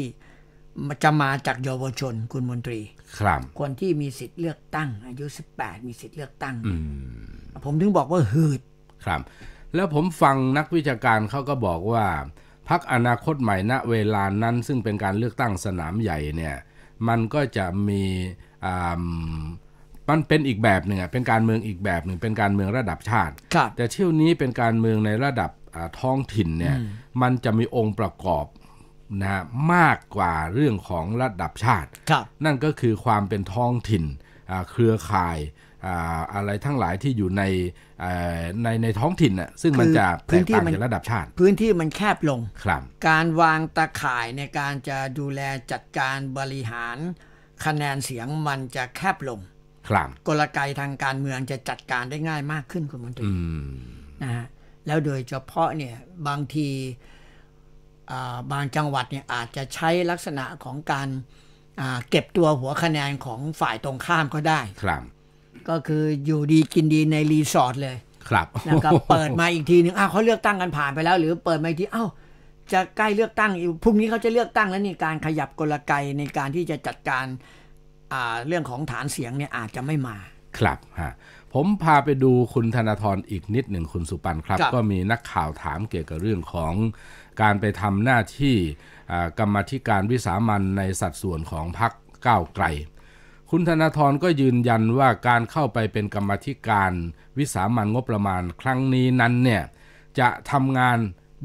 [SPEAKER 2] จะมาจากเยาวชนคุณมนตรีครับคนที่มีสิทธิ์เลือกตั้ง อายุ 18 มีสิทธิ์เลือกตั้งผมถึงบอกว่าหืดครับ แล้วผมฟังนักวิชาการเขาก็
[SPEAKER 3] บอกว่า พักอนาคตใหม่ณเวลานั้นซึ่งเป็นการเลือกตั้งสนามใหญ่เนี่ยมันก็จะมีมันเป็นอีกแบบหนึ่งเป็นการเมืองอีกแบบหนึ่งเป็นการเมืองระดับชาติ แต่เที่ยวนี้เป็นการเมืองในระดับท้องถิ่นเนี่ยมันจะมีองค์ประกอบนะมากกว่าเรื่องของระดับชาติ นั่นก็คือความเป็นท้องถิ่นเครือข่ายอะไรทั้งหลายที่อยู่ในในในท้องถิ่นน่ะซึ่งมันจะแตกต่างจากระดับชาติพื
[SPEAKER 2] ้นที่มันแคบลงครับ การวางตาข่ายในการจะดูแลจัดการบริหาร คะแนนเสียงมันจะแคบลงครับกลไกทางการเมืองจะจัดการได้ง่ายมากขึ้นคุณมนตรีนะฮะแล้วโดยเฉพาะเนี่ยบางทีบางจังหวัดเนี่ยอาจจะใช้ลักษณะของการเก็บตัวหัวคะแนนของฝ่ายตรงข้ามก็ได้ครับ ก็คืออยู่ดีกินดีในรีสอร์ทเลย
[SPEAKER 5] ครับนะครับเปิดมา
[SPEAKER 2] อีกทีหนึ่งอ้าวเขาเลือกตั้งกันผ่านไปแล้วหรือเปิดมาอีกทีอ้าวจะใกล้เลือกตั้งอพรุ่งนี้เขาจะเลือกตั้งแล้วนี่การขยับกลไกในการที่จะจัดการเรื่องของฐานเสียงเนี่ยอาจจะไม่มา
[SPEAKER 3] ครับฮะผมพาไปดูคุณธนาธรอีกนิดหนึ่งคุณสุปันครับ ก็มีนักข่าวถามเกี่ยวกับเรื่องของการไปทำหน้าที่กรรมธิการวิสามันในสัดส่วนของพรรคก้าวไกล คุณธนาธรก็ยืนยันว่าการเข้าไปเป็นกรรมธิการวิสามันงบประมาณ ครั้งนี้นั้นเนี่ยจะทำงาน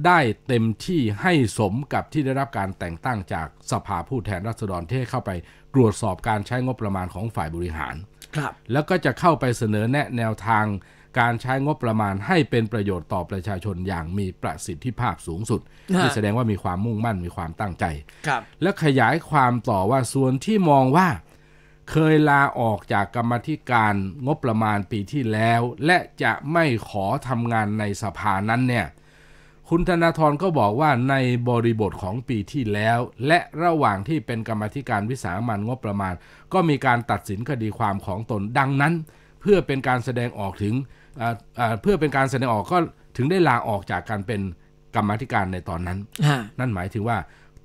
[SPEAKER 3] ได้เต็มที่ให้สมกับที่ได้รับการแต่งตั้งจากสภาผู้แทนราษฎรที่ให้เข้าไปตรวจสอบการใช้งบประมาณของฝ่ายบริหารครับแล้วก็จะเข้าไปเสนอแนะแนวทางการใช้งบประมาณให้เป็นประโยชน์ต่อประชาชนอย่างมีประสิทธิภาพสูงสุดที่แสดงว่ามีความมุ่งมั่นมีความตั้งใจครับ และขยายความต่อว่าส่วนที่มองว่าเคยลาออกจากกรรมธิการงบประมาณปีที่แล้ว และจะไม่ขอทำงานในสภานั้นเนี่ยคุณธนาธรก็บอกว่าในบริบทของปีที่แล้ว และระหว่างที่เป็นกรรมธิการวิสามันงบประมาณ ก็มีการตัดสินคดีความของตนดังนั้น เพื่อเป็นการแสดงออกถึงเพื่อเป็นการแสดงออกก็ถึงได้ลาออกจากการเป็นกรรมธิการในตอนนั้น นั่นหมายถึงว่า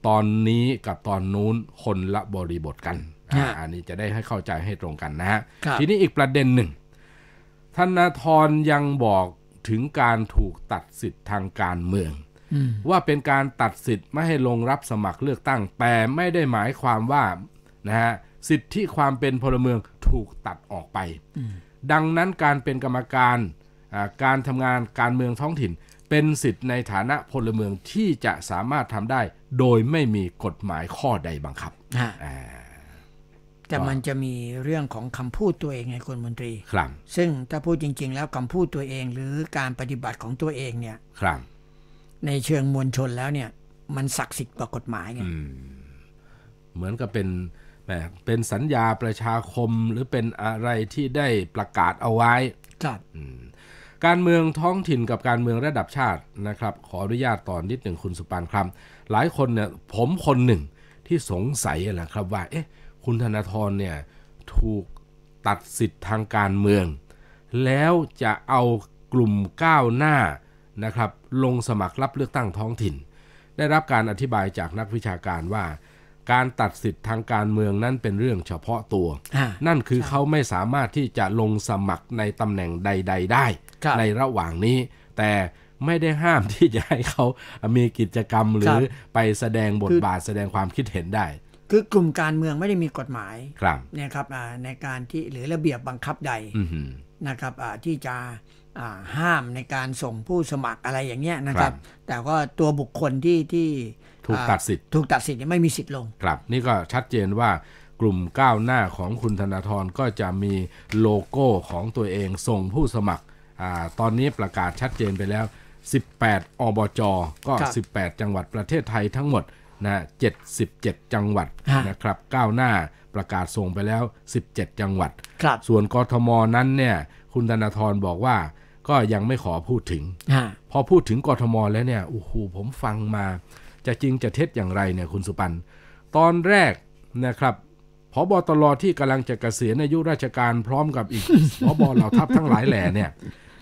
[SPEAKER 3] ตอนนี้กับตอนนู้นคนละบริบทกันอันนี้จะได้ให้เข้าใจให้ตรงกันนะฮะทีนี้อีกประเด็นหนึ่งธนาธรยังบอกถึงการถูกตัดสิทธิ์ทางการเมืองว่าเป็นการตัดสิทธิ์ไม่ให้ลงรับสมัครเลือกตั้งแต่ไม่ได้หมายความว่านะฮะสิทธิความเป็นพลเมืองถูกตัดออกไปดังนั้นการเป็นกรรมการการทำงานการเมืองท้องถิ่นเป็นสิทธิ์ในฐานะพลเมืองที่จะสามารถทำได้ โดยไม่มีกฎหมายข้อใดบังคับ
[SPEAKER 2] แต่มันจะมีเรื่องของคำพูดตัวเองไงคุณมนตรี ครับ ซึ่งถ้าพูดจริง ๆ แล้วคำพูดตัวเองหรือการปฏิบัติของตัวเองเนี่ย ครับ ในเชิงมวลชนแล้วเนี่ย มันศักดิ์สิทธิ์กว่ากฎหมายไง
[SPEAKER 3] เหมือนกับเป็นแบบเป็นสัญญาประชาคมหรือเป็นอะไรที่ได้ประกาศเอาไว้ครับการเมืองท้องถิ่นกับการเมืองระดับชาตินะครับ ขออนุญาตต่อนนิดหนึ่งคุณสุปานครับ หลายคนเนี่ยผมคนหนึ่งที่สงสัยนะครับ ว่า เอ๊ะคุณธนาธรเนี่ยถูกตัดสิทธิ์ทางการเมือง แล้วจะเอากลุ่มก้าวหน้านะครับลงสมัครรับเลือกตั้งท้องถิ่น ได้รับการอธิบายจากนักวิชาการว่า การตัดสิทธิ์ทางการเมืองนั้นเป็นเรื่องเฉพาะตัว นั่นคือเขาไม่สามารถที่จะลงสมัครในตำแหน่งใด ๆ ได้ ในระหว่างนี้ แต่ไม่ได้ห้ามที่จะให้เขามีกิจกรรมหรือไปแสดงบทบาทแสดงความคิดเห็นได้
[SPEAKER 2] คือกลุ่มการเมืองไม่ได้มีกฎหมายนะครับในการที่หรือระเบียบบังคับใดนะครับที่จะห้ามในการส่งผู้สมัครอะไรอย่างเงี้ยนะครับแต่ก็ตัวบุคคลที่ที่ถูกตัดสิทธิ์ถูกตัดสิทธิ์ไม่มีสิทธิ์ลง
[SPEAKER 3] ครับ นี่ก็ชัดเจนว่ากลุ่มก้าวหน้าของคุณธนาธรก็จะมีโลโก้ของตัวเองส่งผู้สมัครอตอนนี้ประกาศชัดเจนไปแล้ว 18 อบจ ก็ 18 จังหวัดประเทศไทยทั้งหมดนะ77 จังหวัดนะครับก้าวหน้าประกาศส่งไปแล้ว 17 จังหวัดส่วนกทมนั้นเนี่ย คุณธนาธรบอกว่าก็ยังไม่ขอพูดถึง พอพูดถึงกทมแล้วเนี่ย โอ้โหผมฟังมา จะจริงจะเท็จอย่างไรเนี่ยคุณสุปัน ตอนแรกนะครับ พอบอตลอที่กำลังจะกะเกษียณอายุราชการพร้อมกับอีกพอบอเหล่าทัพทั้งหลายแหล่เนี่ย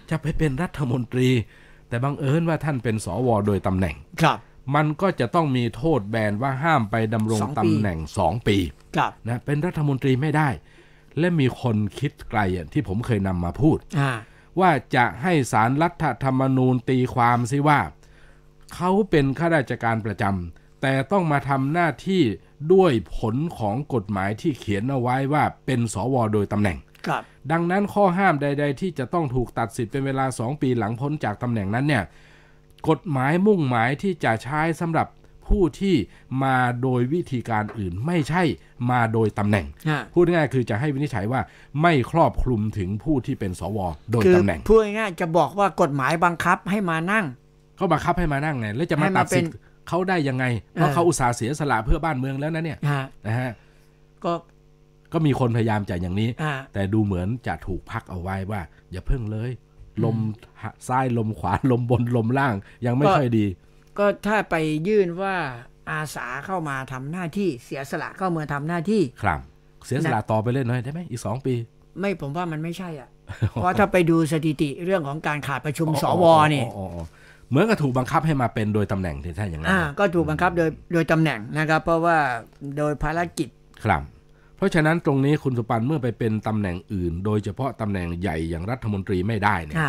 [SPEAKER 3] จะไปเป็นรัฐมนตรี แต่บังเอิญว่าท่านเป็นสวโดยตำแหน่งครับมันก็จะต้องมีโทษแบนว่าห้ามไปดำรงตำแหน่งสองปีนะเป็นรัฐมนตรีไม่ได้ และมีคนคิดไกลที่ผมเคยนำมาพูด ว่าจะให้สารรัฐธรรมนูญตีความซิว่า เขาเป็นข้าราชการประจำแต่ต้องมาทำหน้าที่ด้วยผลของกฎหมายที่เขียนเอาไว้ว่าเป็นสวโดยตำแหน่งดังนั้นข้อห้ามใดๆที่จะต้องถูกตัดสิทธิ์เป็นเวลาสองปีหลังพ้นจากตำแหน่งนั้นเนี่ยกฎหมายมุ่งหมายที่จะใช้สำหรับผู้ที่มาโดยวิธีการอื่น ไม่ใช่มาโดยตำแหน่งพูดง่ายคือจะให้วินิจฉัยว่าไม่ครอบคลุมถึงผู้ที่เป็นสวโดยตำแหน่งพูดง่ายจะบอกว่ากฎหมายบังคับให้มานั่งเขาบังคับให้มานั่งไงแล้วจะมาตัดสิทธิ์เขาได้ยังไงเพราะเขาอุตส่าห์เสียสละเพื่อบ้านเมืองแล้วนะเนี่ยนะฮะก็ก็มีคนพยายามจะอย่างนี้ แต่ดูเหมือนจะถูกพักเอาไว้ว่า อย่าเพิ่งเลยลม ซ้ายลมขวา ลมบนลมล่างยังไม่ค่อยดี
[SPEAKER 2] ก็ถ้าไปยื่นว่าอาสาเข้ามาทำหน้าที่เสียสละเข้ามาทำหน้าที่
[SPEAKER 3] ครับเสียสละต่อไปเลยหน่อยได้ไหมอีกสองปี
[SPEAKER 2] ไม่ผมว่ามันไม่ใช่อ่ะเพราะถ้าไปดูสถิติเรื่องของการขาดประชุมสวเนี่ย
[SPEAKER 3] เหมือนกับถูกบังคับให้มาเป็นโดยตำแหน่งใช่ไหมอย่างนั้น
[SPEAKER 2] ก็ถูกบังคับโดยโดยตำแหน่งนะครับ เพราะว่าโดยภารกิจ
[SPEAKER 3] ครับเพราะฉะนั้นตรงนี้คุณสุปันเมื่อไปเป็นตำแหน่งอื่น โดยเฉพาะตำแหน่งใหญ่อย่างรัฐมนตรีไม่ได้เนี่ย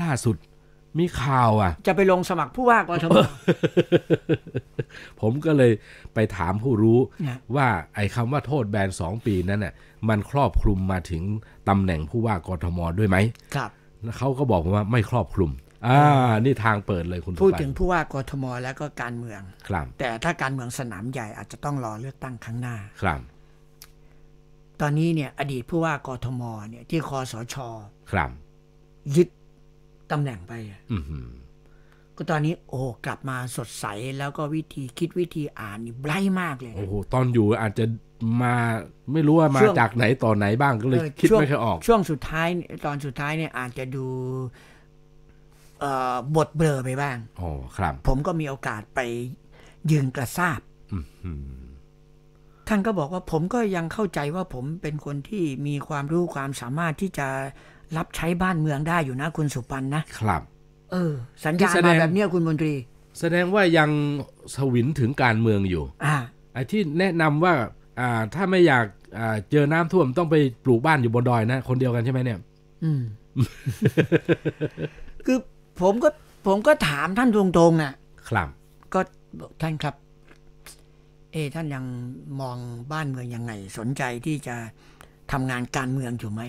[SPEAKER 3] ล่าสุดมีข่าวอ่ะ จะไปลงสมัครผู้ว่ากทมผมก็เลยไปถามผู้รู้ว่าไอ้คำว่าโทษแบนสองปีนั้นน่ะมันครอบคลุมมาถึงตำแหน่งผู้ว่ากทม ด้วยไหมครับเขาก็บอกว่าไม่ครอบคลุมอ่านี่ทางเปิดเลยคุณพูดถึง
[SPEAKER 2] ผู้ว่ากทม แล้วก็การเมืองครับแต่ถ้าการเมืองสนามใหญ่อาจจะต้องรอเลือกตั้งครั้งหน้า ครับตอนนี้เนี่ย อดีตผู้ว่ากทมเนี่ย ที่คอสช ครับ ยึดตำแหน่งไปก็ตอนนี้ โอ้กลับมาสดใสแล้วก็วิธีคิดวิธีอ่านนี่ไบร้มากเลยโอ้โห
[SPEAKER 3] ตอนอยู่อาจจะมาไม่รู้ว่ามาจากไหนต่อไหนบ้างก็เลยคิดไม่ค่อยออก
[SPEAKER 2] ช่วงสุดท้าย ตอนสุดท้ายเนี่ย อาจจะดูบทเบลอไปบ้างโอ้ครับ ผมก็มีโอกาสไปยืนกระซาบท่านก็บอกว่าผมก็ยังเข้าใจว่าผมเป็นคนที่มีความรู้ความสามารถที่จะรับใช้บ้านเมืองได้อยู่นะ คุณสุปันนะค
[SPEAKER 5] รับ เออ
[SPEAKER 2] สัญญาณมาแบบเนี้ยคุณมนตรี แสดงว่
[SPEAKER 3] ายังสวินถึงการเมืองอยู่ อ่าไอ้ที่แนะนำว่าอ่าถ้าไม่อยากอ่าเจอน้ำท่วมต้องไปปลูกบ้านอยู่บนดอยนะคนเดียวกันใช่ไหมเนี่ย
[SPEAKER 4] อืมคือ
[SPEAKER 2] ผมก็ผมก็ถามท่านตรงๆนะครับ ก็ท่านครับเอท่านยังมองบ้านเมืองยังไงสนใจที่จะทำงานการเมืองอยู่ไหม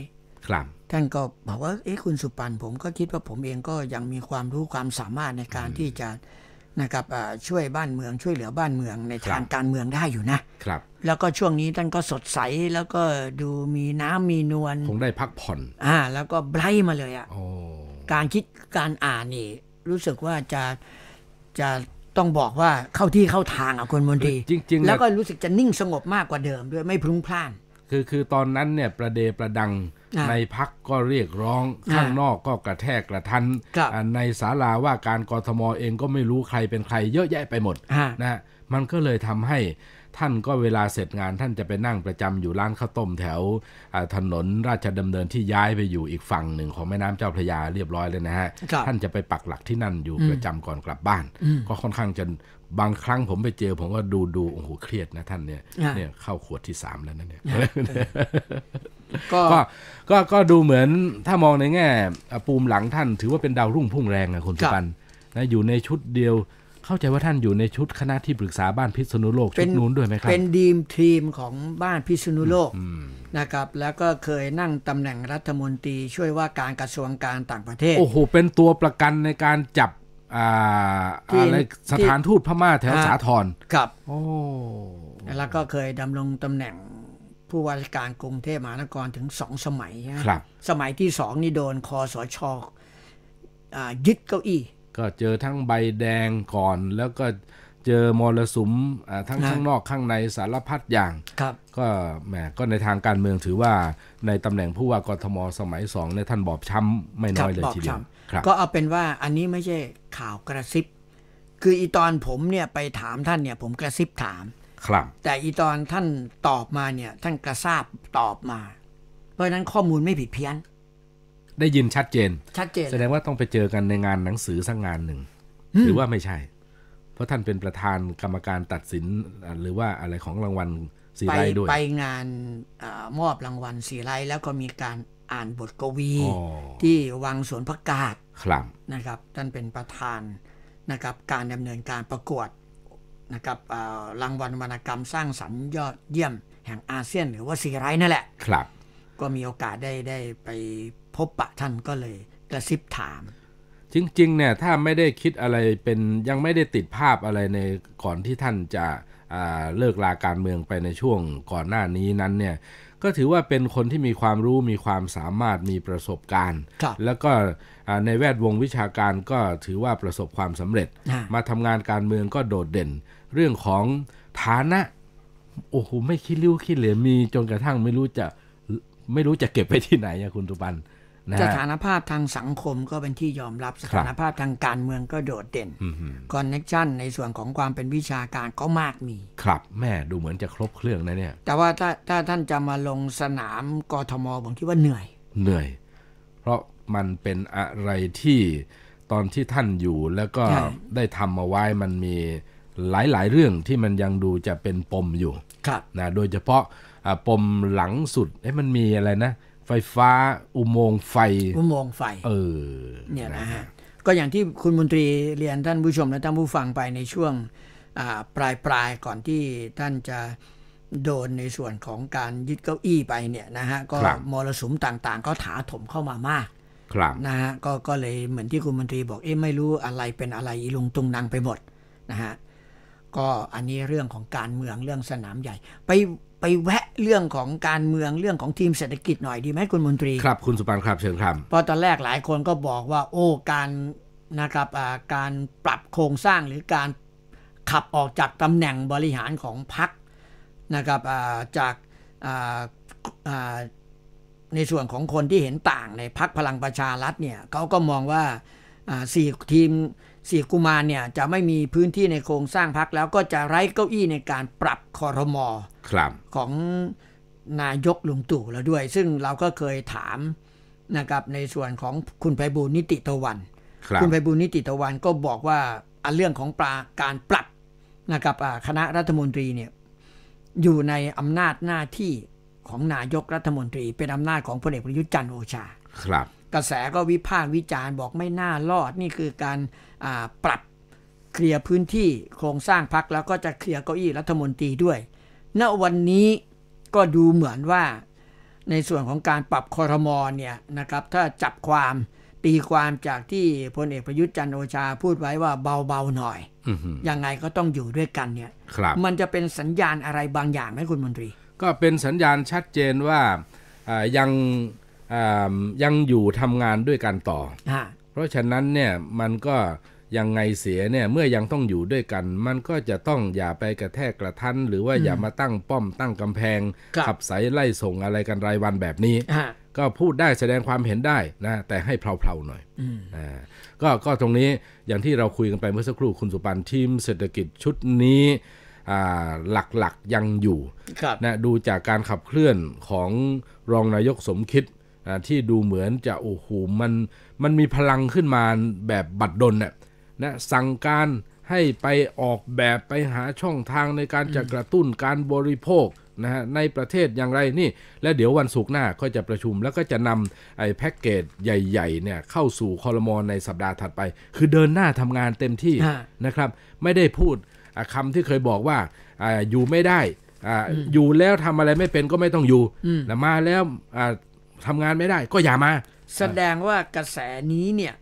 [SPEAKER 2] ครับ ท่านก็บอกว่าเอ๊ะคุณสุปันผมก็คิดว่าผมเองก็ยังมีความรู้ความสามารถในการที่จะนะครับช่วยบ้านเมืองช่วยเหลือบ้านเมืองในทางการเมืองได้อยู่นะ ครับ แล้วก็ช่วงนี้ท่านก็สดใสแล้วก็ดูมีน้ำมีนวลคงได้พักผ่อนอ่าแล้วก็ไบรท์มาเลยอะ่ะการคิดการอ่านนี่ รู้สึกว่าจะจะต้องบอกว่าเข้าที่เข้าทางอ่ะคุณมนตรีจริงๆแล้วก็รู้สึกจะนิ่งสงบมากกว่าเดิม ด้วยไม่พลุ้งพล่าน
[SPEAKER 3] คือคือตอนนั้นเนี่ยประเดประดัง ในพักก็เรียกร้องข้างนอกก็กระแทกกระทันในศาลาว่าการกรทมเองก็ไม่รู้ใครเป็นใคร เยอะแยะไปหมดนะมันก็เลยทำให้ท่านก็เวลาเสร็จงานท่านจะไปนั่งประจำอยู่ร้านข้าวต้มแถวถนน ราชดำเนินที่ย้ายไปอยู่อีกฝั่งหนึ่ง ของแม่น้ำเจ้าพระยาเรียบร้อยเลยนะฮะท่านจะไปปักหลักที่นั่นอยู่ประจำก่อนกลับบ้านก็ค่อนข้างจะบางครั้งผมไปเจอ ผมก็ดูดูโอ้โหเครียดนะ ท่านเนี่ยเนี่ยเข้าขวดที่สามแล้วนั่นเนี่ยก็ก็ก็ดูเหมือนถ้ามองในแง่ปูมหลังท่าน ถือว่าเป็นดาวรุ่งพุ่งแรงนะคุณสุปันนะอยู่ในชุดเดียวเข้าใจว่าท่านอยู่ในชุดคณะที่ปรึกษาบ้านพิษณุโลก ชุดนู้นด้วยไหมครับเป็น
[SPEAKER 2] ดีมทีมของบ้านพิษณุโลกนะครับแล้วก็เคยนั่งตำแหน่งรัฐมนตรีช่วยว่าการกระทรวงการต่างประเทศโอ้โ
[SPEAKER 3] หเป็นตัวประกันในการจับอะไรสถานทูตพม่าแถวสาทร
[SPEAKER 2] ครับโอ้แล้วก็เคยดำรงตำแหน่งผู้ว่าการกรุงเทพมหานครถึงสองสมัยครับสมัยที่สองนี่โดนคอสชอยึดเก้าอี้
[SPEAKER 3] ก็เจอทั้งใบแดงก่อนแล้วก็เจอมรสุมทั้งข้างนอกข้างในสารพัดอย่างก็แหมก็ในทางการเมืองถือว่าในตำแหน่งผู้ว่ากทมสมัยสองในท่านบอบช้ำ
[SPEAKER 5] ไม่น้อยเลยทีเดียวก็
[SPEAKER 2] เอาเป็นว่าอันนี้ไม่ใช่ข่าวกระซิบคืออีตอนผมเนี่ยไปถามท่านเนี่ยผมกระซิบถามครับ แต่อีตอนท่านตอบมาเนี่ยท่านกระซาบตอบมา เพราะนั้นข้อมูลไม่ผิดเพี้ยนได้ยินชัด
[SPEAKER 3] เจนชัดเจน แสดงว่าต้องไปเจอกันในงานหนังสือสักงงานหนึ่ง หรือว่าไม่ใช่ เพราะท่านเป็นประธานกรรมการตัดสิน หรือว่าอะไรของรางวัลสีไรด้วยไป
[SPEAKER 2] งานอมอบรางวัลสีไร แล้วก็มีการอ่านบทกวี ที่วังสวนประกาศครับนะครับท่านเป็นประธานนะครับการดำเนินการประกวดนะครับรางวัลวรรณกรรมสร้างสรรค์ยอดเยี่ยม แห่งอาเซียน หรือว่าสีไรนั่นแหละครับก็มีโอกาสได้ได้ไปพบปะท่านก็เลยกระซิบถาม
[SPEAKER 3] จริงๆเนี่ยถ้าไม่ได้คิดอะไรเป็นยังไม่ได้ติดภาพอะไรในก่อนที่ท่านจะเลิกลาการเมืองไปในช่วงก่อนหน้านี้นั้นเนี่ยก็ถือว่าเป็นคนที่มีความรู้มีความสามารถมีประสบการณ์ แล้วก็ในแวดวงวิชาการก็ถือว่าประสบความสำเร็จมาทำงานการเมืองก็โดดเด่น เรื่องของฐานะโอ้โหไม่คิดริ้วคิดเหลือมีจนกระทั่งไม่รู้จะไม่รู้จะเก็บไปที่ไหนอะคุณตุบันนะสถา
[SPEAKER 2] นภาพทางสังคมก็เป็นที่ยอมรับ สถานภาพทางการเมืองก็โดดเด่นคอนเน็ชันในส่วนของความเป็นวิชาการก็มากมี
[SPEAKER 3] ครับแม่ดูเหมือนจะครบเครื่องนะเนี่ย
[SPEAKER 2] แต่ว่าถ้าถ้าท่านจะมาลงสนามกทมผมคิดว่าเหนื่อย
[SPEAKER 3] เหนื่อย เพราะมันเป็นอะไรที่ตอนที่ท่านอยู่แล้วก็ได้ทำมาไว้มันมีหลาย ๆ เรื่องที่มันยังดูจะเป็นปมอยู่นะ โดยเฉพาะปมหลังสุดเอ้มันมีอะไรนะไฟฟ้าอุโมงค์ไฟ อุโมงค์ไฟ
[SPEAKER 4] เออ
[SPEAKER 2] เนี่ยนะฮะก็อย่างที่คุณมนตรีเรียนท่านผู้ชมและท่านผู้ฟังไปในช่วงปลายปลายก่อนที่ท่านจะโดนในส่วนของการยึดเก้าอี้ไปเนี่ยนะฮะก็มรสุมต่าง ๆ ก็ถาถมเข้ามามากนะฮะก็ก็เลยเหมือนที่คุณมนตรีบอกเอ๊ะไม่รู้อะไรเป็นอะไรอีลงตุงนางไปหมดนะฮะก็อันนี้เรื่องของการเมืองเรื่องสนามใหญ่ไปไปแวะเรื่องของการเมืองเรื่องของทีมเศรษฐกิจหน่อยดีไหมคุณมนตรีค
[SPEAKER 3] รับคุณสุปันครับเชิญครับ
[SPEAKER 2] เพราะตอนแรกหลายคนก็บอกว่าโอ้การนะครับการปรับโครงสร้างหรือการขับออกจากตำแหน่งบริหารของพรรคนะครับจากในส่วนของคนที่เห็นต่างในพรรคพลังประชารัฐเนี่ยเขาก็มองว่าสี่ทีมสี่กุมารเนี่ยจะไม่มีพื้นที่ในโครงสร้างพักแล้วก็จะไร้เก้าอี้ในการปรับคอรมอของนายกลุงตู่แล้วด้วย ซึ่งเราก็เคยถามนะครับในส่วนของคุณไพบูลนิติตะวันคคุณไพบูลนิติตะวันก็บอกว่าอันเรื่องของปลาการปรับนะครับคณะรัฐมนตรีเนี่ยอยู่ในอำนาจหน้าที่ของนายกรัฐมนตรี เป็นอำนาจของพลเอกประยุทธ์จันทร์โอชาครับกระแสก็วิพากษ์วิจารณ์บอกไม่น่ารอด นี่คือการปรับเคลียร์พื้นที่โครงสร้างพักแล้วก็จะเคลียร์เก้าอี้รัฐมนตรีด้วยณวันนี้ก็ดูเหมือนว่าในส่วนของการปรับคอรมอเนี่ยนะครับ ถ้าจับความตีความจากที่พลเอกประยุทธ์จันโอชาพูดไว้ว่าเบาๆหน่อยยังไงก็ต้องอยู่ด้วยกันเนี่ยมันจะเป็นสัญญาณอะไรบางอย่างไหมคุณมนตรี
[SPEAKER 3] ก็เป็นสัญญาณชัดเจนว่ายังยังอยู่ทำงานด้วยกันต่อ เพราะฉะนั้นเนี่ยมันก็ยังไงเสียเนี่ยเมื่อยังต้องอยู่ด้วยกัน มันก็จะต้องอย่าไปกระแทกกระทันหรือว่าอย่ามาตั้งป้อมตั้งกำแพง ขับสายไล่ส่งอะไรกันรายวันแบบนี้ ก็พูดได้แสดงความเห็นได้นะแต่ให้เพลาๆหน่อยอก็ก็ตรงนี้อย่างที่เราคุยกันไปเมื่อสักครู่คุณสุปันทีม เศรษฐกิจชุดนี้หลักๆยังอยู่นะดูจากการขับเคลื่อนของรองนายกสมคิดที่ดูเหมือนจะโอ้โหมันมันมีพลังขึ้นมาแบบบัดดลเนี่ยนะสั่งการให้ไปออกแบบไปหาช่องทางในการจะกระตุ้นการบริโภคนะฮะในประเทศอย่างไรนี่ และเดี๋ยววันศุกร์หน้าก็จะประชุมแล้วก็จะนำไอ้แพ็กเกจใหญ่ ๆ เนี่ย เข้าสู่คอรมอในสัปดาห์ถัดไป คือเดินหน้าทำงานเต็มที่นะครับ ไม่ได้พูดคำที่เคยบอกว่าออยู่ไม่ได้ออยู่แล้วทำอะไรไม่เป็นก็ไม่ต้องอยู่มาแล้วทำงานไม่ได้ ก็อย่ามา แสดงว่ากระแส
[SPEAKER 2] นี้เนี่ย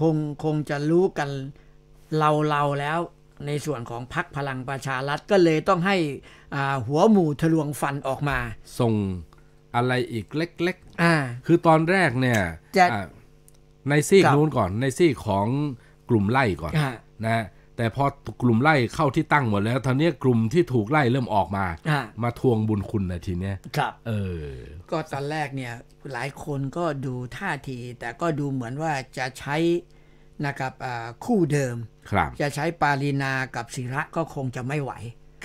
[SPEAKER 2] คงคงจะรู้กันเราเราแล้ว ในส่วนของพักพลังประชารัฐก็เลยต้องให้หัวหมูทะลวงฟันออกมา
[SPEAKER 3] ส่งอะไรอีกเล็ก ๆ อ่า คือตอนแรกเนี่ย ในซีกนู้นก่อน ในซีกของกลุ่มไล่ก่อนนะแต่พอกลุ่มไล่เข้าที่ตั้งหมดแล้วตอนนี้กลุ่มที่ถูกไล่เริ่มออกมา มาทวงบุญคุณนะทีเนี้ยครับ เออ
[SPEAKER 2] ก็ตอนแรกเนี่ย หลายคนก็ดูท่าที แต่ก็ดูเหมือนว่าจะใช้ นะครับคู่เดิมครับจะใช้ปาลีนากับศิระก็คงจะไม่ไหว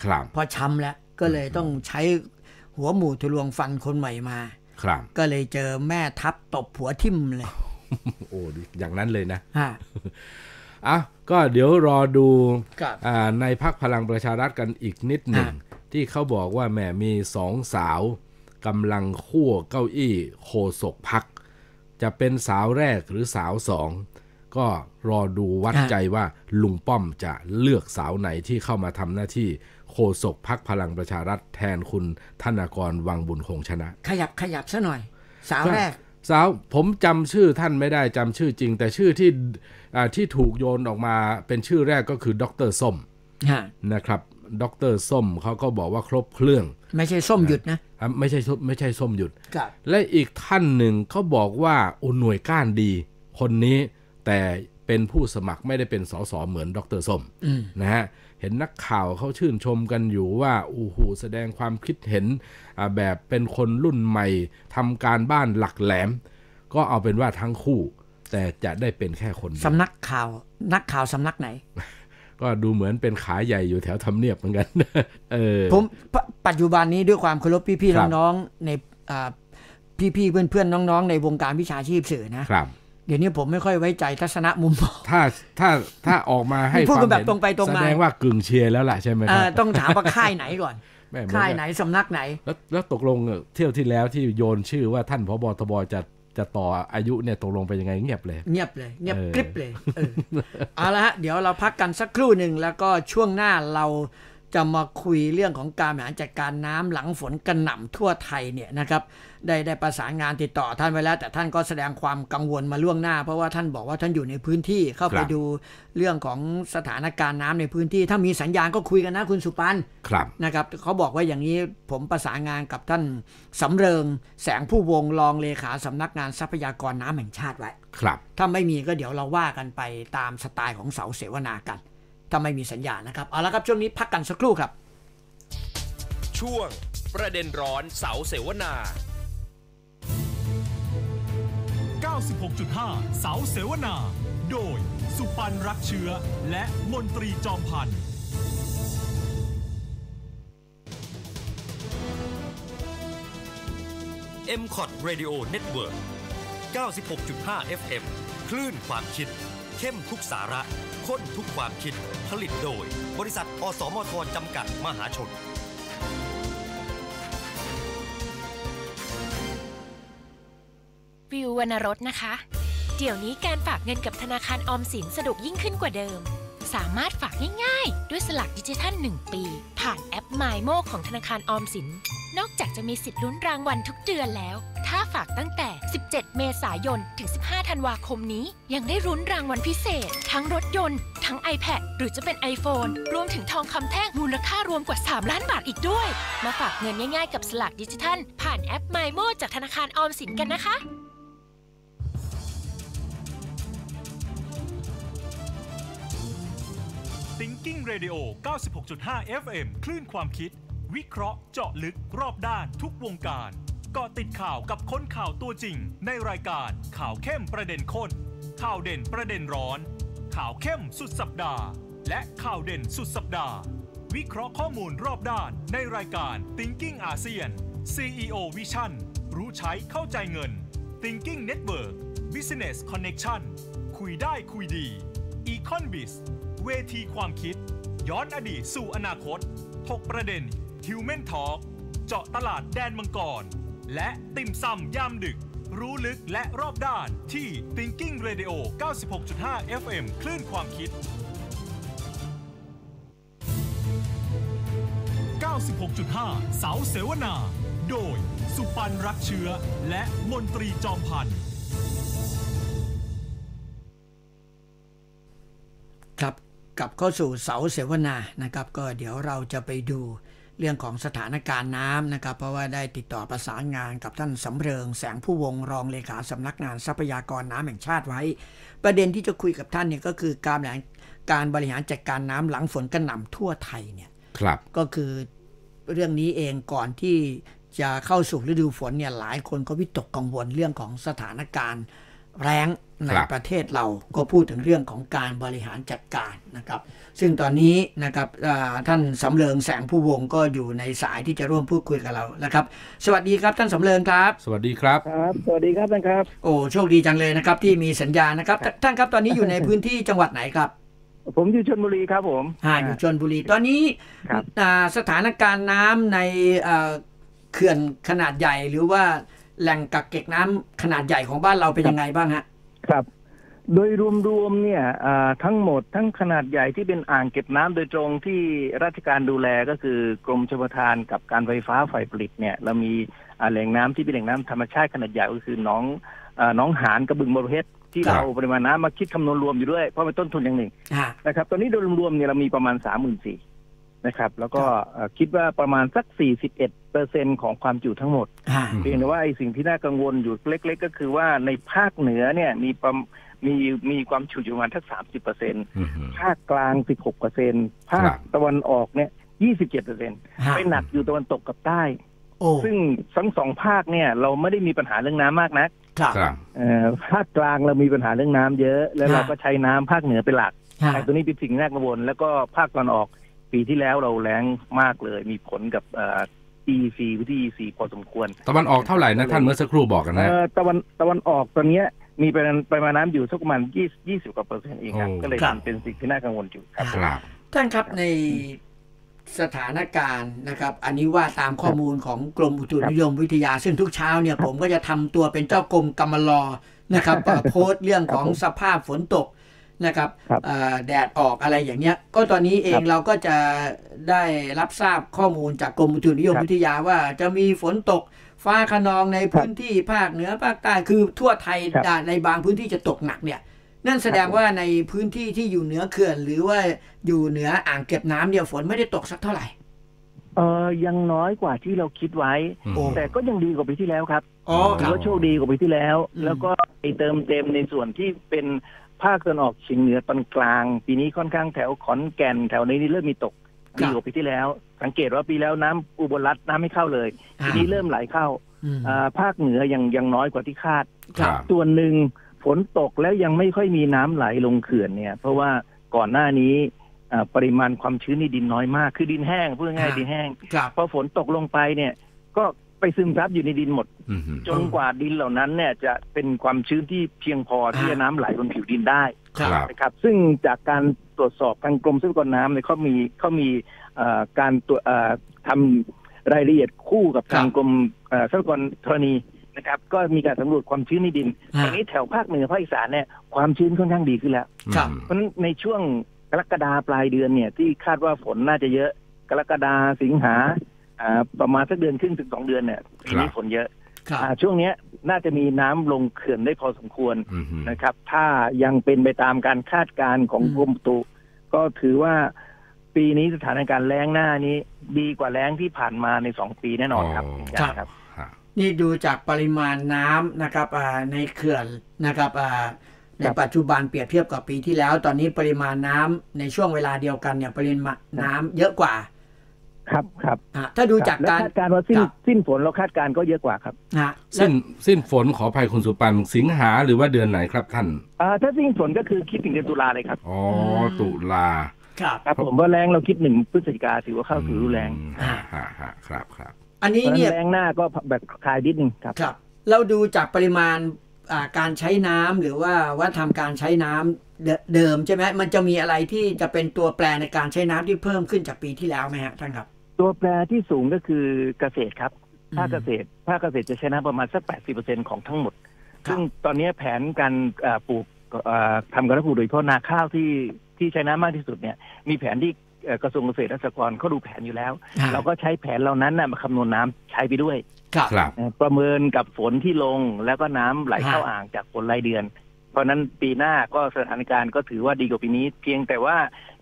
[SPEAKER 2] ครับพอช้ำแล้วก็เลยต้องใช้หัวหมูทะลวงฟันคนใหม่มา ครับ ก็เลยเจอแม่ทัพตบหัวทิ่มเลย
[SPEAKER 3] โอ้อย่างนั้นเลยนะอ่ะก็เดี๋ยวรอดูในพักพลังประชารัฐกันอีกนิดหนึ่ง ที่เขาบอกว่าแม่มีสองสาวกำลังขั่วเก้าอี้โคศกพัก จะเป็นสาวแรกหรือสาวสองก็รอดูวัดใจว่า ลุงป้อมจะเลือกสาวไหนที่เข้ามาทำหน้าที่โคศกพักพลังประชารัฐแทนคุณธนากรวังบุญคงชนะ
[SPEAKER 2] ขยับขยับซะหน่อย สาวแรก
[SPEAKER 3] สาวผมจำชื่อท่านไม่ได้จำชื่อจริงแต่ชื่อที่ที่ถูกโยนออกมาเป็นชื่อแรกก็คือดรส้มนะครับ ดรส้มเขาก็บอกว่าครบเครื่อง
[SPEAKER 2] ไม่ใช่ส้มหยุดนะ
[SPEAKER 3] ไม่ใช่ไม่ใช่ส้มหยุดและอีกท่านหนึ่งเขาบอกว่าอุหน่วยก้านดีคนนี้แต่เป็นผู้สมัครไม่ได้เป็นสสเหมือน ดรส้มนะฮะเห็นนักข่าวเขาชื่นชมกันอยู่ว่าอูหูแสดงความคิดเห็นแบบเป็นคนรุ่นใหม่ทำการบ้านหลักแหลม ก็เอาเป็นว่าทั้งคู่แต่จะได้เป็นแค่คนสำ
[SPEAKER 2] นักข่าวนักข่าวสำนักไหน
[SPEAKER 3] ก็ดูเหมือนเป็นขาใหญ่อยู่แถวทำเนียบเหมือนกันเออ ผม
[SPEAKER 2] ปัจจุบันนี้ด้วยความเคารพพี่ๆน้องๆในพี่ๆเพื่อนๆน้องๆ ในวงการวิชาชีพสื่อนะครับเดี๋ยวนี้ผมไม่ค่อยไว้ใจทัศนะมุมมอง
[SPEAKER 3] ถ้าถ้าถ้าออกมาให้พูดกันแบบตรงไปตรงมาแสดงว่ากึ่งเชียร์แล้วล่ะใช่ไหมครับต้องถามว่าค่ายไ
[SPEAKER 2] หนก่อน ค่ายไหนสำนักไหน แล้วแล้ว
[SPEAKER 3] ตกลงเที่ยวที่แล้วที่โยนชื่อว่าท่านพบทบจะจะต่ออายุเนี่ยตกลงไปยังไงเงียบเลย เงีย
[SPEAKER 2] บเลย เงียบกริบเลยเอาละฮะเดี๋ยวเราพักกันสักครู่หนึ่ง แล้วก็ช่วงหน้าเราจะมาคุยเรื่องของการบริหารจัดการน้ำหลังฝนกระหน่าทั่วไทยเนี่ยนะครับได้ได้ประสานงานติดต่อท่านไว้แล้วแต่ท่านก็แสดงความกังวลมาล่วงหน้า เพราะว่าท่านบอกว่าท่านอยู่ในพื้นที่เข้าไปดูเรื่องของสถานการณ์น้ำในพื้นที่ถ้ามีสัญญาณก็คุยกันนะคุณสุปันครับนะครับเขาบอกว่าอย่างนี้ผมประสานงานกับท่านสำเริง แสงผู้วงรองเลขาสำนักงานทรัพยากรน้ำแห่งชาติไว้ครับถ้าไม่มีก็เดี๋ยวเราว่ากันไปตามสไตล์ของเสาเสวนากัน ถ้าไม่มีสัญญาณนะครับเอาละครับช่วงนี้พักกันสักครู่ครับ
[SPEAKER 5] ช่วงประเด็น
[SPEAKER 1] ร้อนเสาเสวนา96.5 เสาเสวนา โดยสุปันรักเชื้อและมนตรีจอมพันธ์
[SPEAKER 7] เอ็มคอร์ดเรดิโอเน็ตเวิร์ก96.5 FM คลื่นความคิด เข้มทุกสาระค้นทุกความคิดผลิตโดยบริษัทอสมทจำกัดมหาชน
[SPEAKER 8] วิววรรณรสนะคะ เดี๋ยวนี้การฝากเงินกับธนาคารออมสินสะดวกยิ่งขึ้นกว่าเดิม สามารถฝากง่ายๆ ด้วยสลักดิจิทัล 1 ปี ผ่านแอป m y m o ของธนาคารออมสิน นอกจากจะมีสิทธิ์ลุ้นรางวัลทุกเดือนแล้ว ถ้าฝากตั้งแต่ 17 เมษายน ถึง 15 ธันวาคมนี้ ยังได้รุ้นรางวัลพิเศษ ทั้งรถยนต์ทั้ง iPad หรือจะเป็น iPhone รวมถึงทองคำแท่งมูลค่ารวมกว่า 3 ล้านบาทอีกด้วย มาฝากเงินง่าย ๆ กับสลักดิจิทัล ผ่านแอป m y m o จากธนาคารออมสินกันนะคะ
[SPEAKER 1] t h i n k i n g Radio 96.5 FM คลื่นความคิด วิเคราะห์เจาะลึกรอบด้านทุกวงการก่อติดข่าวกับค้นข่าวตัวจริง ในรายการข่าวเข้มประเด็นค้นข่าวเด่นประเด็นร้อน ข่าวเข้มสุดสัปดาห์ และข่าวเด่นสุดสัปดาห์ วิเคราะห์ข้อมูลรอบด้านในรายการ Thinking ASEAN CEO Vision รู้ใช้เข้าใจเงิน Thinking Network Business Connection คุยได้คุยดี e c o n b i z เวทีความคิด ย้อนอดีตสู่อนาคตถกประเด็น Human Talk เจาะตลาดแดนมังกร และติ่มซำยามดึก รู้ลึกและรอบด้านที่ Thinking Radio 96.5 FM คลื่นความคิด 96.5 เสาเสวนา โดยสุปันรักเชื้อ และมนตรีจอมพันธ์
[SPEAKER 2] กลับเข้าสู่เสาเสวนานะครับ ก็เดี๋ยวเราจะไปดูเรื่องของสถานการณ์น้ำนะครับ เพราะว่าได้ติดต่อประสานงานกับท่านสำเริง แสงผู้วงรองเลขาสำนักงาน ทรัพยากรน้ำแห่งชาติไว้ ประเด็นที่จะคุยกับท่านเนี่ยก็คือการแหลการบริหารจัดการน้ำหลังฝนกระหน่ำทั่วไทยเนี่ยครับก็คือเรื่องนี้เองก่อนที่จะเข้าสู่ฤดูฝนเนี่ยหลายคนก็วิตกกังวลเรื่องของสถานการณ์แรงในประเทศเรา ก็พูดถึงเรื่องของการบริหารจัดการนะครับ ซึ่งตอนนี้นะครับท่านสำเริงแสงผู้วงก็อยู่ในสายที่จะร่วมพูดคุยกับเรานะครับ สวัสดีครับท่านสำเริงครับ สวัสดีครับ ครับ สวัสดีครับท่านครับ โอ้โชคดีจังเลยนะครับที่มีสัญญาณนะครับท่านครับตอนนี้อยู่ในพื้นที่จังหวัดไหนครับ ผมอยู่ชนบุรีครับผมอ่าอยู่ชนบุรี ตอนนี้สถานการณ์น้ำในเขื่อนขนาดใหญ่หรือว่าแหล่งกักเก็บน้ำขนาดใหญ่ของบ้านเราเป็นยังไงบ้างฮะ
[SPEAKER 6] ครับ โดยรวมๆเนี่ย ทั้งหมดทั้งขนาดใหญ่ที่เป็นอ่างเก็บน้ำโดยตรงที่ราชการดูแลก็คือ กรมชลประทานกับการไฟฟ้าฝ่ายผลิตเนี่ย เรามีแหล่งน้ำที่เป็นแหล่งน้ำธรรมชาติขนาดใหญ่ก็คือน้องน้องหานกระบึงบรเวณที่เราปริมาณน้ำมาคิดคำนวณรวมอยู่ด้วยเพราะเป็นต้นทุนอย่างหนึ่งนะครับตอนนี้โดยรวมๆเนี่ยเรามีประมาณสามหมื่นสี่นะครับแล้วก็คิดว่าประมาณ สัก 41เปอร์เซ็นของความจุทั้งหมดเพียงแต่ว่าไอ้สิ่งที่น่ากังวลอยู่เล็กๆ ก็คือว่าในภาคเหนือเนี่ยมีมีมีความจุอยู่ประมาณทักสามสิบเปอร์เซ็นภาคกลางสิบหกเปอร์เซ็นภาคตะวันออกเนี่ยยี่สิบเจ็ดเปอร์เซ็นไปหนักอยู่ตะวันตกกับใต้ซึ่งทั้งสองภาคเนี่ยเราไม่ได้มีปัญหาเรื่องน้ำมากนะักภาคกลางเรามีปัญหาเรื่องน้ำเยอะ แล้วเราก็ใช้น้ำภาคเหนือเป็นหลักตัวนี้เป็นสิ่งแรกกังวลแล้วก็ภาคตะวันออกปีที่แล้วเราแรงมากเลย มีผลกับอีซีวิธีอีซีพอสมควรตะวันออกเท่าไหร่นะ ท่านเมื่อ
[SPEAKER 3] สักครู่บอกกันนะ
[SPEAKER 6] ตะวันตะวันออกตอนเนี้ยมีปริมาณปม
[SPEAKER 2] าน้ำอยู่สักประมาณยี่ยี่สิบกว่าเปอร์เซ็นต์เองครับก็เลยเป็นสิ่งที่น่ากังวลอยู่ ครับ ท่านครับในสถานการณ์นะครับอันนี้ว่าตามข้อมูลของกรมอุตุนิยมวิทยา ซึ่งทุกเช้าเนี่ย ผมก็จะทำตัวเป็นเจ้ากรมกรรมลอนะครับโพสต์เรื่องของสภาพฝนตกนะครับรบแดดออกอะไรอย่างเงี้ย ก็ตอนนี้เองเราก็จะได้รับทราบข้อมูลจากกรมอุตุนิยมวิทยาว่าจะมีฝนตกฟ้าขนองในพื้นที่ภาคเหนือภาคใต้คือทั่วไทยในบางพื้นที่จะตกหนักเนี่ย นั่นแสดงว่าในพื้นที่ที่อยู่เหนือเขื่อน หรือว่าอยู่เหนืออ่างเก็บน้ำเนี่ยฝนไม่ได้ตกสักเท่าไหร่เออยังน้อยกว่าที่เราคิดไว้ แต่
[SPEAKER 6] ก็ยังดีกว่าปีที่แล้วครับถือว่าโชคดีกว่าปีที่แล้ว แล้วก็ไอเติมเต็มในส่วนที่เป็นภาคตะวันออกเฉียงเหนือตอนกลาง ปีนี้ค่อนข้างแถวขอนแก่นแถวนี้นี่ เริ่มมีตกปีกว่าปีที่แล้ว สังเกตว่าปีแล้วน้ำอุบลรัฐน้ำไม่เข้าเลยปีนี้เริ่มไหลเข้าภาคเหนือยังยังน้อยกว่าที่คาดตัวหนึ่งฝนตกแล้วยังไม่ค่อยมีน้ำไหลลงเขื่อนเนี่ย เพราะว่าก่อนหน้านี้ปริมาณความชื้นในดินน้อยมากคือดินแห้งพูดง่ายดินแห้งพอฝนตกลงไปเนี่ยก็ไปซึมซับอยู่ในดินหมดจนกว่าดินเหล่านั้น เนี่ยจะเป็นความชื้นที่เพียงพอที่จะน้ำไหลบนผิวดินได้นะครับ ซึ่งจากการตรวจสอบทางกรมทรัพยากรน้ำเนี่ยเขามีเขามีการตรวจทำรายละเอียดคู่กับทางกรมทรัพยากรธรณีนะครับ ก็มีการสำรวจความชื้นในดินตอนนี้แถวภาคเหนือภาคอีสานเนี่ยความชื้นค่อนข้างดีขึ้นแล้วเพราะฉะนั้นในช่วงกรกฎาปลายเดือนเนี่ยที่คาดว่าฝนน่าจะเยอะกรกฎาสิงหาประมาณสักเดือนครึ่งถึงสองเดือนเนี่ย มีฝนเยอะช่วงนี้น่าจะมีน้ำลงเขื่อนได้พอสมควรนะครับ ถ้ายังเป็นไปตามการคาดการณ์ของกรมตุ ก็ถือว่าปีนี้สถานการณ์แรงหน้านี้ ดีกว่าแรงที่ผ่านมาในสองปีแน่นอนครับ
[SPEAKER 2] ครับ นี่ดูจากปริมาณน้ำนะครับในเขื่อนนะครับในปัจจุบันเปรียบเทียบกับปีที่แล้ว ตอนนี้ปริมาณน้ำในช่วงเวลาเดียวกันเนี่ยปริมาณน้ำ เยอะกว่าครับครับถ้าดูจากการคาด
[SPEAKER 6] การณ์ว่าสิ้นสิ้นฝนเราคาดการณ์ก็เยอะกว่าครับ
[SPEAKER 3] สิ้นสิ้นฝนขออภัยคุณสุปันสิงหาหรือว่าเดือนไหนครับท่าน
[SPEAKER 6] ถ้าสิ้นฝนก็คือคิดถึงเดือนตุลาเลยครับอ๋อตุลาครับผมว่าแรงเราคิดหนึ่ง
[SPEAKER 2] พฤศจิกาถือว่าเข้าถือรุนแรง
[SPEAKER 5] ครับครับ
[SPEAKER 6] อันนี้เนี่ยแร
[SPEAKER 2] งหน้าก็แบบคลายดิ้นครับครับ เราดูจากปริมาณการใช้น้ำหรือว่าวัฒนธรรมการใช้น้ำเดิมใช่ไหมมันจะมีอะไรที่จะเป็นตัวแปรในการใช้น้ำที่เพิ่มขึ้นจากปีที่แล้วไหมครับท่านครับ
[SPEAKER 6] ตัวแปรที่สูงก็คือเกษตรครับ ภาคเกษตรภาคเกษตรจะชนะประมาณสัก 80%ของทั้งหมด ซึ่งตอนนี้แผนการปลูกทำการปลูกโดยเฉพาะนาข้าวที่ที่ชนะมากที่สุดเนี่ย มีแผนที่กระทรวงเกษตรและสหกรณ์เขาดูแผนอยู่แล้ว เราก็ใช้แผนเหล่านั้นมาคำนวณน้ำใช้ไปด้วยครับ ประเมินกับฝนที่ลงแล้วก็น้ำไหลเข้าอ่างจากฝนรายเดือนราะนั้นปีหน้าก็สถานการณ์ก็ถือว่าดีกว่าปีนี้เพียงแต่ว่า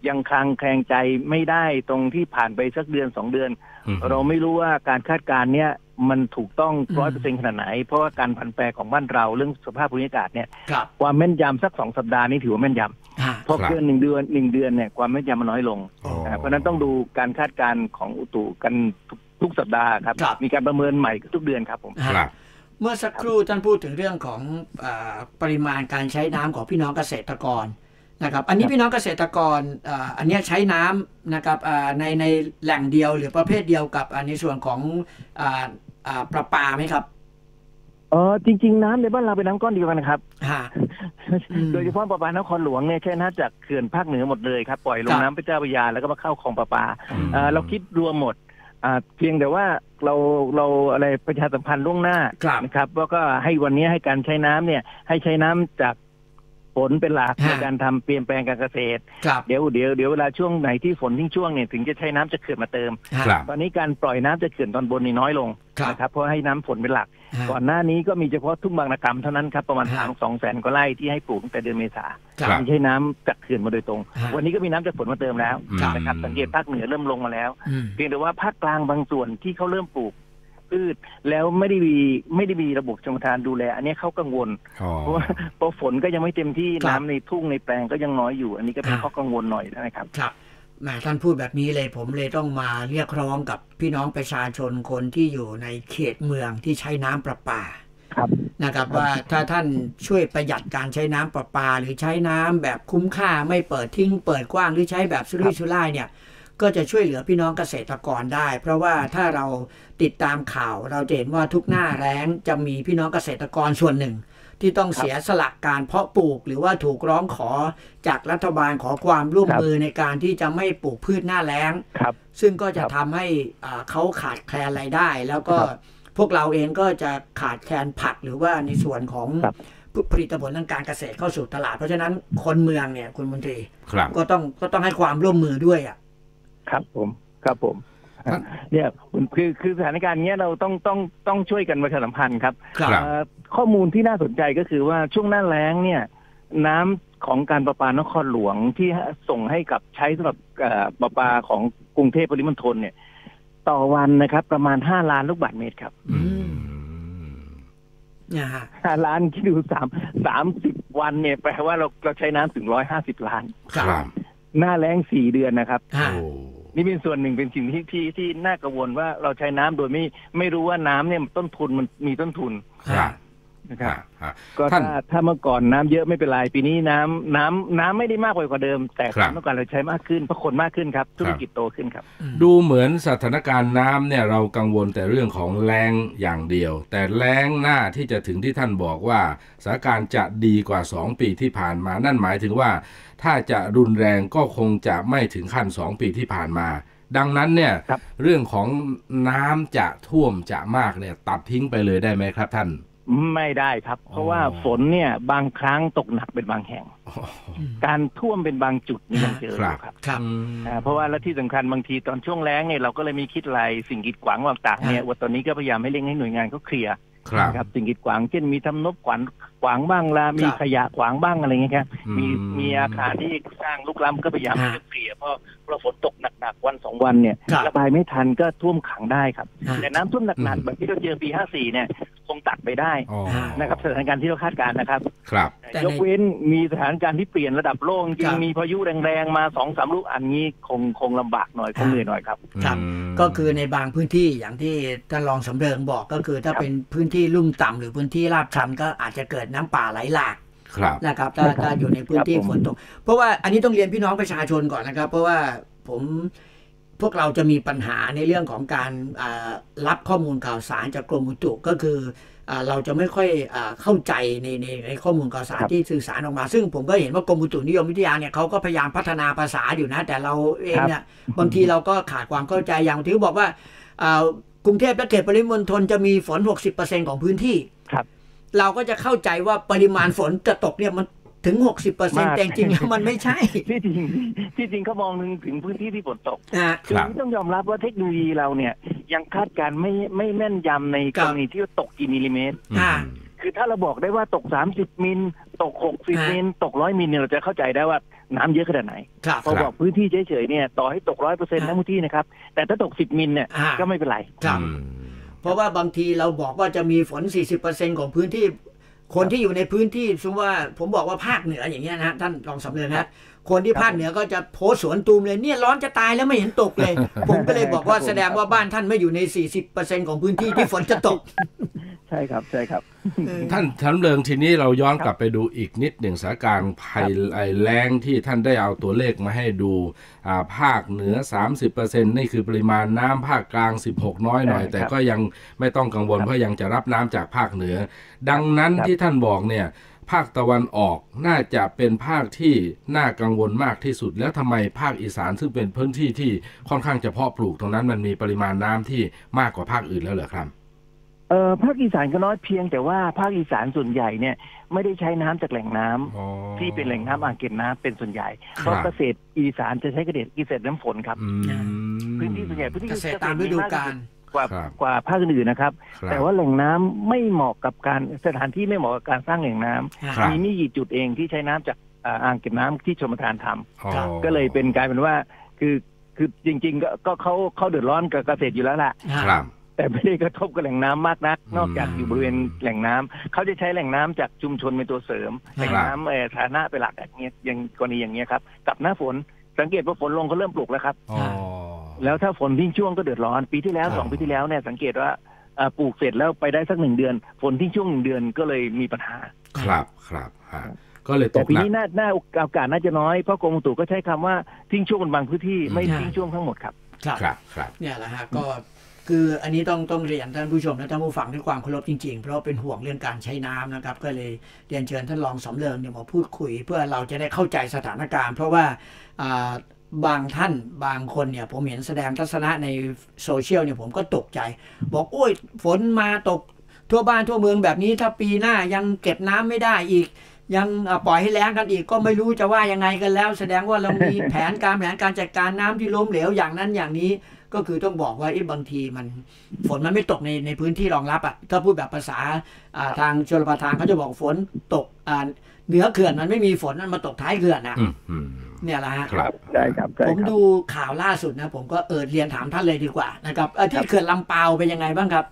[SPEAKER 6] ยังคลางแคลงใจไม่ได้ตรงที่ผ่านไปสักเดือนสองเดือน เราไม่รู้ว่าการคาดการณ์เนี้ยมันถูกต้องร้อยเปอร์เซ็นขนาดไหนเพราะว่าการผันแปรของบ้านเราเรื่องสภาพภูมิอากาศเนี่ยความแม่นยำสักสองสัปดาห์นี้ถือว่าแม่นย
[SPEAKER 4] ำพอเือนหนึ
[SPEAKER 6] ่งเดือนหนึ่งเดือนเนี่ยความแม่นยำมันน้อยลง เพราะนั้นต้องดูการคาดการณ์ของอุตุกันทุกสัปดาห์ครับ มีการประเมินใหม่
[SPEAKER 2] ทุกเดือนครับผมเมื่อสักครู่ท่านพูดถึงเรื่องของอปริมาณการใช้น้ำของพี่น้องเกษตรกรนะครับ อันนี้พี่น้องเกษตรกรอันนี้ใช้น้ำนะครับในในแหล่งเดียวหรือประเภทเดียวกับในส่วนของอประปาไหมครับ
[SPEAKER 6] เออจริงๆน้ำในบ้านเราเป็นน้ำก้อนเดียวกันนะครับโดยเฉพาะประปานครหลวงเนี่ยใช้น้ำจากเขื่อนภาคเหนือหมดเลยครับ ปล่อยลงน้ำปเจ้าพระยาแล้วก็มาเข้าคลองประปาเราคิดรวมหมดเพียงแต่ว่าเราเราอะไรประชาสัมพันธ์ล่วงหน้านะครับ แล้วก็ให้วันนี้ให้การใช้น้ำเนี่ย ให้ใช้น้ำจากฝนเป็นหลักในการทำเปลี่ยนแปลงการเกษตร เดี๋ยวเดี๋ยวเดี๋ยวเวลาช่วงไหนที่ฝนทิ้งช่วงเนี่ยถึงจะใช้น้ำจะเขื่อนมาเติม ตอนนี้การปล่อยน้ำจะเขื่อนตอนบนนี่น้อยลงนะครับเพราะให้น้ำฝนเป็นหลัก ก่อนหน้านี้ก็มีเฉพาะทุ่งบางนากรรมเท่านั้นครับประมาณสามสองแสนกว่าไร่ที่ให้ปลูกแต่เดือนเมษาไม่ใช่น้ำจากเขื่อนมาโดยตรง วันนี้ก็มีน้ำจากฝนมาเติมแล้วนะครับสังเกตภาคเหนือเริ่มลงมาแล้ว เพียงแต่ว่าภาคกลางบางส่วนที่เขาเริ่มปลูกพืชแล้วไม่ได้มีไม่ได้มีระบบชลทานดูแลอันนี้เขากังวล เพราะฝนก็ยังไ
[SPEAKER 2] ม่เต็มที่น้ำในทุ่งในแปลงก็ยังน้อยอยู่อันนี้ก็เป็นข้อกังวลหน่อยนะครับครับแหมท่านพูดแบบนี้เลยผมเลยต้องมาเรียกร้องกับพี่น้องประชาชนคนที่อยู่ในเขตเมืองที่ใช้น้ำประปาครับนะครับ ว่าถ้าท่านช่วยประหยัดการใช้น้ำประปาหรือใช้น้ำแบบคุ้มค่าไม่เปิดทิ้งเปิดกว้างหรือใช้แบบสุริสุร่ายเนี่ยก็จะช่วยเหลือพี่น้องเกษตรกรได้ เพราะว่าถ้าเราติดตามข่าวเราจะเห็นว่าทุกหน้าแรงจะมีพี่น้องเกษตรกรส่วนหนึ่ง ที่ต้องเสียสละกการเพาะปลูกหรือว่าถูกร้องขอจากรัฐบาลขอความร่วมมือในการที่จะไม่ปลูกพืชหน้าแรงซึ่งก็จะทำให้เขาขาดแคลนรายได้ แล้วก็พวกเราเองก็จะขาดแคลนผัก หรือว่าในส่วนของผลิตผลทางการเกษตรเข้าสู่ตลาด เพราะฉะนั้นคนเมืองเนี่ยคุณมนตรีก็ต้องก็ต้องให้ความร่วมมือด้วยอ่ะครับผ
[SPEAKER 6] มครับผม
[SPEAKER 2] เนี่ยคือคือสถานการณ์เนี้ยเราต้องต้อง
[SPEAKER 6] ต้องช่วยกันประชาสัมพันธ์ครับข้อมูลที่น่าสนใจก็คือว่าช่วงหน้าแล้งเนี่ย น้ำของการประปานครหลวงที่ส่งให้กับใช้สำหรับประปาของกรุงเทพปริมณฑลเนี่ย ต่อวันนะครับ ประมาณห้าล้านลูกบาศก์เมตรครับห้าล้านคิดดูสามสามสิบวันเนี่ย แปลว่าเราเราใช้น้ำถึงร้อยห้าสิบล้านครับหน้าแล้งสี่เดือนนะครับนี่เป็นส่วนหนึ่งเป็นสิ่งที่ที่ที่น่ากังวลว่าเราใช้น้ำโดยไม่ไม่รู้ว่าน้ำเนี่ยต้นทุนมันมีต้นทุนนะครับ ก็ถ้าถ้าเมื่อก่อนน้ำเยอะไม่เป็นไรปีนี้น้ำน้ำน้ำไม่ได้มากกว่าเดิม แต่เมื่อก่อนเราใช้มากขึ้นเพราะคนมากขึ้นครับธุ
[SPEAKER 3] รกิจโตขึ้นครับ ดูเหมือนสถานการณ์น้ำเนี่ยเรากังวลแต่เรื่องของแรงอย่างเดียว แต่แรงหน้าที่จะถึงที่ท่านบอกว่าสถานการณ์จะดีกว่า 2 ปีที่ผ่านมา นั่นหมายถึงว่า ถ้าจะรุนแรงก็คงจะไม่ถึงขั้น 2 ปีที่ผ่านมา ดังนั้นเนี่ยรเรื่องของน้ำจะท่วมจะมากเนี่ย
[SPEAKER 6] ตัดทิ้งไปเลยได้ไหมครับ ท่านไม่ได้ครับ เพราะว่าฝนเนี่ยบางครั้งตกหนักเป็นบางแห่ง การท่วมเป็นบางจุดนี่ยังเจอคร
[SPEAKER 2] ับครับเ
[SPEAKER 6] พราะว่าและที่สำคัญบางทีตอนช่วงแล้งเนี่ยเราก็เลยมีคิดอะไรสิ่งกีดขวางต่างๆเนี่ยวันตอนนี้ก็พยายามให้เร่งให้หน่วยงานเขาเคลียร์ครับ สิ่งกีดขวางเช่นมีทำนบขวางวางบ้างละมีขยะขวางบ้างอะไรเงี้ยครับมีมีอาคารที่สร้างลุกล้ำก็พยายาม
[SPEAKER 4] เกลี่ยเพราะเพราะฝนตก
[SPEAKER 6] หนักๆวันสองวันเนี่ยระบายไม่ทันก็ท่วมขังได้ครับแต่น้ำท่วมหนักๆแบบที่เราเจอปีห้าสี่เนี่ยคงตัดไปได้นะครับสถานการณ์ที่เราคาดการณ์นะครับ
[SPEAKER 5] ครับยกเว
[SPEAKER 6] ้นมีสถานการณ์ที่เปลี่ยนระดับโลกจริงมีพายุแรงๆมาสองสามลูกอันนี้คงคงล
[SPEAKER 2] ำบากหน่อยคงเหนื่อยหน่อยค
[SPEAKER 4] รับครับ ก็
[SPEAKER 2] คือในบางพื้นที่อย่างที่ท่านรองสำเริงบอกก็คือถ้าเป็นพื้นที่ลุ่มต่ำ หรือพื้นที่ราบชันก็อาจจะเกิดน้ำป่าไหลหลากนะครับถ้าถ้าอยู่ในพื้นที่ฝนตก เพราะว่าอันนี้ต้องเรียนพี่น้องประชาชนก่อนนะครับ เพราะว่าผมพวกเราจะมีปัญหาในเรื่องของการรับข้อมูลข่าวสารจากกรมอุตุก็คือเราจะไม่ค่อยเข้าใจ ในในในข้อมูลข่าวสารที่สื่อสารออกมาซึ่งผมก็เห็นว่ากรมอุตุนิยมวิทยาเนี่ยเขาก็พยายามพัฒนาภาษาอยู่นะแต่เราเองเนี่ยบางทีเราก็ขาดความเข้าใจอย่างที่บอกว่ากรุงเทพและเขตปริมณฑลจะมีฝน 60%ของพื้นที่ครับเราก็จะเข้าใจว่าปริมาณฝนจะตกเนี่ยมันถึงหกสิบเปอร์เซ็นต์แต่จริงแล้วมัน
[SPEAKER 6] ไม่ใช่ที่จริงที่จริงเขามองถึงพื้นที่ที่ฝนตกคือต้องยอมรับว่าเทคโนโลยีเราเนี่ย ยังคาดการไม่ไม่แม่นยำในกรณีที่ตกกี่มิลลิเมตรคือถ้าเราบอกได้ว่าตกสามสิบมิลตกหกสิบมิลตกร้อยมิลเนี่ยเราจะเข้าใจได้ว่าน้ำเยอะขนาดไหนพอบอกพื้นที่เฉยๆเนี่ยต่อให้ตกร
[SPEAKER 2] ้อยเปอร์เซ็นต์ทั้งพื้นที่นะครับแต่ถ้าตกสิบมิลเนี่ยก็ไม่เป็นไรเพราะว่าบางทีเราบอกว่าจะมีฝน 40%ของพื้นที่ คนที่อยู่ในพื้นที่ สมมติว่า ผมบอกว่าภาคเหนืออย่างเงี้ยนะท่านลองสำเร็จนะคนที่ภาคเหนือก็จะโพสสวนตูมเลย เนี่ยร้อนจะตายแล้วไม่เห็นตกเลย ผมก็เลยบอกว่าแสดงว่าบ้านท่านไม่อยู่ใน 40%ของพื้นที่ที่ฝนจะตก
[SPEAKER 4] ใช่ครับใช่ครับ ท
[SPEAKER 3] ่านท่านเริงทีนี้เราย้อนกลับไปดูอีกนิดหนึ่งสถานการณ์ภัยแรงที่ท่านได้เอาตัวเลขมาให้ดูภาคเหนือ 30%นี่คือปริมาณน้ำภาคกลาง 16 น้อยหน่อย แต่ก็ยังไม่ต้องกังวลเพราะยังจะรับน้ำจากภาคเหนือ ดังนั้นที่ท่านบอกเนี่ยภาคตะวันออกน่าจะเป็นภาคที่น่ากังวลมากที่สุด แล้วทำไมภาคอีสานซึ่งเป็นพื้นที่ที่ค่อนข้างจะเพาะปลูกตรงนั้นมันมีปริมาณน้ำที่มากกว่าภาคอื่นแล้วเหรอครับ
[SPEAKER 6] เออภาคอีสานก็น้อยเพียงแต่ว่าภาคอีสานส่วนใหญ่เนี่ยไม่ได้ใช้น้ำจากแหล่งน้ำที่เป็นแหล่งน้ำอ่างเก็บน้ำเป็นส่วนใหญ่ เพราะเกษตรอีสานจะใช้เกษตรเกษตรน้ำฝนครับพื้นที่ส่วนใหญ่พื้นที่เกษตรตามฤดูกาลกว่ากว่าภาคอื่นนะครับ แต่ว่าแหล่งน้ำไม่เหมาะกับการสถานที่ไม่เหมาะกับการสร้างแหล่งน้ำ มีมีกี่จุดเองที่ใช้น้ำจากอ่างเก็บน้ำที่ชมทานท
[SPEAKER 4] ำก็เลย
[SPEAKER 6] เป็นกลายเป็นว่าคือคือจริงๆ ก็เขาเขาเดือดร้อนกับเกษตรอยู่แล้วแหละแต่ไม่ได้กระทบกับแหล่งน้ำมากนักนอกจากอยู่บริเวณแหล่งน้ำเขาจะใช้แหล่งน้ำจากชุมชนเป็นตัวเสริมแหล่งน้ำฐานะเป็นหลักอย่างเงี้ยอย่างกรณีอย่างเงี้ยครับ กับหน้าฝนสังเกตว่าฝนลงเขาเริ่มปลูกแล้วครับแล้วถ้าฝนทิ้งช่วงก็เดือดร้อนปีที่แล้วสองปีที่แล้วเนี่ยสังเกตว่าปลูกเสร็จแล้วไปได้สักหนึ่งเดือน ฝนทิ้งช่วงหนึ่งเดือนก็เลยมีปัญหา
[SPEAKER 3] ครับครับฮะก็เลย
[SPEAKER 6] ตกหนักแต่ปีนี้น่าน่าอากาศน่าจะน้อยเพราะกรมตุก็ใช้คำว่าทิ้งช่วงบางพื้นที่ไม่ทิ้งช่วง
[SPEAKER 2] ทั้งหมดครับ
[SPEAKER 5] ครับครับ
[SPEAKER 2] เนี่ยแหละฮะก็คืออันนี้ต้องต้องเรียนท่านผู้ชมและท่านผู้ฟังด้วยความเคารพจริงๆ เพราะเป็นห่วงเรื่องการใช้น้ำนะครับ ก็เลยเรียนเชิญท่านรองสมเริงเนี่ยมาพูดคุย เพื่อเราจะได้เข้าใจสถานการณ์ เพราะว่าบางท่านบางคนเนี่ยผมเห็นแสดงทัศนะในโซเชียลเนี่ยผมก็ตกใจ บอกโอ้ยฝนมาตกทั่วบ้านทั่วเมืองแบบนี้ถ้าปีหน้ายังเก็บน้ำไม่ได้อีก ยังปล่อยให้แล้งกันอีกก็ไม่รู้จะว่ายังไงกันแล้ว แสดงว่าเรามีแผนการแผนการจัดการน้ำที่ล้มเหลวอย่างนั้นอย่างนี้ก็คือต้องบอกว่าไอ้บางทีมันฝนมันไม่ตกในในพื้นที่รองรับอ่ะถ้าพูดแบบภาษาทางชลประทานเขาจะบอกฝนตกเหนือเขื่อนมันไม่มีฝนมันมาตกท้ายเขื่อนอ่ะเนี่ยแหละฮะครับใช่ครับ ผมดูข่าวล่าสุดนะผมก็เออเรียนถามท่านเลยดีกว่านะครับที่เขื่อนลำเปาเป็นยังไงบ้างครับ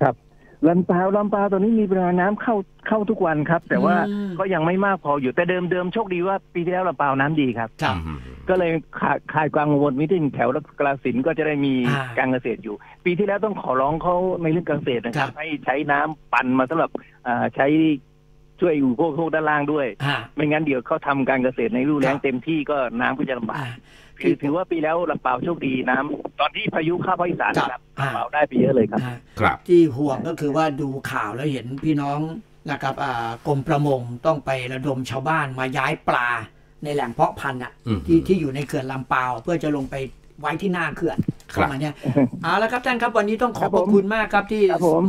[SPEAKER 2] ครับ
[SPEAKER 6] ลำปาวลำปาวตอนนี้มีปริมาณน้ำเข้าเข้าทุกวันครับ แต่ว่า
[SPEAKER 2] ก็ยังไม่มากพออ
[SPEAKER 6] ยู่แต่เดิมเดิมโชคดีว่าปีที่แล้วลำปาวน้ำดีครับก็เลยขาายความกังวลมิถินแถวลกลาสินก็จะได้มีการเกษตรอยู่ ปีที่แล้วต้องขอร้องเขาในเรื่องการเกษตรนะครับให้ใช้น้ำปั่นมาสำหรับใช้ช่วยอยู่พวกพวกด้านล่างด้วย ไม่งั้นเดี๋ยวเขาทาการเกษตรในรูแล้งเต็มที่ก็น้ำก็จะลำบากคือถือว่าปีแล้วลำเป่าโชคดีน้ำตอนที่
[SPEAKER 5] พา
[SPEAKER 2] ยุเข้าภาคอีสานครับเปาได้ไปเยอะเ
[SPEAKER 6] ลยครับ ครับ
[SPEAKER 2] ที่ห่วงก็คือว่าดูข่าวแล้วเห็นพี่น้องนะครับกรมประมงต้องไประดมชาวบ้านมาย้ายปลา ในแหล่งเพาะพันธุ์อ่ะ ที่ที่อยู่ในเขื่อนลำเปาเพื่อจะลงไปไว้ที่หน้าเขื่อนประมาณนี้เอาละครับท่านครับวันนี้ต้องขอบอบคุณมากครับที่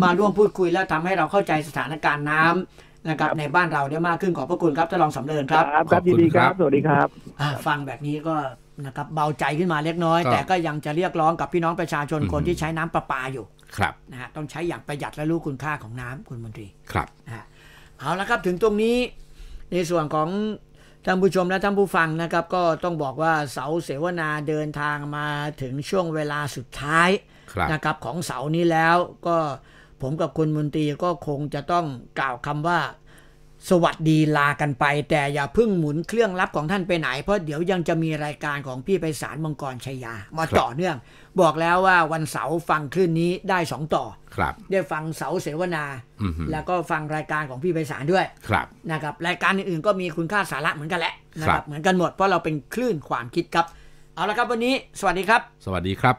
[SPEAKER 2] มาร่วมพูดคุยและทำให้เราเข้าใจสถานการณ์น้ำนะครับในบ้านเราได้มากขึ้นขอบพระคุณครับท่านรองสำเริญครับ ครับยินดีครับสวัสดีครับฟังแบบนี้ก็นะครับเบาใจขึ้นมาเล็กน้อย แต่ก็ยังจะเรียกร้องกับพี่น้องประชาชนคนที่ใช้น้ำประปาอยู่ครับนะฮะต้องใช้อย่างประหยัดและรู้คุณค่าของน้ำคุณมนตรีครับนะฮะเอาละครับ ถึงตรงนี้ในส่วนของท่านผู้ชม และท่านผู้ฟังนะครับก็ต้องบอกว่าเสาเสวนาเดินทางมาถึงช่วงเวลาสุดท้ายนะครับของเสานี้แล้วก็ผมกับคุณมนตรีก็คงจะต้องกล่าวคำว่าสวัสดีลา กันไป แต่อย่าเพิ่งหมุนเครื่องรับของท่านไปไหนเพราะเดี๋ยวยังจะมีรายการของพี่ไปสารมังกรชัยยา มาต่อเนื่อง บอกแล้วว่าวันเสาร์ฟังคลื่นนี้ได้สองต่อครับ ได้ฟังเสาเสวนาแล้วก็ฟังรายการของพี่ไปสารด้วยครับนะครับ รายการอื่นๆก็มีคุณค่าสาระเหมือนกันแหละนะครับ เหมือนกันหมดเพราะเราเป็นคลื่นความคิดครับเอาละครับวันนี้สวัสดีครับ
[SPEAKER 3] สวัสดีครับ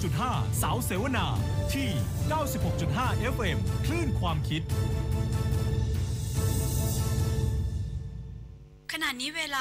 [SPEAKER 1] 96.5 เสาเสวนาที่ 96.5 FM คลื่นความคิด
[SPEAKER 4] ขณะนี้เวลา